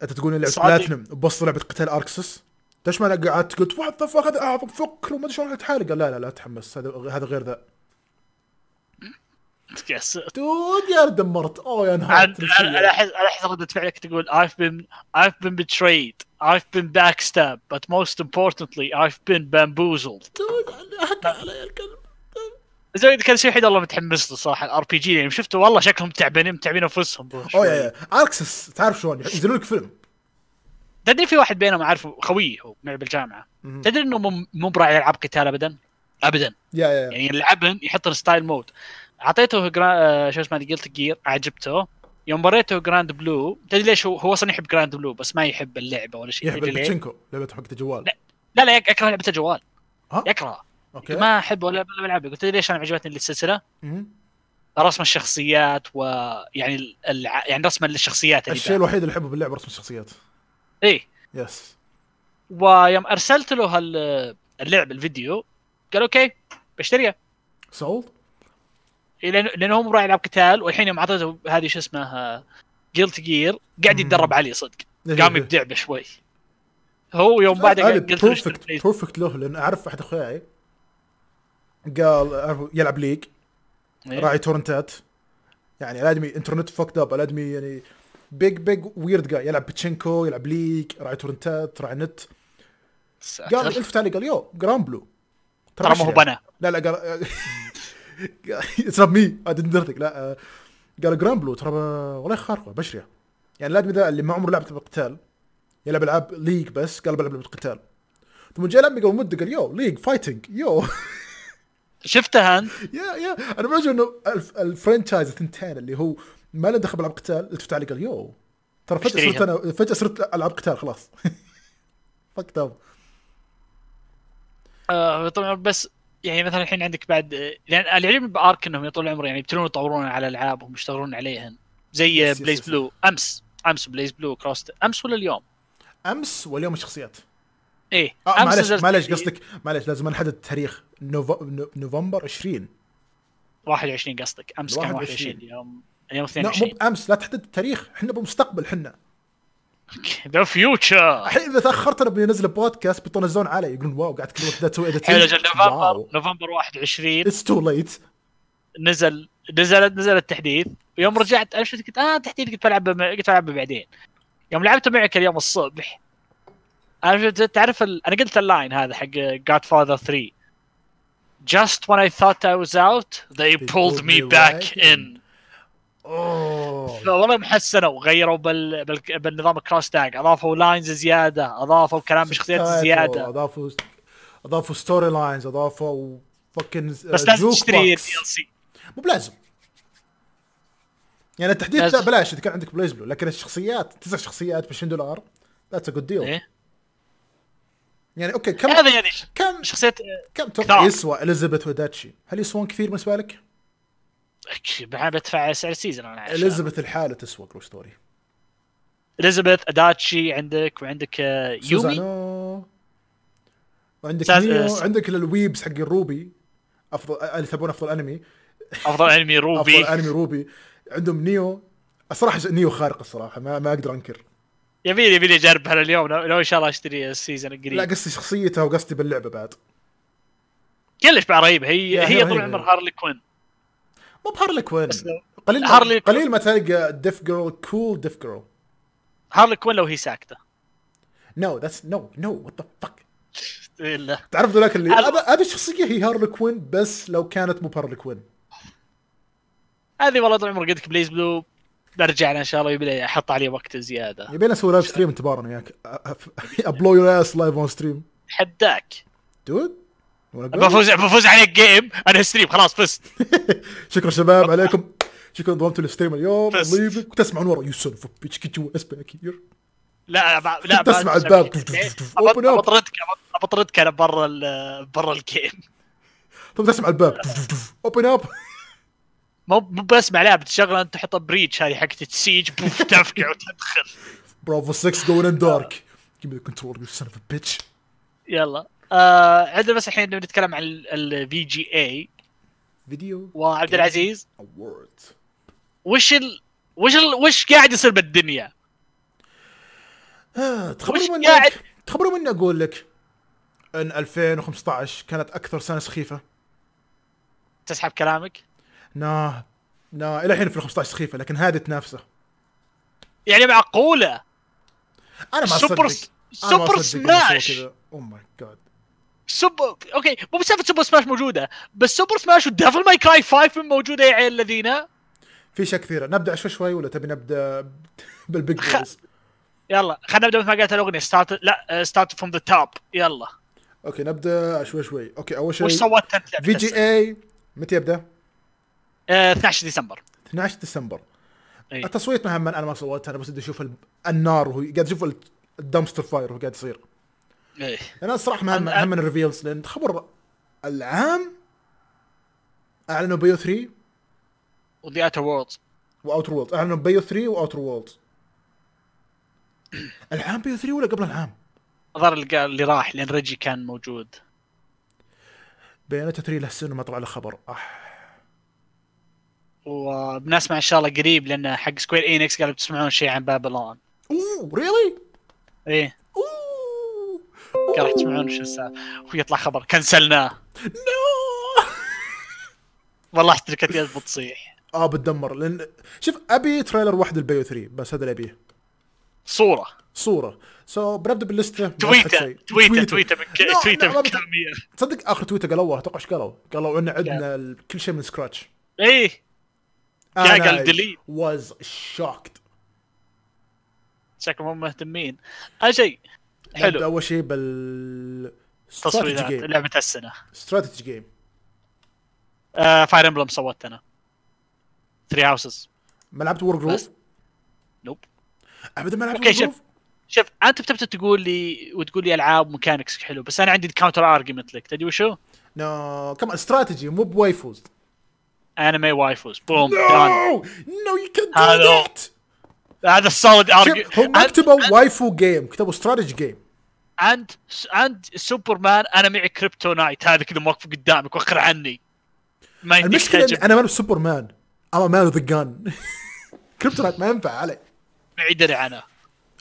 انت تقول لعبه بلاتنم بوصل لعبه قتال اركسس ليش ما قعدت قلت وات ذا هذا فكر وما ادري شلون حالي قال لا لا لا تحمس هذا هذا غير ذا دود يا دمرت اوه يا نهار انا احس انا احس رده فعلك تقول I've been I've been betrayed I've been backstabbed but most importantly I've been bamboozled دود اهدى علي الكلب كان شيء الوحيد والله متحمس له صراحه الار بي جي يعني شفته والله شكلهم تعبانين متعبين انفسهم اوه يا اركسس تعرف شلون ينزلون لك فيلم تدري في واحد بينهم اعرفه خوي هو معي بالجامعه تدري انه مو براعي العاب قتال ابدا ابدا يا يا يعني يلعبن يحطن ستايل مود اعطيته جرا... آه، شو اسمه قلت جير عجبته يوم بريته جراند بلو تدري ليش هو, هو اصلا يحب جراند بلو بس ما يحب اللعبه ولا شيء يحب الباتشينكو لعبه حقت الجوال لا لا, يكره لعبه الجوال يكره اوكي ما احب ولا العب قلت ليش انا عجبتني السلسله؟ رسم الشخصيات ويعني الع... يعني رسم الشخصيات اللي الشيء الوحيد اللي احبه باللعبه رسم الشخصيات اي يس ويوم ارسلت له هال... اللعب الفيديو قال اوكي بشتريها سولد إيه، لانه هو راح يلعب قتال والحين يوم اعطيته هذه شو اسمه جيلت جير قاعد يتدرب عليه صدق إيه، قام إيه. يبدع بشوي هو يوم بعده قلت بيرفكت بيرفكت له لان اعرف احد اخوياي قال يلعب ليج راعي تورنتات يعني الادمي انترنت فوكت اب الادمي يعني بيج بيج ويرد جاي يلعب بتشينكو يلعب ليج راعي تورنتات راعي نت قال الف تعليق قال يو بلو ترى ما هو يعني؟ بنا لا لا قال <laughs> اتس <laughs> مي اي آه، دينت لا آه، قال جرامبلو ترى آه، والله خارقه بشريه يعني الادمي ذا اللي ما عمره لعب بالقتال يلعب العاب ليج بس قال بلعب لعبه قتال ثم جاء لعبه قبل مده قال يو ليج فايتنج يو <laughs> شفتها انت؟ يا يا انا بعجب انه الفرنشايز الثنتين اللي هو ما له دخل بالعاب قتال التفت علي قال يو ترى فجاه صرت انا فجاه صرت العاب قتال خلاص فك <laughs> طبعا بس يعني مثلا الحين عندك بعد لان العلم بارك انهم يطول العمر يعني يبتلون يطورون على العابهم ويشتغلون عليهن زي يس بليز يس بلو يس. امس امس بليز بلو كروست امس ولا اليوم؟ امس واليوم الشخصيات ايه آه، امس معلش معلش إيه؟ قصدك معلش لازم نحدد التاريخ نوف... نوفمبر 20 21 قصدك امس كان 21 اليوم اليوم 22 لا مو بامس لا تحدد التاريخ احنا بمستقبل احنا ذا فيوتشر الحين اذا تاخرت انا بينزل بودكاست بيطنزون علي يقولون واو قاعد تكلم وحده تسوي اديتنج حلو نوفمبر نوفمبر 21 اتس تو ليت نزل نزل نزل التحديث ويوم رجعت انا قلت اه تحديث قلت بلعبه قلت بلعبه بعدين يوم لعبته معك اليوم الصبح انا تعرف ال... انا قلت اللاين هذا حق جاد فاذر 3 Just when I thought I was out, they, they pulled, pulled me back right. in. اوه فوالله حسنوا غيروا بال... بال... بالنظام الكروس تاج اضافوا لاينز زياده اضافوا كلام بشخصيات زياده اضافوا اضافوا ستوري لاينز اضافوا فكن بس آه، لازم تشتري دي ال سي مو بلازم يعني التحديث لا بلاش اذا كان عندك بلايز بلو لكن الشخصيات تسع شخصيات ب 20 دولار ذاتس ا جود ديل يعني اوكي كم هذا يعني كم شخصيات كم توقع يسوى اليزابيث وداتشي؟ هل يسوون كثير بالنسبه لك؟ بدفع سعر سيزون انا عشان. اليزابيث الحالة تسوى كرو ستوري اليزابيث اداتشي عندك وعندك آه، يومي سوزانو. وعندك ساز... نيو عندك الويبس حق الروبي افضل اللي افضل انمي افضل انمي <laughs> روبي افضل انمي روبي عندهم نيو الصراحه نيو خارق الصراحه ما, ما اقدر انكر يبي لي يبي لي اجربها اليوم لو ان شاء الله اشتري السيزون القريب لا قصدي شخصيتها وقصدي باللعبه بعد كلش بعد رهيبه هي هي طول عمرها هارلي كوين مو بهارلي كوين قليل هارلي قليل ما تلقى ديف جيرل كول ديف جيرل هارلي كوين لو هي ساكته نو ذاتس نو نو وات ذا فك تعرف ذولاك اللي هذه الشخصيه هي هارلي كوين بس لو كانت مو بهارلي كوين هذه والله طول عمرك قلت بليز بلو برجع ان شاء الله يبي احط عليه وقت زياده يبي اسوي لايف ستريم تبارن وياك ابلو يور اس لايف اون ستريم حداك دود بفوز بفوز عليك جيم انا ستريم خلاص فزت <laughs> شكرا شباب عليكم شكرا ضمتوا الستريم اليوم الله يبارك ورا يو سون اوف بيتش كيتو اسبا كير لا لا تسمع الباب بطردك بطردك انا برا برا الجيم طيب، ثم تسمع الباب اوبن اب مو مو بسمع لا بتشغله انت تحط بريتش هذه حقت السيج بوف تفقع وتدخل برافو 6 جوين دارك جيب ذا كنترول يو سون اوف بيتش يلا آه عندنا بس الحين بنتكلم عن الفي جي اي فيديو وعبد العزيز وش ال... وش ال... وش قاعد يصير بالدنيا؟ آه، تخبروا قاعد تخبروا اقول لك ان 2015 كانت اكثر سنه سخيفه تسحب كلامك؟ نا نا الى الحين 2015 سخيفه لكن هذه تنافسه يعني معقوله انا ما سوبر سوبر سماش اوه ماي جاد سوبر اوكي مو بسالفه سوبر سماش موجوده بس سوبر سماش وديفل ماي كراي 5 موجوده يا عيال الذين في اشياء كثيره نبدا شوي شوي ولا تبي نبدا <laughs> بالبيج خ... يلا خلينا نبدا مثل ما قالت الاغنيه ستارت لا ستارت فروم ذا توب يلا اوكي نبدا شوي شوي اوكي اول شيء وش صوتت انت في جي اي متى يبدا؟ آه 12 ديسمبر 12 ديسمبر أي. التصويت مهم انا ما صوتت انا بس بدي اشوف النار وهو قاعد اشوف الدمستر فاير وهو قاعد يصير ايه انا الصراحه ما هم, من الريفيلز لان خبر العام اعلنوا بيو 3 وذا اوتر وورلد واوتر وورلد اعلنوا بيو 3 واوتر وورلد العام بيو 3 ولا قبل العام؟ الظاهر اللي, راح لان ريجي كان موجود بيانات 3 له سنه ما طلع له خبر اح وبنسمع ان شاء الله قريب لان حق سكوير انكس قالوا بتسمعون شيء عن بابلون اوه ريلي؟ ايه كان راح تسمعون شو السالفه ويطلع خبر كنسلناه نو <laughs> والله الشركات بتصيح اه بتدمر لان شوف ابي تريلر واحد البيو 3 بس هذا اللي ابيه صوره صوره سو so, بنبدا باللسته تويتر تويتر تويتر من تصدق اخر تويتر قالوها اتوقع ايش قالوا؟ قالوا انه عندنا كل شيء من سكراتش ايه انا قال ديليت واز شوكت شكلهم مهتمين اجي حلو اول شيء بال تصويرات لعبه السنه استراتيجي جيم فاير امبلم صوتت انا ثري هاوسز ما لعبت وور جروف؟ نوب ابدا ما لعبت وور جروف شوف انت بتبدا تقول لي وتقول لي العاب ميكانكس حلو بس انا عندي كاونتر ارجيومنت لك تدري وشو؟ نو كم استراتيجي مو بوايفوز انمي وايفوز بوم نو نو يو كانت دو هذا السوليد ارجيومنت هم كتبوا وايفو جيم كتبوا استراتيجي جيم انت انت سوبرمان انا معي كريبتونايت هذا كذا موقف قدامك وخر عني ما المشكله انا انا مانو سوبرمان اما مان ذا جان كريبتونايت ما ينفع علي درع oh, <laughs> انا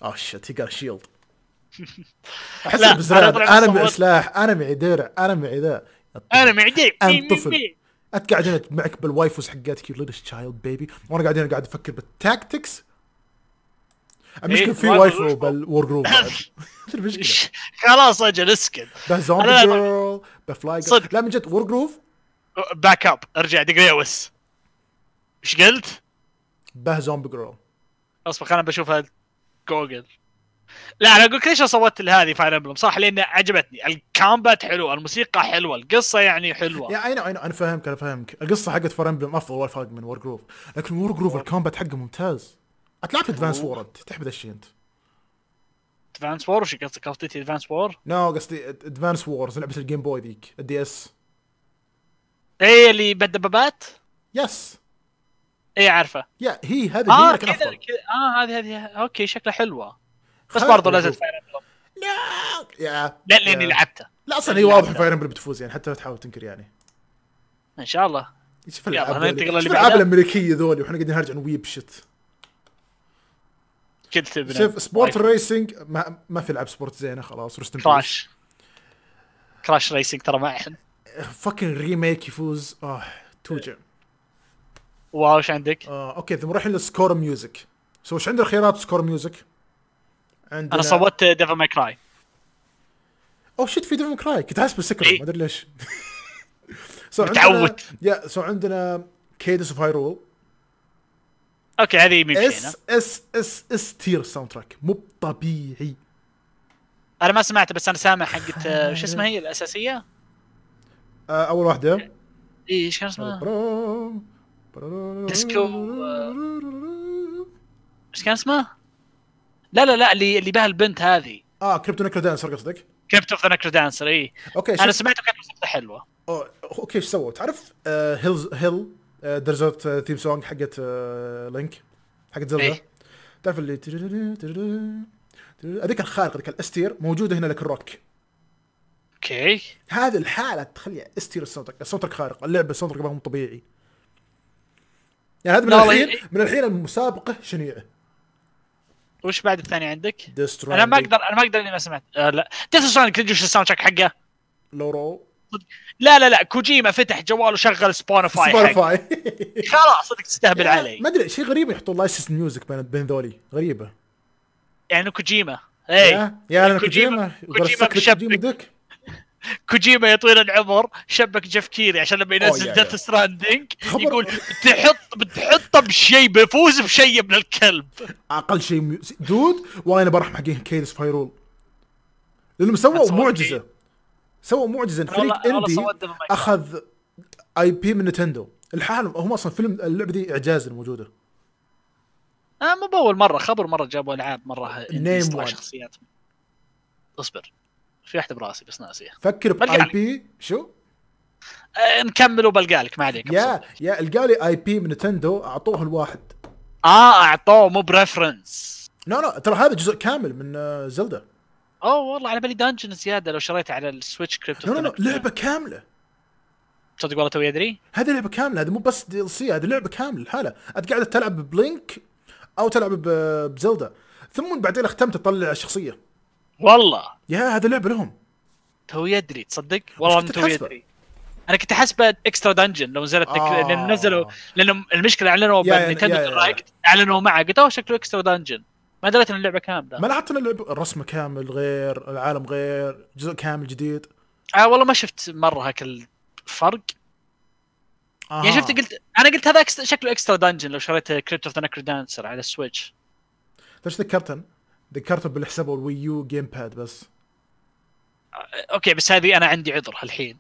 اوه شيت هي جات شيلد احس انا معي سلاح انا معي درع انا معي ذا انا معي درع انت طفل انت قاعد معك بالوايفوز حقتك يو ليتش تشايلد بيبي وانا قاعد قاعد افكر بالتاكتكس إيه، المشكله في وايفو فاي بالور جروب خلاص اجل اسكت بس زومبي جيرل بفلاي صدق لا من جد وور جروف باك اب ارجع دقيقه بس ايش قلت؟ به زومبي جيرل اصبر خلنا بشوفها جوجل لا انا اقول ليش صوتت لهذه فاير امبلم صح لان عجبتني الكامبات حلوه الموسيقى حلوه القصه يعني حلوه يا اي انا فاهمك انا فاهمك القصه حقت فاير امبلم افضل والفرق من وور جروف لكن وور جروف الكامبات حقه ممتاز لعبت ادفانس وور انت تحب ذا الشيء انت ادفانس وور وش قصدك قصدك ادفانس وور؟ نو قصدي ادفانس وورز لعبه الجيم بوي ذيك الدي اس اي اللي بالدبابات؟ يس اي عارفه يا هي هذه آه هي كذا كذا اه هذه هذه اوكي شكلها حلوه بس برضه لازم فاير لا لا لاني لعبته لا اصلا هي واضح فاير امبلم بتفوز يعني حتى تحاول تنكر يعني ان شاء الله شوف الالعاب الامريكيه ذولي واحنا قاعدين نرجع نويب شت كل تبنى شوف سبورت طيب. ريسنج ما, ما في لعب سبورت زينه خلاص كراش كراش ريسنج ترى ما احن فاكن ريميك يفوز اه توجع واو ايش عندك؟ آه، اوكي ثم رايحين للسكور ميوزك سو ايش عندنا خيارات سكور ميوزك؟ عندنا انا صوتت ديفل ماي كراي او شيت في ديفل ماي كراي كنت احس بالسكر إيه. ما ادري ليش <laughs> متعود يا سو عندنا كيدس اوف هايرول اوكي هذه مي اس اس اس اس تير الساوند تراك مو طبيعي انا ما سمعته بس انا سامع حقت آه، شو اسمها هي الاساسيه؟ آه اول واحده اي ايش كان اسمها؟ ديسكو آه. ايش كان اسمها؟ لا لا لا اللي اللي بها البنت هذه اه كريبتو نكرو دانسر قصدك؟ كريبتو اوف ذا نكرو دانسر اي اوكي انا سمعته كانت حلوه أوه. اوكي ايش سووا؟ تعرف هيلز آه، هيل درزوت تيم سونج حقت لينك آه، حقت زلدا إيه. تعرف اللي هذيك الخارق هذيك الاستير موجوده هنا لك الروك اوكي هذه الحاله تخلي استير الساوند صوتك خارق اللعبه صوتك تراك مو طبيعي يعني هذا من الحين من الحين المسابقه شنيعه وش بعد الثاني عندك؟ انا ما اقدر انا ما اقدر اني ما سمعت آه لا ديث ستراندنج تدري وش الساوند تراك حقه؟ لورو لا لا لا كوجيما فتح جواله وشغل سبونيفاي سبونيفاي <laughs> خلاص صدق تستهبل علي ما ادري شيء غريب يحطون لايسنس ميوزك بين بين ذولي غريبه يعني كوجيما اي يا, انا كوجيما كوجيما كوجيما يا طويل العمر شبك جيف كيري عشان لما ينزل ديث ستراندنج يقول بتحط بتحطه بشيء بيفوز بشيء يا ابن الكلب اقل شيء دود وانا برحم حقين كيرس فايرول لانهم سووا معجزه سووا معجزه فريق اندي اخذ اي بي من نتندو الحال هم اصلا فيلم اللعبه دي اعجاز الموجوده آه مو باول مره خبر مره جابوا العاب مره نيم شخصيات اصبر في واحده براسي بس ناسيه فكر باي بي شو؟ آه نكمل لك ما عليك يا يا القالي اي بي من نتندو اعطوه الواحد اه اعطوه مو بريفرنس لا لا ترى هذا جزء كامل من آه، زلدا اوه والله على بالي دانجن زياده لو شريتها على السويتش كريبتو لا لا لعبه كامله تصدق والله توي ادري هذه لعبه كامله هذه مو بس دي ال سي هذه لعبه كامله لحالها انت قاعد تلعب ببلينك او تلعب بزلدا ثم بعدين اختمت تطلع الشخصيه والله يا هذا لعبه لهم توي ادري تصدق والله انا توي ادري انا كنت حاسبه اكسترا دنجن لو نزلت آه. لان نزلوا لان المشكله اعلنوا بنتندو دايركت اعلنوا معه قلت اوه شكله اكسترا دنجن ما دريت ان اللعبه كامله ما لاحظت ان اللعبه الرسم كامل غير العالم غير جزء كامل جديد آه والله ما شفت مره هاك الفرق آه. يعني شفت قلت انا قلت هذا شكله اكسترا دنجن لو شريت كريبت اوف ذا دانسر على السويتش ليش ذكرته؟ ذكرته بالحساب والوي يو جيم باد بس آه اوكي بس هذه انا عندي عذر الحين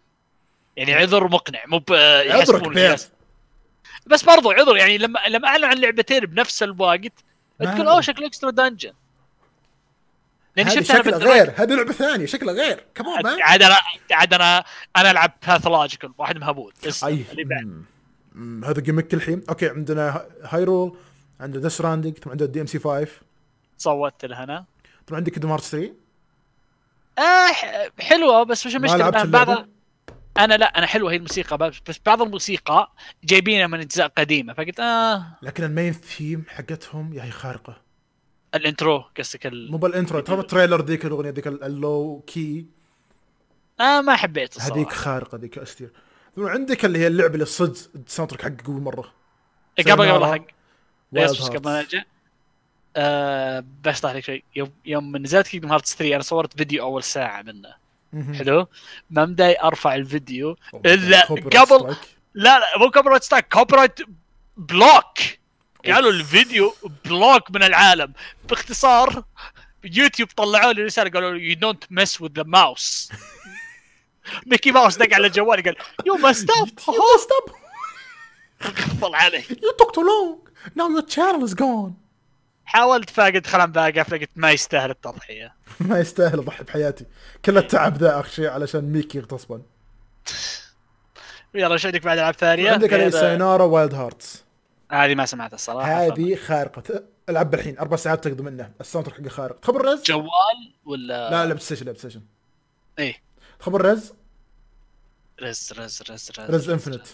يعني عذر مقنع مو عذر عذرك بس برضو عذر يعني لما لما اعلن عن لعبتين بنفس الوقت تقول اوه شكله اكسترا دنجن لاني شفتها شكله غير هذه لعبه ثانيه شكلها غير كمان عاد انا عاد انا انا العب باثولوجيكال واحد مهبول هذا جيمك الحين اوكي عندنا هايرول عندنا ذا سراندنج ثم عندنا دي ام سي 5 صوتت الهنا ثم عندك دمار 3 آه حلوه بس مش مشكله بعض انا لا انا حلوه هي الموسيقى بس بعض الموسيقى جايبينها من اجزاء قديمه فقلت اه لكن المين ثيم حقتهم يا هي خارقه الانترو قصدك ال... مو بالانترو ترى التريلر ذيك الاغنيه ذيك اللو كي اه ما حبيت الصراحه هذيك خارقه ذيك استير عندك اللي هي اللعبه اللي صدق الساوند تراك حقه قوي مره قبل قبل حق قبل ما نرجع آه، بشطح لك شيء يوم, يوم نزلت كينج هارتس 3 انا صورت فيديو اول ساعه منه حلو ما مداي ارفع الفيديو الا قبل لا لا مو كوبي رايت ستاك كوبي رايت بلوك قالوا الفيديو بلوك من العالم باختصار يوتيوب طلعوا لي رساله قالوا يو دونت مس وذ ذا ماوس ميكي ماوس دق على الجوال قال يو ماست اب يو ماست اب غفل عليك يو توك تو لونج ناو يور تشانل از جون حاولت فاقد خلان باقي لقيت ما يستاهل التضحيه <laughs> ما يستاهل اضحي بحياتي كل التعب ذا اخشي علشان ميكي غصبا يلا ايش عندك بعد العاب ثانيه؟ عندك علي سينارا وايلد هارتس هذه ما سمعتها الصراحه هذه خارقه العب الحين اربع ساعات تقضي منه الساوند تراك حقه خارق تخبر رز؟ جوال ولا لا لا بلاي ستيشن بلاي ستيشن ايه تخبر رز؟ رز رز رز رز رز انفنت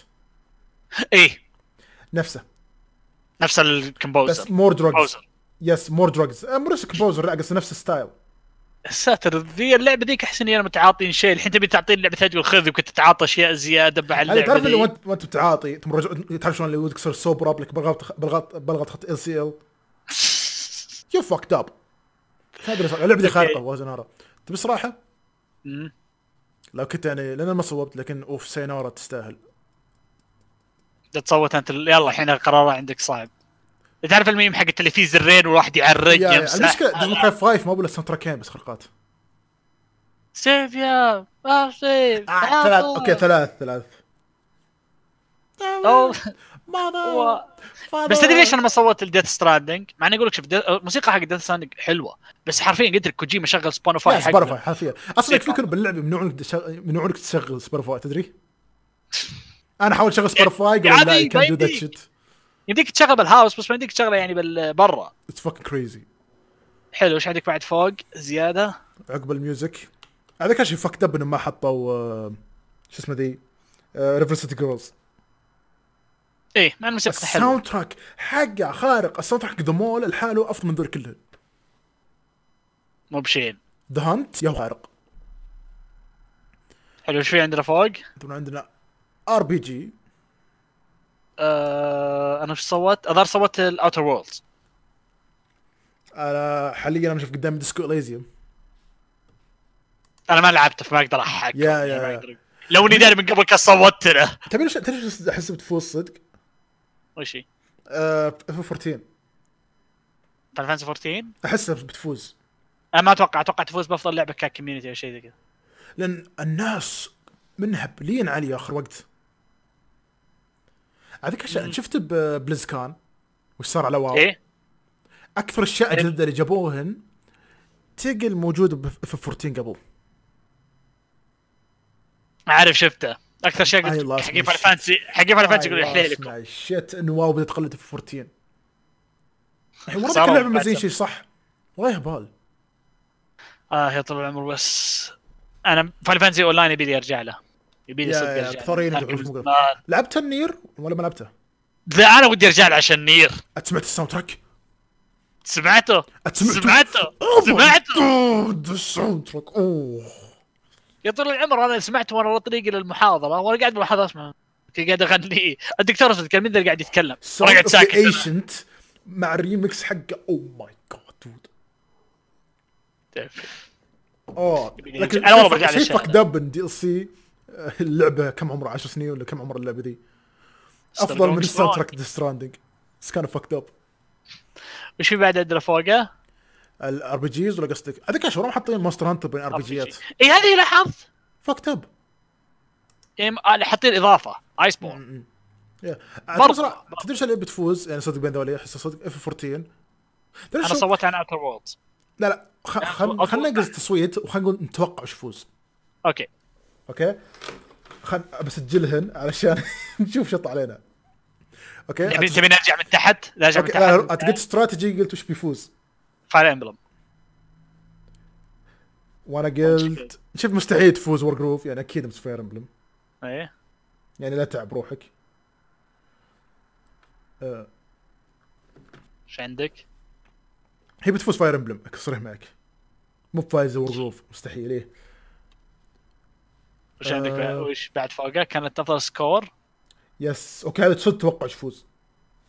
ايه نفسه نفس الكمبوزر بس مور دروجز يس مور دراجز أه، مش بوزر الرقص نفس ستايل ساتر ذي اللعبه ذيك احس اني انا متعاطي شيء الحين تبي تعطيني لعبه ثلج والخير يمكن تتعاطى اشياء زياده مع اللعبه تعرف اللي وانت وانت بتعاطي تعرف شلون اللي ودك تصير سوبر اب لك بلغط بلغط بلغت خط ال سي ال يو فكت اب اللعبه دي خارقه وزنارة تبي صراحه؟ لو كنت يعني لان ما صوبت لكن اوف سينارا تستاهل تصوت انت يلا الحين القرار عندك صعب تعرف الميم حق اللي فيه زرين وواحد يعرج يمسح المشكله ديفل كراي 5 ما بلا ساوند تراكين بس خرقات سيف يا ما آه، سيف آه، آه، ثلاث اوكي ثلاث ثلاث ماذا بس تدري ليش انا ما صوت الديث ستراندنج؟ مع اني اقول لك شوف الموسيقى حق ديث ستراندنج حلوه بس حرفيا قلت لك كوجيما شغل سبونفاي حق حرفيا اصلا إيه. في باللعبه ممنوع ممنوع ممنوعونك تشغل سبونفاي تدري؟ انا حاولت اشغل سبونفاي قالوا لا يو دو ذات شيت يمديك تشغل بالهاوس بس ما يمديك تشغله يعني برا اتس فاك كريزي حلو ايش عندك بعد فوق زياده؟ عقب الميوزك هذا كان شيء فكت اب انهم ما حطوا آه، شو اسمه ذي ريفر سيتي جيرلز ايه مع الموسيقى حلوه الساوند تراك حقه خارق الساوند تراك ذا مول لحاله افضل من ذول كلهم مو بشين ذا هانت يا خارق حلو شو في عندنا فوق؟ عندنا ار بي جي آه، انا ايش صوت؟ اظهر صوت الاوتر وورلد انا حاليا انا شوف قدام ديسكو اليزيوم انا ما لعبته فما اقدر احق يا يا لو اني داري من قبل كان صوتت له تبي تدري ايش احس بتفوز صدق؟ وش هي؟ اف 14 فاينل 14 احس بتفوز انا ما اتوقع اتوقع تفوز بافضل لعبه ككوميونتي او شيء زي كذا لان الناس منها بلين علي اخر وقت هذيك شفت ببلزكان وش صار على واو؟ ايه اكثر الاشياء الجديده اللي جابوهن تقل موجود في 14 قبل عارف شفته اكثر شيء قلت حق فاينل فانتسي حق فاينل فانتسي يقول يحلي لكم شيت ان واو بدات تقلد في 14 الحين مره كل لعبه منزلين شيء صح والله يهبال اه يا طول العمر بس انا فاينل فانتسي اون لاين ابي ارجع له يبيني لي يا ارجع لعبت النير ولا ما لعبته؟ لا انا ودي ارجع له عشان نير سمعت الساوند تراك؟ سمعته سمعته oh سمعته الساوند تراك اوه يا طول العمر انا سمعته وانا طريقي للمحاضره وانا قاعد بالمحاضره اسمع قاعد اغني الدكتور اسمع كان مين اللي قاعد يتكلم انا قاعد ساكت ايشنت مع الريمكس حقه اوه ماي جاد دود اوه لكن انا والله برجع شايفك دب دي ال سي اللعبه كم عمرها 10 سنين ولا كم عمر اللعبه دي افضل من الساوند تراك ستراندنج بس كان فكت اب وش في بعد عندنا فوقه؟ الار بي جيز ولا قصدك؟ اذكى شلون حاطين ماستر هانتر بين ار بي جيات اي هذه لاحظت فكت اب إيه، آه، حاطين اضافه ايس أه، بون تدري ايش اللي بتفوز يعني صدق بين ذولي احس صدق اف 14 انا صوت عن اوتر وورلد لا لا يعني خلينا نقز تصويت وخلينا نقول نتوقع ايش يفوز اوكي اوكي خل بسجلهن علشان <laughs> نشوف شط علينا اوكي تبي تبي نرجع من تحت نرجع من تحت قلت استراتيجي قلت وش بيفوز فاير امبلم وانا قلت شوف مستحيل تفوز وور جروف يعني اكيد امس فاير امبلم ايه يعني لا تعب روحك آه. ايش عندك؟ هي بتفوز فاير امبلم اكون صريح معك مو فايزه وور جروف مستحيل ايه وش عندك أه... وش بعد فوقه كانت افضل سكور يس اوكي هذا صدق توقع يفوز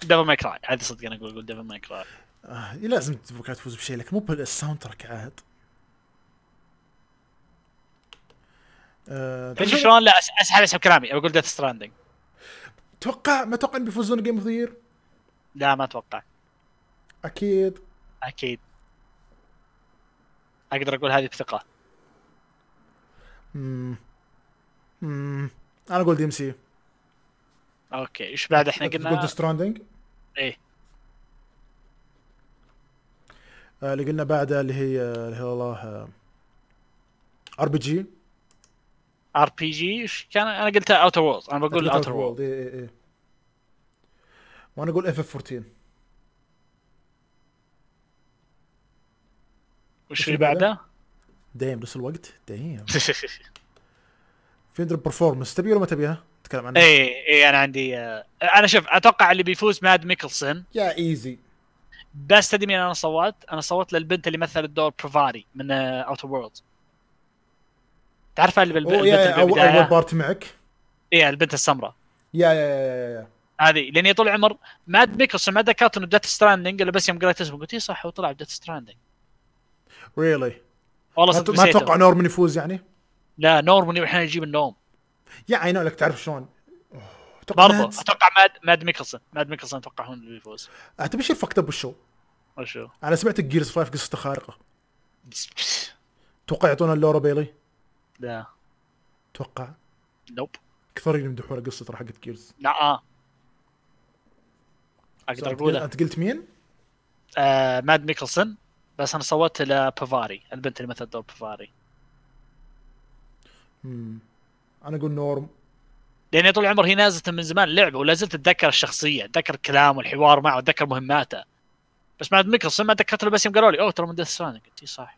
ديفل ماي كراي هذا صدق انا اقول اقول ديفل ماي كراي آه لازم ديفل ماي تفوز بشيء لك مو بالساوند تراك عاد آه تدري شلون لا اسحب اسحب كلامي اقول ديث ستراندنج توقع ما توقع ان بيفوزون جيم اوف ذا لا ما اتوقع اكيد اكيد اقدر اقول هذه بثقه امم انا اقول دي ام سي اوكي ايش بعد احنا قلنا جولد ستراندنج ايه آه، اللي قلنا بعدها اللي هي آه، اللي هي الله ار بي جي ار بي جي ايش كان انا قلتها اوتر وولد انا بقول اوتر وولد اي اي اي وانا اقول اف اف 14 وش اللي بعده؟ دايم نفس الوقت دايم <laughs> في عندنا برفورمنس تبيه ولا ما تبيها؟ تتكلم عنه إيه، اي اي انا عندي آه، انا شوف اتوقع اللي بيفوز ماد ميكلسون يا ايزي بس تدري مين انا صوت؟ انا صوت للبنت اللي مثلت دور بروفاري من اوتر وورلد تعرفها اللي بالبنت يا اللي اول اول بارت معك اي البنت السمراء يا يا يا يا هذه لان طول العمر ماد ميكلسون ما ذكرت انه ديث ستراندنج الا بس يوم قريت اسمه قلت اي صح هو طلع ستراندنج ريلي really? والله ما اتوقع نورمان يفوز يعني؟ لا نورمان احيانا يجيب النوم يا اي نو لك تعرف شلون برضه اتوقع ماد ماد ميكلسون ماد ميكلسون اتوقع هو اللي بيفوز آه، تبي شيء فكت اب الشو وشو؟ انا سمعت جيرز فايف قصته خارقه توقع يعطونا اللورا بيلي؟ لا توقع نوب كثر يمدحون قصة ترى حقت جيرز لا آه. اقدر اقولها انت قلت مين؟ آه ماد ميكلسون بس انا صوتت لبافاري البنت اللي مثلت دور بافاري انا اقول نورم لان طول عمر هي نازله من زمان لعبه ولا زلت اتذكر الشخصيه اتذكر كلامه والحوار معه اتذكر مهماته بس بعد ميكلسون ما تذكرت له بس يوم قالوا لي اوه ترى من ديث ستراندنج قلت اي صح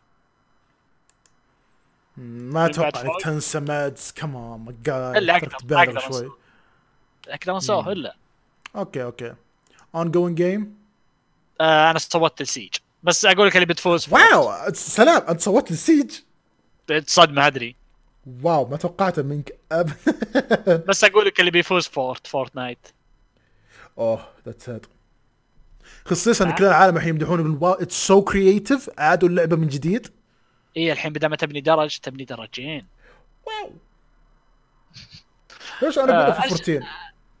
ما اتوقع انك تنسى مادز كمان مقال الا اقدر اقدر شوي اقدر انساه الا اوكي اوكي اون جوينج جيم انا صوتت لسيج بس اقول لك اللي بتفوز واو سلام انت صوتت لسيج صدمه ادري واو ما توقعته منك ابدا <laughs> بس اقول لك اللي بيفوز فورت فورتنايت اوه ذاتس ساد خصيصا ان كل العالم الحين يمدحون بالواو اتس سو كرييتيف عادوا اللعبه من جديد اي الحين بدل ما تبني درج تبني درجين واو ليش انا اقول آه، في فورتين؟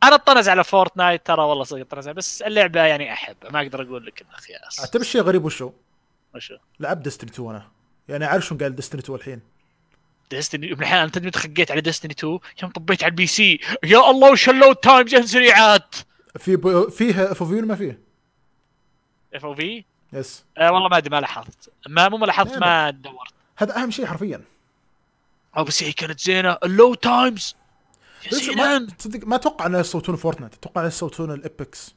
انا اطنز على فورتنايت ترى والله صدق اطنز بس اللعبه يعني احب ما اقدر اقول لك انها خياس تبي شيء غريب وشو؟ وشو؟ لعب ديستني 2 انا يعني اعرف شو قال ديستني 2 الحين ديستني من الحين انا تدري خقيت على ديستني 2 يوم طبيت على البي سي يا الله وش اللود تايمز جه سريعات في ب... فيها اف او في ولا ما فيها؟ اف او في؟ يس آه والله ما ادري ما لاحظت ما مو ما لاحظت يعني. ما دورت هذا اهم شيء حرفيا او بس هي كانت زينه اللود تايمز ما تصدق ما اتوقع انه يصوتون فورتنايت اتوقع انه يصوتون الابكس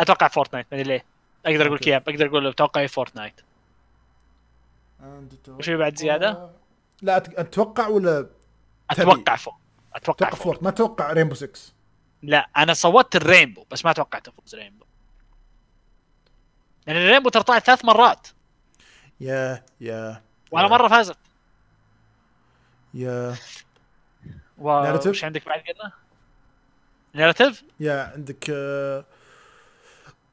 اتوقع فورتنايت ما ادري ليه اقدر اقول لك اياها اقدر اقول توقعي فورتنايت وش بعد زياده؟ لا اتوقع ولا تبي. اتوقع فوق اتوقع, فوق. فوق ما اتوقع رينبو 6 لا انا صوتت الرينبو بس ما توقعت تفوز رينبو لان يعني الرينبو ترى طلعت ثلاث مرات يا يا ولا مره فازت يا نارتيف وش عندك بعد قلنا؟ نارتيف؟ يا عندك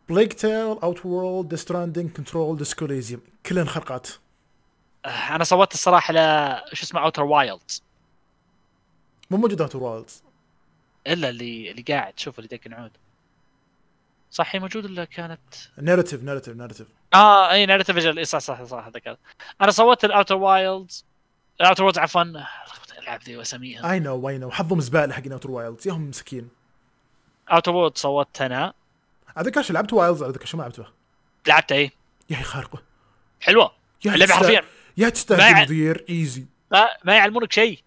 بليك تيل اوت وورلد ستراندنج كنترول ديسكوليزيوم كلها خرقات انا صوتت الصراحه ل شو اسمه اوتر وايلدز مو موجود اوتر وايلدز الا اللي اللي قاعد شوف اللي دق نعود صح هي موجود ولا كانت نيرتيف نيرتيف نيرتيف اه اي نيرتيف اي صح صح صح ذكرت انا صوتت الاوتر وايلدز الاوتر وايلد عفوا الالعاب ذي واسميها اي نو اي نو حظهم زباله حقين اوتر وايلدز ياهم مسكين اوتر وايلد صوتت انا اذكر شو لعبت وايلدز اذكر شو ما لعبته لعبته اي يا اخي خارقه حلوه اللعبه حرفيا يا تستهدف مدير ايزي ما, ما يعلمونك شيء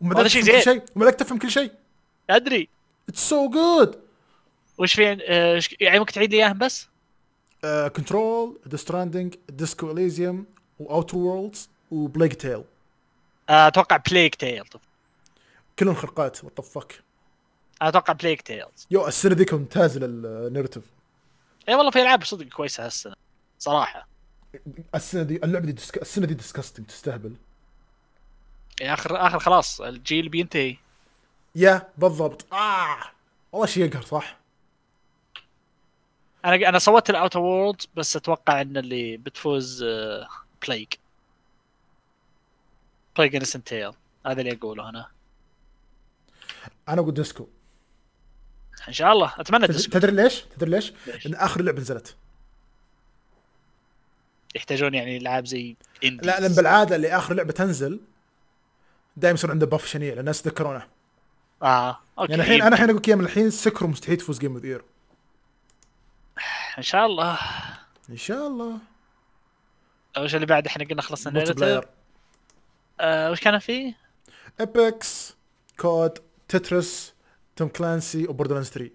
وما شيء زين شيء وما تفهم كل شيء ادري اتس سو جود وش في آه يعني ممكن تعيد لي اياهم بس؟ كنترول ذا ستراندنج ديسكو اليزيوم واوتر وورلدز وبليك تيل اتوقع بليك تيل كلهم خرقات وات اتوقع بليك تيلز يو السنه ذيك ممتازه للنيرتيف اي والله في العاب صدق كويسه هالسنه صراحه السنه دي اللعبه دي دسك... السنه دي ديسكاستنج تستهبل يعني اخر اخر خلاص الجيل بينتهي يا بالضبط اه والله شيء يقهر صح انا انا صوتت الاوتر وورلد بس اتوقع ان اللي بتفوز بلايك بلايك انسنت تيل هذا اللي اقوله انا انا اقول ديسكو ان شاء الله اتمنى تدري ليش؟ تدري ليش؟ لان اخر لعبه نزلت يحتاجون يعني العاب زي انديز. لا لان بالعاده اللي اخر لعبه تنزل دائما يصير عنده بف شنيع لان الناس يتذكرونه. اه اوكي يعني الحين انا الحين اقول لك من الحين سكر مستحيل تفوز جيم اوف ذا ان شاء الله ان شاء الله وش اللي بعد احنا قلنا خلصنا نيرتيف آه وش كان فيه؟ ابيكس كود تترس توم كلانسي وبوردرلاندز 3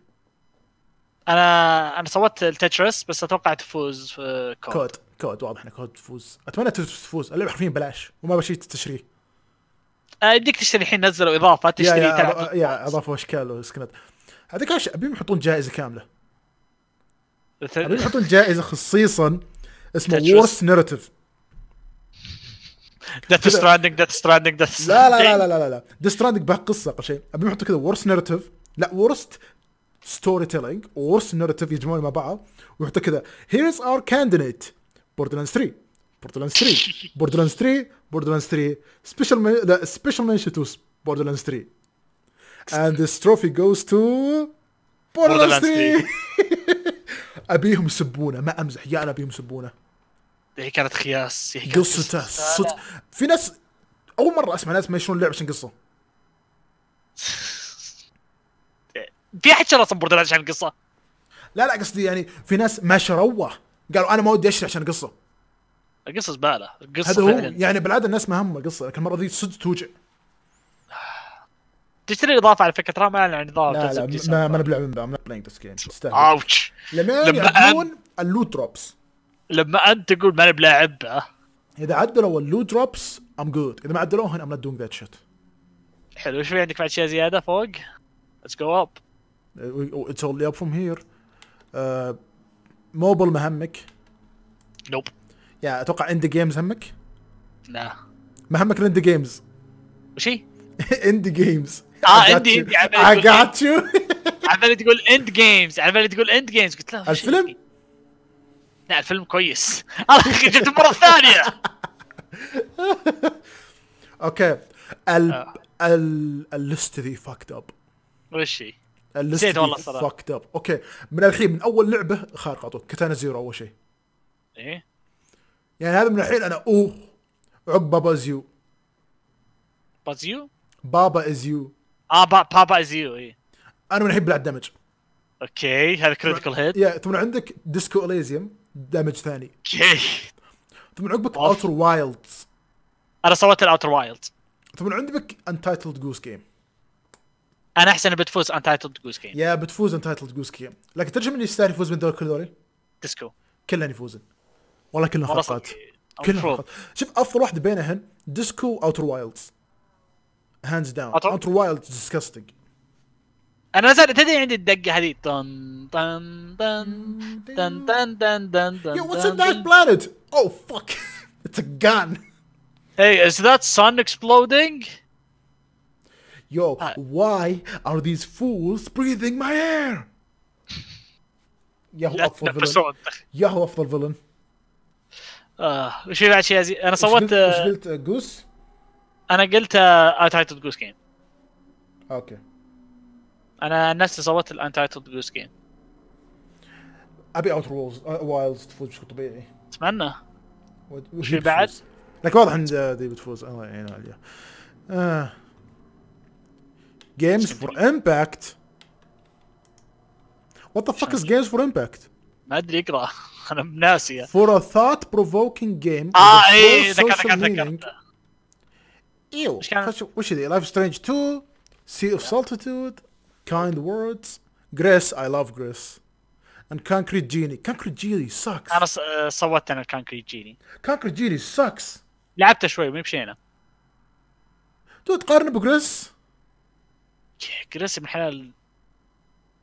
انا انا صوت التترس بس اتوقع تفوز في كود, كود. كود واضح انه كود تفوز اتمنى تفوز اللعبه حرفيا بلاش وما بشي تشتريه آه، يديك تشتري الحين نزلوا اضافه تشتري يا, يا, يا اضافوا اشكال وسكنات هذيك ايش ابيهم يحطون جائزه كامله ابيهم يحطون جائزه خصيصا اسمه وورست نيرتيف ديث ستراندنج ديث ستراندنج ديث لا لا لا لا لا لا ديث ستراندنج به قصه اقل شيء ابيهم يحطوا كذا وورست نيرتيف لا وورست ستوري تيلينج وورست نيرتيف يجمعون مع بعض ويحطوا كذا هيرز اور كانديديت بوردلاندز 3 بوردلاندز 3 بوردلاندز 3 بوردلاندز 3 سبيشال لا سبيشال منشن تو بوردلاندز 3 اند ذيس تروفي جوز تو بوردلاندز 3 ابيهم يسبونه ما امزح يا انا ابيهم يسبونه هي كانت خياس هي كانت قصته صدق في ناس اول مره اسمع ناس ما يشون اللعب عشان قصه <laughs> في احد شرى بوردلاندز عشان قصه لا لا قصدي يعني في ناس ما شروه قالوا انا ما ودي اشرح عشان قصه القصه زباله القصه هذا هو يعني بالعاده الناس ما همها قصه لكن المره ذي صدق توجع تشتري الاضافه على فكره ترى ما يعني اضافه لا لا ما, ما انا بلعب ما انا بلاينج ذس جيم اوتش لما يعدلون اللوت دروبس لما انت تقول ما انا بلاعبه اذا عدلوا اللوت دروبس ام جود اذا ما عدلوها ام نوت دوينج ذات شيت حلو شوي عندك بعد شيء زياده فوق ليتس جو اب اتس اونلي اب فروم هير موبل مهمك نوب يا اتوقع اند جيمز همك لا مهمك الاند جيمز وش هي؟ اند <laughs> جيمز اه اندي اي جات يو على بالي تقول اند جيمز على بالي تقول اند جيمز قلت له الفيلم لا الفيلم كويس <laughs> آه، اخي جبت المره الثانيه اوكي ال ال اللست ذي فاكت اب وش هي؟ Uh, نسيت والله الصراحه فاكت اب اوكي من الحين من اول لعبه خارق طول كاتانا زيرو اول شيء ايه يعني هذا من الحين انا اوه عقب بابا زيو بازيو؟ بابا ازيو اه با بابا ازيو اي انا من الحين بلعب دمج اوكي هذا كريتيكال هيد يا ثم عندك ديسكو اليزيوم دمج ثاني اوكي ثم عقبك اوتر وايلدز انا صوت الاوتر وايلدز ثم عندك انتايتلد جوس جيم انا احسن بتفوز انتايتلد جوز جيم يا بتفوز انتايتلد جوز جيم لكن ترجم من يستاهل يفوز من دول كل دوري؟ ديسكو كلهم يفوزن والله كلهم خرافات كلهم شوف افضل واحده بينهن ديسكو اوتر وايلدز هاندز داون اوتر وايلدز ديسكاستنج انا زال تدري عندي الدقه هذه طن طن طن طن طن طن طن طن واتس ان ذات بلانت اوه فك اتس ا جان Hey, is that سون اكسبلودينج Yo, uh, why are these fools breathing my air? يا هو افضل فيلن يا هو افضل فيلن اه وش في بعد شيء انا صوت وش آه، قلت جوس؟ آه، انا قلت انتايتد جوس جيم اوكي انا نفسي صوت الانتايتد جوس جيم ابي اوتر آه، وايلز تفوز بشكل طبيعي اتمنى وش بعد؟ لك واضح ان دي بتفوز الله يعين عليها آه. يعني Games for Impact What the fuck is Games for Impact؟ ما ادري اقرا انا ناسيه For a thought provoking game اه اي ذكرت ذكرت ذكرت ايوه وش ذي لايف سترينج 2 Sea of Solitude Kind Words Grace I love Grace and Concrete Genie Concrete Genie sucks انا صوتت انا الكونكريت جيني Concrete Genie sucks لعبته شوي مو بشينه تقارن بجريس جريس من حلال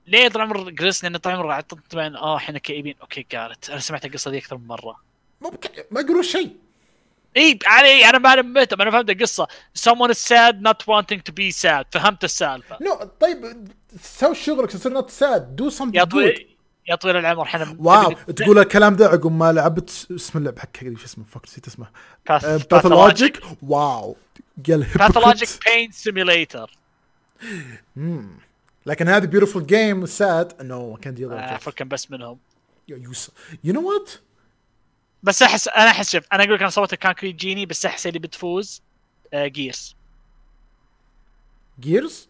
ليه طلع عمر جريس لان طال عمر طبعا اه احنا كئيبين اوكي قالت انا سمعت القصه دي اكثر من مره مو ما يقولون شيء اي علي انا ما لميتهم انا فهمت القصه someone is sad not wanting to be sad فهمت السالفه نو no, طيب سوي شغلك تصير نوت ساد دو سم يا طويل يا طويل العمر احنا واو تقول الكلام ذا عقب ما لعبت اسم اللعب حق شو اسمه فك نسيت اسمه باثولوجيك um, واو قال باثولوجيك بين سيميليتر لكن هذا بيوتيفول جيم ساد انه كان دي افكر بس منهم يو نو وات بس احس انا احس شوف انا اقول لك انا صوتك الكونكريت جيني بس احس اللي بتفوز جيرز جيرز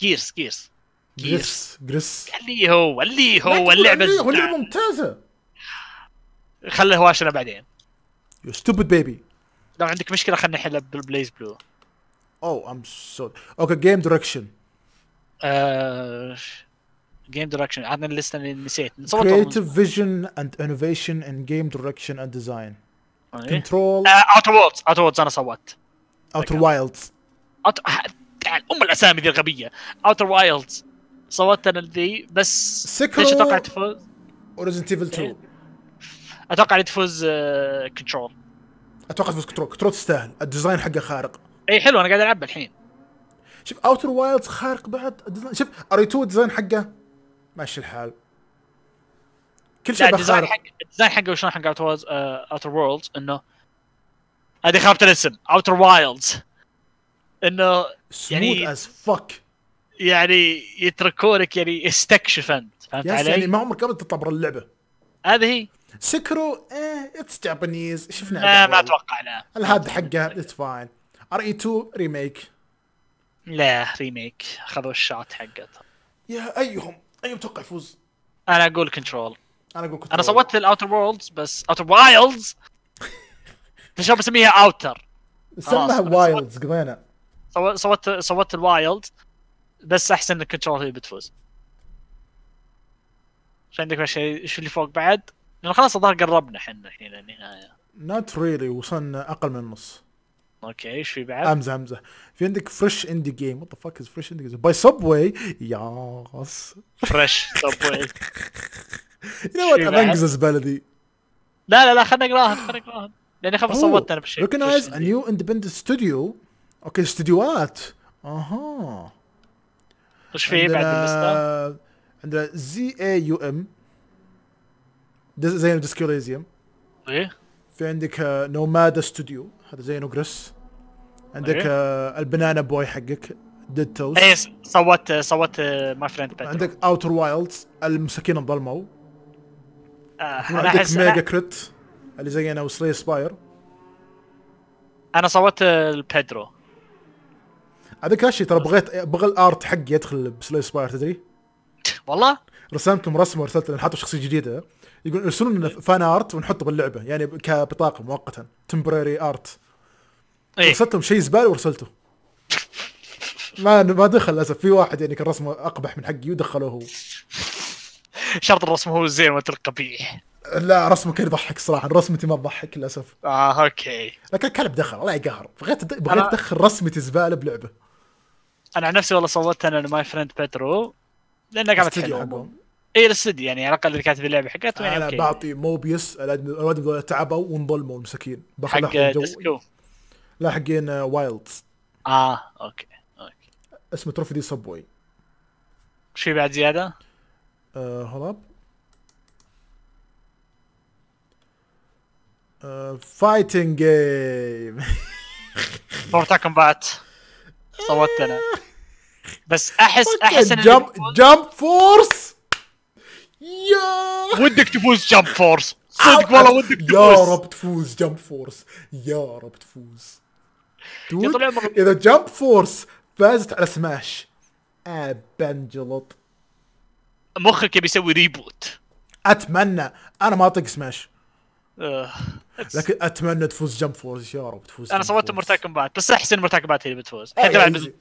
جيرز جيرز جيرز جيرز اللي هو اللي هو اللعبه اللعبه ممتازه خلي هواشنا بعدين يو ستوبد بيبي لو عندك مشكله خلينا نحلها بالبليز بلو اوه ام سو اوكي جيم دايركشن جيم دايركشن عندنا اللسته اللي نسيت كريتيف فيجن اند انوفيشن ان جيم دايركشن اند ديزاين كنترول اوتر وولدز اوتر وولدز انا صوتت اوتر وايلدز ام الاسامي ذي الغبيه اوتر وايلدز صوتت انا ذي بس سكرو ليش اتوقع تفوز؟ اوريزنت ايفل 2 اتوقع تفوز كنترول اتوقع تفوز كنترول كنترول تستاهل الديزاين حقه خارق اي حلو انا قاعد العب الحين شوف اوتر وايلدز خارق بعد شوف اري 2 ديزاين حقه ماشي الحال كل شيء الديزاين حق الديزاين حقه وشلون حق اوتر وايلدز اوتر وورلدز انه هذه خربت الاسم اوتر وايلدز انه يعني از فك يعني يتركونك يعني استكشف انت فهمت علي؟ يعني ما عمرك قبل تطلع اللعبه هذه هي سكرو ايه اتس جابانيز شفنا لا ما اتوقع لا الهاد حقه اتس فاين ار اي 2 ريميك لا ريميك اخذوا الشات حقتها يا ايهم اي متوقع يفوز انا اقول كنترول انا اقول كنترول انا صوتت الاوتر وورلدز بس اوتر وايلدز ليش بسميها اوتر سمها وايلدز قضينا صوت صوت الوايلد بس احسن ان كنترول هي بتفوز شو عندك شيء شو اللي فوق بعد؟ لان خلاص الظاهر قربنا احنا الحين للنهايه نوت ريلي really. وصلنا اقل من النص اوكي ايش في بعد؟ امزه امزه في عندك فريش اندي جيم وات ذا فاك از فريش اندي جيم باي سبواي ياس فريش سبواي يو نو انقز بلدي لا لا لا خلنا نقراها خلنا نقراها لاني خلاص oh, صوتت انا بالشيء ريكونايز ا نيو اندبندنت ستوديو اوكي استديوهات اها ايش في بعد اللسته؟ عندنا زي اي يو ام زي ديسكوليزيوم ايه في عندك نومادا آه, ستوديو هذا زي نوغرس عندك أيه؟ البنانا بوي حقك ديد توز اي صوت صوت ماي آه, فريند عندك اوتر وايلدز المساكين انظلموا آه انا احس ميجا أنا... كريت اللي زينا وسلي سباير انا صوت البيدرو كل شيء ترى بغيت بغى الارت حقي يدخل بسلي سباير تدري والله رسمتهم رسمه ورسلت لان حطوا شخصيه جديده يقول يرسلون لنا فان ارت ونحطه باللعبه يعني كبطاقه مؤقتا تمبراري ارت ارسلت لهم شيء زباله وارسلته ما ما دخل للاسف في واحد يعني كان رسمه اقبح من حقي ودخله هو شرط الرسم هو الزين وانت القبيح لا رسمه كان يضحك صراحه رسمتي ما تضحك للاسف اه اوكي لكن كلب دخل الله يقهر بغيت بغيت ادخل رسمتي زباله بلعبه انا عن نفسي والله صوتت انا ماي فريند بيترو لانه قاعد تحلو اي الاستديو يعني على الاقل اللي كاتب اللعبه حقته يعني انا بعطي موبيوس الاولاد تعبوا وانظلموا المساكين حق ديسكو لا حقين آه، وايلدز اه اوكي اوكي اسمه تروفي دي سبوي شي بعد زياده؟ آه هرب فايتنج جيم مورتال كومبات صوتت انا بس احس احس جمب جمب فورس يا ودك تفوز جامب فورس صدق والله ودك تفوز يا رب تفوز جامب فورس يا رب تفوز اذا جامب فورس فازت على سماش بنجلط مخك بيسوي ريبوت اتمنى انا ما اطق سماش آه، لكن اتمنى تفوز جمب فورس يا رب تفوز انا صوتت مرتاكم بعد بس احسن مرتاكم بعد هي اللي بتفوز إيه، يعني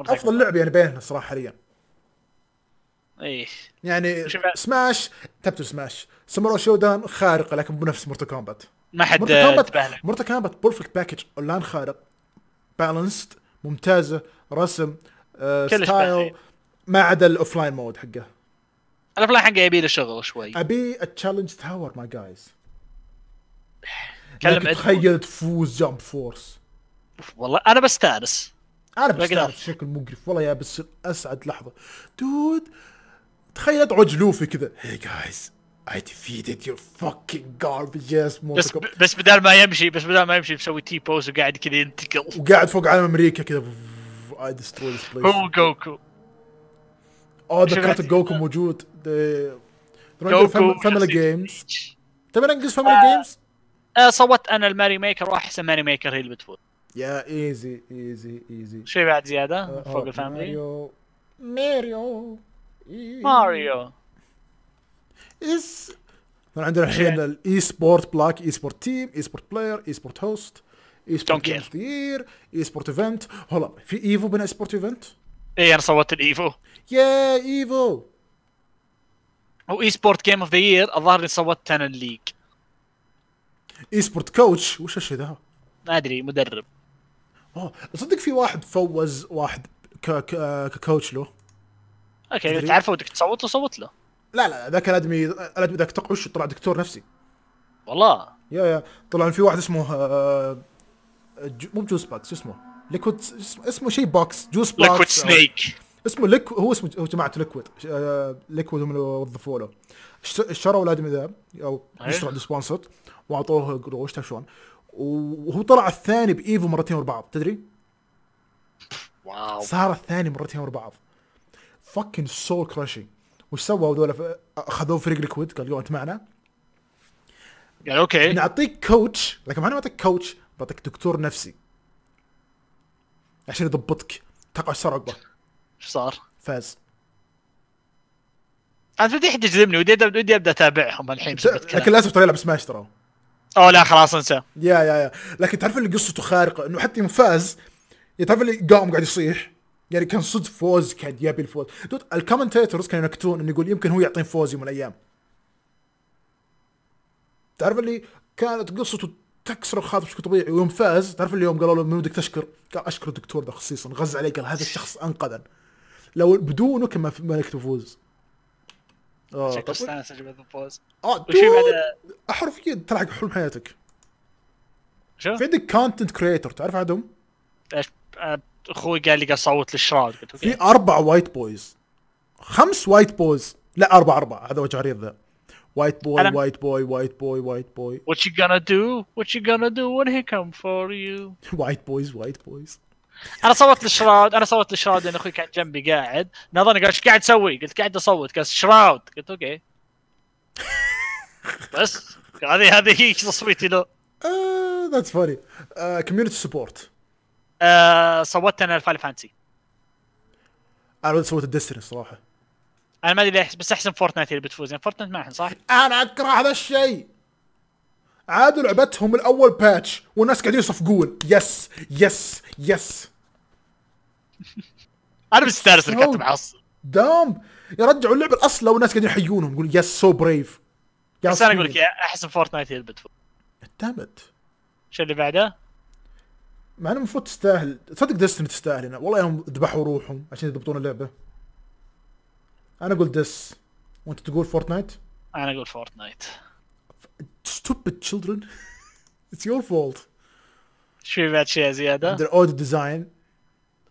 افضل لعبه يعني بيننا صراحه حاليا يعني سماش تبت سماش سمرو شودان خارقه لكن بنفس مورتو كومبات ما حد انتبه مورتال كومبات بيرفكت باكج اونلاين خارق بالانسد ممتازه رسم آه ستايل ما عدا الاوفلاين مود حقه الاوفلاين حقه يبي له شغل شوي ابي التشالنج تاور ماي جايز كلم تخيل تفوز جامب فورس والله انا بستانس انا بستانس بشكل مقرف والله يا بس اسعد لحظه دود تخيل ادعو جلوفي كذا هي جايز اي ديفيتد يور فاكينج جاربج يس بس بس بدال ما يمشي بس بدال ما يمشي مسوي تي بوز وقاعد كذا ينتقل وقاعد فوق عالم امريكا كذا اي ديستروي ذيس بليس هو جوكو اه ذكرت جوكو موجود جوكو فاميلي جيمز تبي ننقص فاميلي آه، جيمز؟ آه، صوت انا الماري ميكر واحسن ماري ميكر هي اللي بتفوز يا ايزي ايزي ايزي شيء بعد زياده آه، فوق الفاميلي ماريو ماريو ماريو اس عندنا الحين الاي سبورت بلاك اي سبورت تيم اي سبورت بلاير اي سبورت هوست اي سبورت جيم اي سبورت ايفنت هلا في ايفو بين سبورت ايفنت اي انا صوتت الايفو يا ايفو واي سبورت جيم اوف ذا يير الظاهر اني صوتت انا الليج اي سبورت كوتش وش الشيء ذا؟ ما ادري مدرب اوه تصدق في واحد فوز واحد ككوتش له اوكي اذا تعرفه ودك تصوت له صوت له لا لا ذاك الادمي الادمي ذاك طقش طلع دكتور نفسي والله يا يا طلع في واحد اسمه آه، مو بجوز باكس اسمه ليكويد اسمه شيء بوكس جوز باكس ليكويد سنيك اسمه ليك هو اسمه هو جماعته ليكويد آه، ليكويد هم اللي وظفوا له اشتروا الادمي ذا او اشتروا إيه. عنده سبونسر واعطوه قروش شلون وهو طلع الثاني بايفو مرتين ورا بعض تدري؟ واو صار الثاني مرتين ورا بعض فكن سول كراشنج وش سووا هذول اخذوه فريق ليكويد قال انت معنا قال اوكي نعطيك كوتش لكن ما نعطيك كوتش بعطيك دكتور نفسي عشان يضبطك تقع صار عقبه ايش صار؟ فاز انا بدي احد يجذبني ودي ودي ابدا اتابعهم الحين لكن للاسف ترى يلعب سماش ترى اوه لا خلاص انسى يا يا يا لكن تعرف اللي قصته خارقه انه حتى يوم فاز تعرف اللي قام قاعد يصيح يعني كان صدق فوز كان يبي الفوز دود الكومنتيترز كانوا ينكتون انه يقول يمكن هو يعطيه فوز يوم من الايام تعرف اللي كانت قصته تكسر الخاطر بشكل طبيعي ويوم فاز تعرف اللي يوم قالوا له من ودك تشكر قال اشكر الدكتور ده خصيصا غز عليك قال هذا الشخص انقذا لو بدونه كان ما ملكت فوز آه، شكله استانس جبت الفوز اه حرفيا تلحق حلم حياتك شو؟ في عندك كونتنت كريتور تعرف عدم؟ اخوي قال لي صوت اصوت في اربع وايت بويز خمس وايت بويز لا اربع اربع هذا وجه عريض ذا وايت بوي وايت بوي وايت بوي وايت بوي وات you غانا دو وات you غانا دو وين هي كم فور يو وايت بويز وايت بويز انا صوت للشراود انا صوت للشراود لان اخوي كان جنبي قاعد نظرني قال ايش قاعد تسوي؟ قلت قاعد اصوت قال شراود قلت اوكي <laughs> بس هذه هذه هي تصويتي له ذاتس فاني كوميونتي سبورت آه، صوتت انا الفاينل فانتسي انا ودي صوت الدستري الصراحه انا ما ادري ليش بس احسن فورتنايت اللي بتفوز يعني فورتنايت ما احسن صح؟ انا اكره هذا الشيء عادوا لعبتهم الاول باتش والناس قاعدين يصفقون يس يس يس انا مستانس انك كاتب معصب دام يرجعوا اللعبه الاصل والناس قاعدين يحيونهم يقول يس سو بريف بس انا اقول لك احسن فورتنايت هي اللي بتفوز دامت شو اللي بعده؟ مع انه المفروض تستاهل تصدق ديستني تستاهل هنا والله انهم ذبحوا روحهم عشان يضبطون اللعبه انا اقول ديس وانت تقول فورتنايت انا اقول فورتنايت stupid children <laughs> it's your fault شو بعد شيء زياده؟ their odd design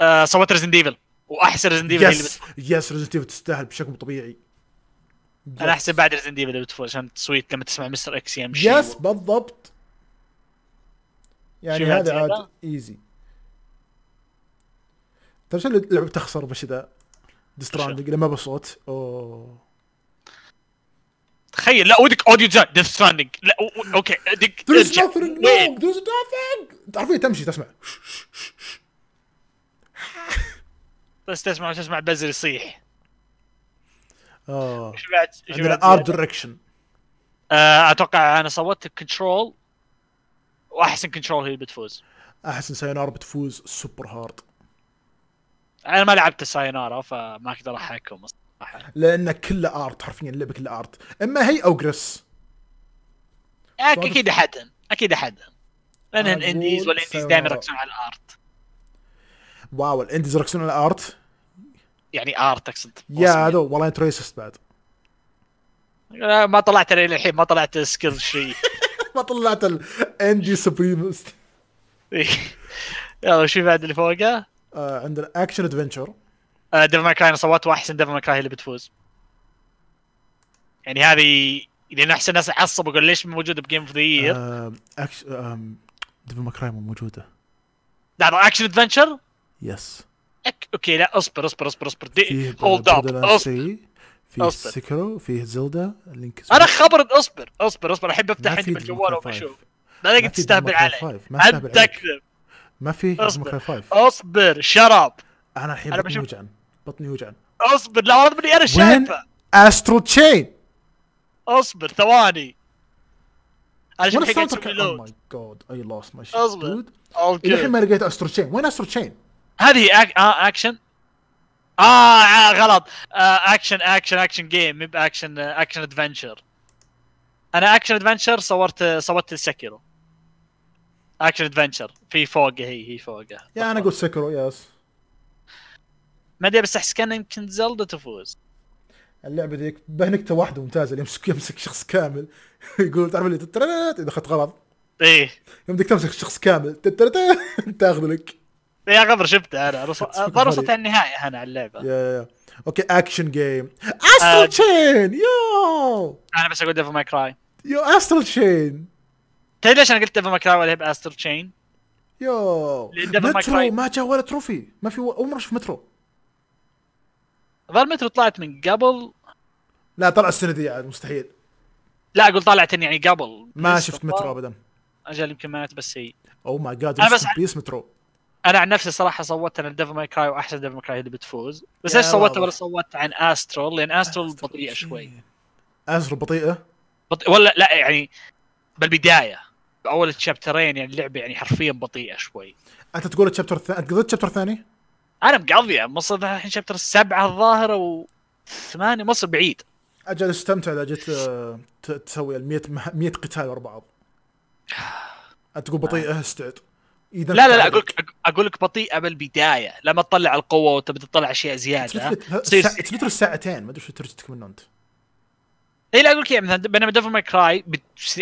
آه صوت ريزن ديفل واحسن ريزن ديفل يس يس ريزن ديفل تستاهل بشكل طبيعي انا احسب بعد ريزن ديفل بتفوز عشان التصويت لما تسمع مستر اكس يمشي يس بالضبط يعني هذا عاد ايزي ترى شو اللعبة تخسر بس اذا ديستراندنج لما بصوت اوه تخيل لا ودك اوديو ديزاين ديث ستراندنج لا اوكي دك there is nothing wrong there تعرفين تمشي تسمع بس تسمع تسمع بزر يصيح اه شو بعد شو بعد ارت دايركشن اتوقع انا صوتت كنترول واحسن كنترول هي اللي بتفوز احسن ساينار بتفوز سوبر هارد انا ما لعبت ساينارا فما اقدر احكم صراحه لان كله ارت حرفيا اللعبه كلها ارت اما هي او جريس آه، اكيد احدهم اكيد احدهم لان الانديز والانديز دائما يركزون على الارت واو الانديز يركزون على الارت يعني ارت اقصد يا هذا والله انت ريسست بعد آه، ما طلعت الحين ما طلعت سكيل شيء <laughs> <laughs> ما طلعت الانجي سبريمست <laughs> يلا شو بعد اللي فوقه؟ آه عندنا اكشن ادفنشر آه ديفل ماكراي انا صوتت واحسن ديفل ماكراي اللي بتفوز يعني هذه لان احسن ناس عصب اقول ليش موجوده بجيم اوف ذا يير اكشن ديفل ماكراي مو موجوده لحظه آه، اكشن ادفنشر؟ يس اوكي لا اصبر اصبر اصبر اصبر هولد اب اصبر في سكرو في زلدا لينك انا خبر اصبر اصبر اصبر احب افتح عندي بالجوال واشوف ما تقدر تستهبل علي ما تكذب ما في اصبر اصبر شراب انا الحين بطني بشوف... وجعان بطني وجعان اصبر لا والله انا شايفه استرو تشين اصبر ثواني انا شوف الحين قاعد ماي جاد اي لوست ماي شيت اصبر اوكي الحين ما لقيت استرو تشين وين استرو تشين؟ هذه آه، اكشن آه،, اه غلط اكشن اكشن اكشن جيم مب اكشن اكشن ادفنشر انا اكشن ادفنشر صورت صورت السكرو اكشن ادفنشر في فوق هي هي فوقه يا انا اقول سكرو يس ما ادري بس احس كان يمكن زلدا تفوز اللعبه ذيك بهنكته واحده ممتازه اللي يمسك يمسك شخص كامل <laughs> يقول تعرف اللي اذا اخذت غلط ايه يوم تمسك شخص كامل <laughs> تاخذ لك إيه، يا قبر شفته انا برصت <laughs> النهايه انا على اللعبه يا يا اوكي اكشن جيم استرال تشين يو انا بس اقول ديفل ماي كراي يو استرال تشين تدري ليش انا قلت ديفل ماي كراي ولا هي استرال تشين؟ يو مترو ما جاء ولا تروفي ما في اول مره اشوف مترو ظل مترو طلعت من قبل لا طلع السنه دي يعني مستحيل لا اقول طلعت يعني قبل ما شفت مترو ابدا اجل يمكن ما بس هي او ماي جاد بس بيس مترو انا عن نفسي صراحه صوتت انا ديفل ماي كراي واحسن ديفل ماي كراي اللي بتفوز بس ايش صوتت ولا صوتت عن استرال لان استرال بطيئه شوي استرال بطيئه؟ بط... ولا لا يعني بالبدايه باول تشابترين يعني اللعبه يعني حرفيا بطيئه شوي انت تقول الشابتر الثاني انت قضيت الشابتر الثاني؟ انا مقضيه مصر الحين شابتر السبعه الظاهره و ثمانيه مصر بعيد اجل استمتع اذا جيت آه، تسوي ال 100 100 قتال ورا بعض انت تقول بطيئه استعد لا لا لا اقول لك اقول لك بطيئه بالبدايه لما تطلع القوه وتبي تطلع اشياء زياده تصير تفتر الساعتين ما ادري شو ترجتك منه انت اي لا اقول لك مثلا بينما ديفل ماي كراي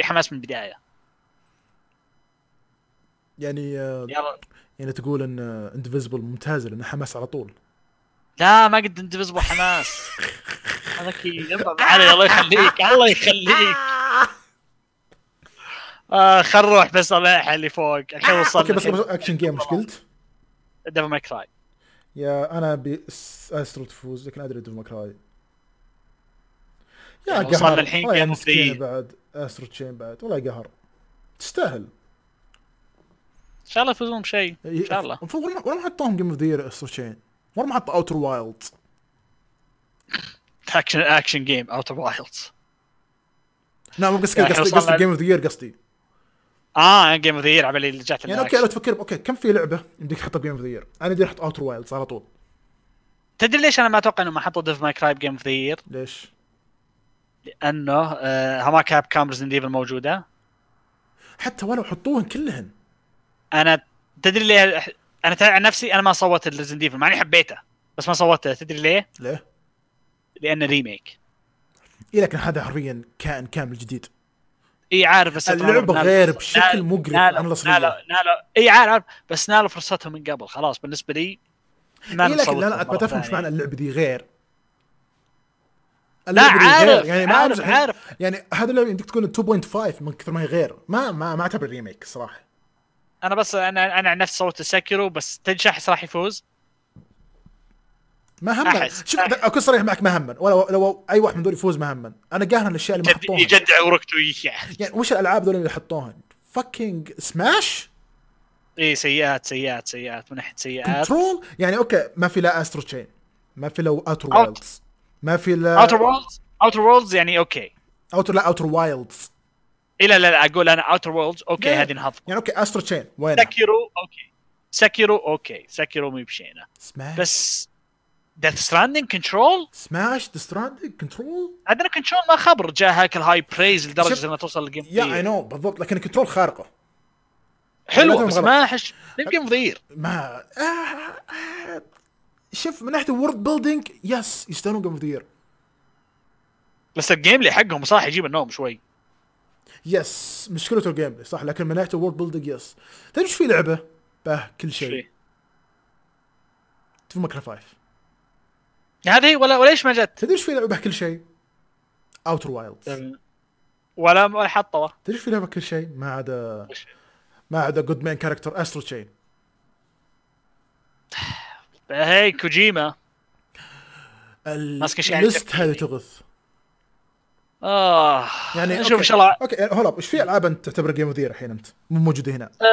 حماس من البدايه يعني آه، يعني تقول ان انديفيزبل آه، ممتازه لانه حماس على طول لا ما قد انديفيزبل حماس هذا كي الله يخليك الله يخليك آه خل نروح بس الاحق اللي فوق الحين آه، وصلنا اوكي بس اكشن جيم مش قلت؟ ديف ماي كراي يا انا ابي استرو تفوز لكن ادري ديف ماي كراي يا يعني قهر الحين جيم بعد استرو تشين بعد والله قهر تستاهل ان شاء الله يفوزون بشيء ان إيه، شاء الله وين ما حطوهم جيم اوف ذا يير استرو تشين وين ما حطوا اوتر وايلد اكشن اكشن جيم اوتر وايلد لا مو قصدي يعني قصدي جيم اوف ذا يير قصدي اه جيم اوف ذا يير على رجعت يعني اوكي لو تفكر اوكي كم في لعبه يمديك تحطها بجيم اوف ذا يير؟ انا بدي احط اوتر وايلدز على طول تدري ليش انا ما اتوقع انهم حطوا ديف ماي كراي جيم اوف ذا يير؟ ليش؟ لانه آه هما كاب كام ريزن ديفل موجوده حتى ولو حطوهن كلهن انا تدري ليه انا عن نفسي انا ما صوت ريزن ديفل مع اني حبيته بس ما صوتته تدري ليه؟ ليه؟ لانه ريميك إيه لكن هذا حرفيا كائن كامل جديد اي عارف بس اللعبه غير بشكل مقرف انا لا لا اي عارف بس نالوا فرصتهم من قبل خلاص بالنسبه لي ما إيه لكن لا لا ما تفهم ايش معنى اللعبه دي غير لا عارف يعني ما عارف, عارف يعني هذا اللعبه يمديك تكون 2.5 من كثر ما هي غير ما ما ما اعتبر ريميك صراحه انا بس انا انا عن نفسي صوت سكرو بس تنشح راح يفوز ما همن شوف اكون صريح معك ما همن ولا لو اي واحد من دول يفوز ما همن انا قاهر الاشياء اللي ما حطوها يجدع ورقته يعني وش الالعاب دول اللي حطوها فكينج سماش اي سيئات سيئات سيئات من ناحيه سيئات كنترول يعني اوكي ما في لا استرو تشين ما في لو اوتر وايلدز ما في لا اوتر وايلدز اوتر وايلدز يعني اوكي اوتر لا اوتر وايلدز إيه لا لا لا اقول انا اوتر وورلدز اوكي هذه نهض يعني اوكي استرو تشين وين ساكيرو اوكي ساكيرو اوكي ساكيرو مو بشينه سماش بس ديث ستراندنج كنترول سماش ذا ستراندنج كنترول عندنا كنترول ما خبر جاء هاك الهاي بريز لدرجه انها توصل للجيم يا اي نو بالضبط لكن كنترول خارقه حلوه بس ما حش يمكن مضير ما شوف من ناحيه الورد بيلدينج يس يستاهلون جيم مضير بس الجيم اللي حقهم صح يجيب النوم شوي يس مشكلته الجيم صح لكن من ناحيه الورد بيلدينج يس تدري ايش في لعبه به كل شيء في ماكرا 5 هذه ولا ولا ما جت تدري ايش في لعبه كل شيء؟ اوتر وايلد ولا ولا حطوه تدري ايش في لعبه كل شيء ما عدا ما عدا جود مان كاركتر استرو تشين هي كوجيما ماسك شيء الليست يعني هذه تغث اه يعني نشوف ان شاء الله اوكي هلا يعني ايش في العاب انت تعتبر جيم اوف الحين انت مو موجوده هنا؟ آه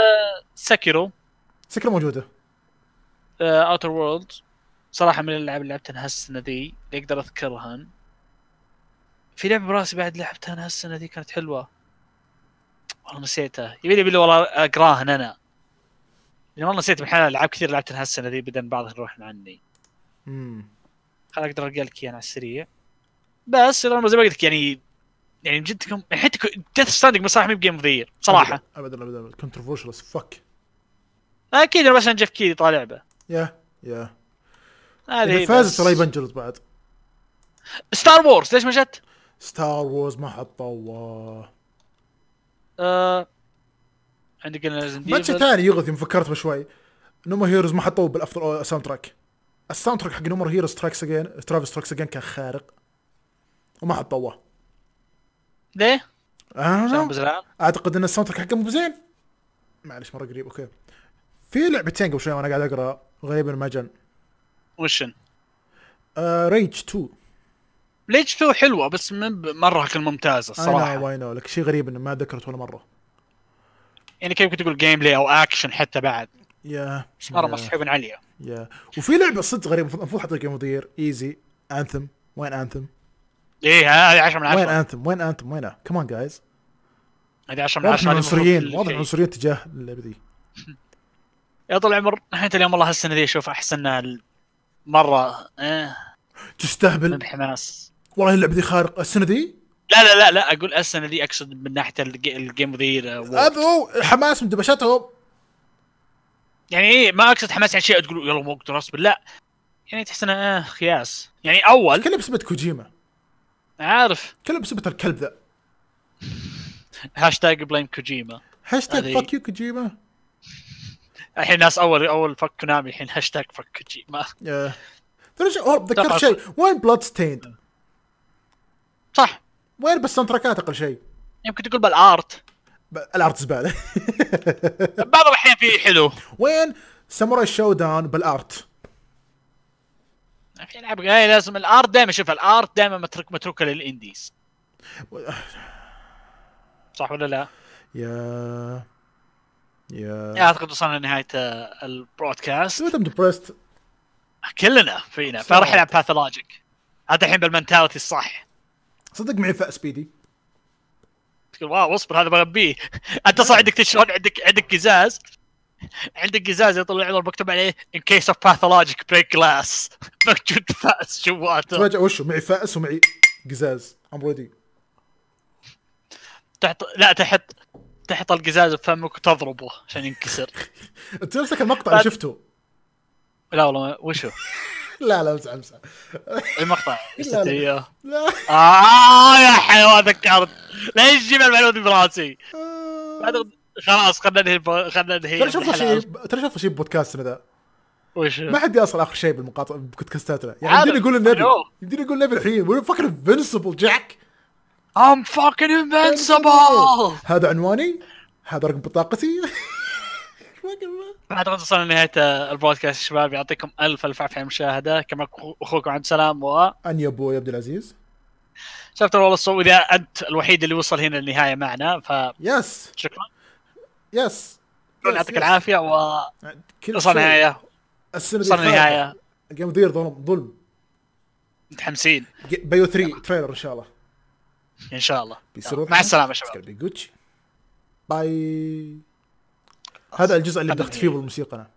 سكرو سكرو موجوده اوتر آه، وورلد صراحه من الالعاب اللي لعبتها هالسنه ذي اللي اقدر اذكرها في لعبه براسي بعد لعبتها هالسنه ذي كانت حلوه والله نسيتها يبي لي والله اقراها انا يعني والله نسيت بحال العاب كثير لعبتها هالسنه ذي بدل بعضها نروح عني امم خل اقدر القى لك اياها على السريع بس انا زي ما قلت لك يعني يعني جد كم... يعني حتى ديث ستاندينج بصراحه ما بجيم اوف صراحه ابدا ابدا ابدا فك اكيد انا بس جيف كيدي طالع به يا يا هذه فازت ترى انجلز بعد ستار وورز ليش ما جت؟ ستار وورز ما حطوا الله آه... عندك ما شيء ثاني يغث يوم فكرت بشوي نومو هيروز ما حطوه بالافضل ساوند تراك الساوند تراك حق نومو هيروز تراكس اجين ترافيس تراكس اجين كان خارق وما حطوه ليه؟ آه اعتقد ان الساوند تراك حقه مو بزين معلش مره قريب اوكي في لعبتين قبل شوي وانا قاعد اقرا غريب ما جن وشن؟ آه ريج 2 ريج 2 حلوه بس من مره كان ممتازه الصراحه اي نو لك شيء غريب انه ما ذكرت ولا مره يعني كيف كنت تقول جيم بلاي او اكشن حتى بعد يا yeah. مره مسحوب عليها يا وفي لعبه صدق غريبه المفروض احط لك مدير ايزي انثم وين انثم؟ ايه هذه 10 من 10 وين انثم وين انثم وينها؟ كمان جايز هذه 10 من 10 عنصريين واضح عنصريين تجاه اللعبه ذي يا طول العمر نحن اليوم والله السنه ذي اشوف احسن مره ايه تستهبل بحماس والله اللعبه دي خارق السنه دي لا لا لا لا اقول السنه دي اقصد من ناحيه الجيم ذي هذا هو حماس من دبشتهم يعني ايه ما اقصد حماس يعني شيء تقول يلا وقت لا يعني تحس انه آه خياس يعني اول كله بسبب كوجيما عارف كله بسبب الكلب ذا <laughs> هاشتاج بلايم كوجيما هاشتاج فاك يو كوجيما الحين ناس اول اول فك كونامي الحين هاشتاج فك كوجي ما تذكرت شيء وين بلاد ستيند؟ صح وين بس تراكات اقل شيء؟ يمكن تقول بالارت الارت زباله <laughs> بعض الحين فيه حلو وين ساموراي شو داون بالارت؟ في العاب غير لازم الارت دائما شوف الارت دائما متروك متروكه للانديز صح ولا لا؟ يا yeah. اعتقد وصلنا لنهايه آه، البرودكاست ديبرست كلنا فينا فراح العب باثولوجيك هذا الحين بالمنتاليتي الصح صدق معي فأس سبيدي تقول واو اصبر هذا بغبيه <laughs> انت صار عندك شلون عندك عندك قزاز عندك قزاز يطلع عمر مكتوب عليه ان كيس اوف باثولوجيك بريك جلاس موجود فأس جواته فجأة وشو معي فأس ومعي قزاز ام ريدي تحط لا تحط تحط القزاز بفمك وتضربه عشان ينكسر <laughs> انت نفسك المقطع اللي شفته لا والله وشو؟ <laughs> لا لا امسح امسح اي مقطع <laughs> لا لا آه يا حيوان ذكرت ليش جيب المعلومه دي براسي؟ آه. خلاص خلنا ننهي خلنا ننهي ترى شفت شيء ترى شفت شيء ببودكاستنا ذا وش ما حد يصل اخر شيء بالمقاطع بودكاستاتنا يعني يمدينا يقول النبي يمدينا يقول النبي الحين فكر انفنسبل جاك I'm fucking invincible هذا عنواني هذا رقم بطاقتي بعد وصلنا لنهاية البودكاست شباب يعطيكم ألف ألف عافية على المشاهدة كما أخوكم عبد السلام و أني أبو عبد العزيز شفت والله الصوت إذا أنت الوحيد اللي وصل هنا للنهاية معنا ف يس شكرا يس يعطيك العافية و وصلنا النهاية وصلنا النهاية جيم ظلم ظلم متحمسين بيو 3 تريلر إن شاء الله ان شاء الله مع السلامه شباب باي هذا الجزء اللي بدي فيه بالموسيقى انا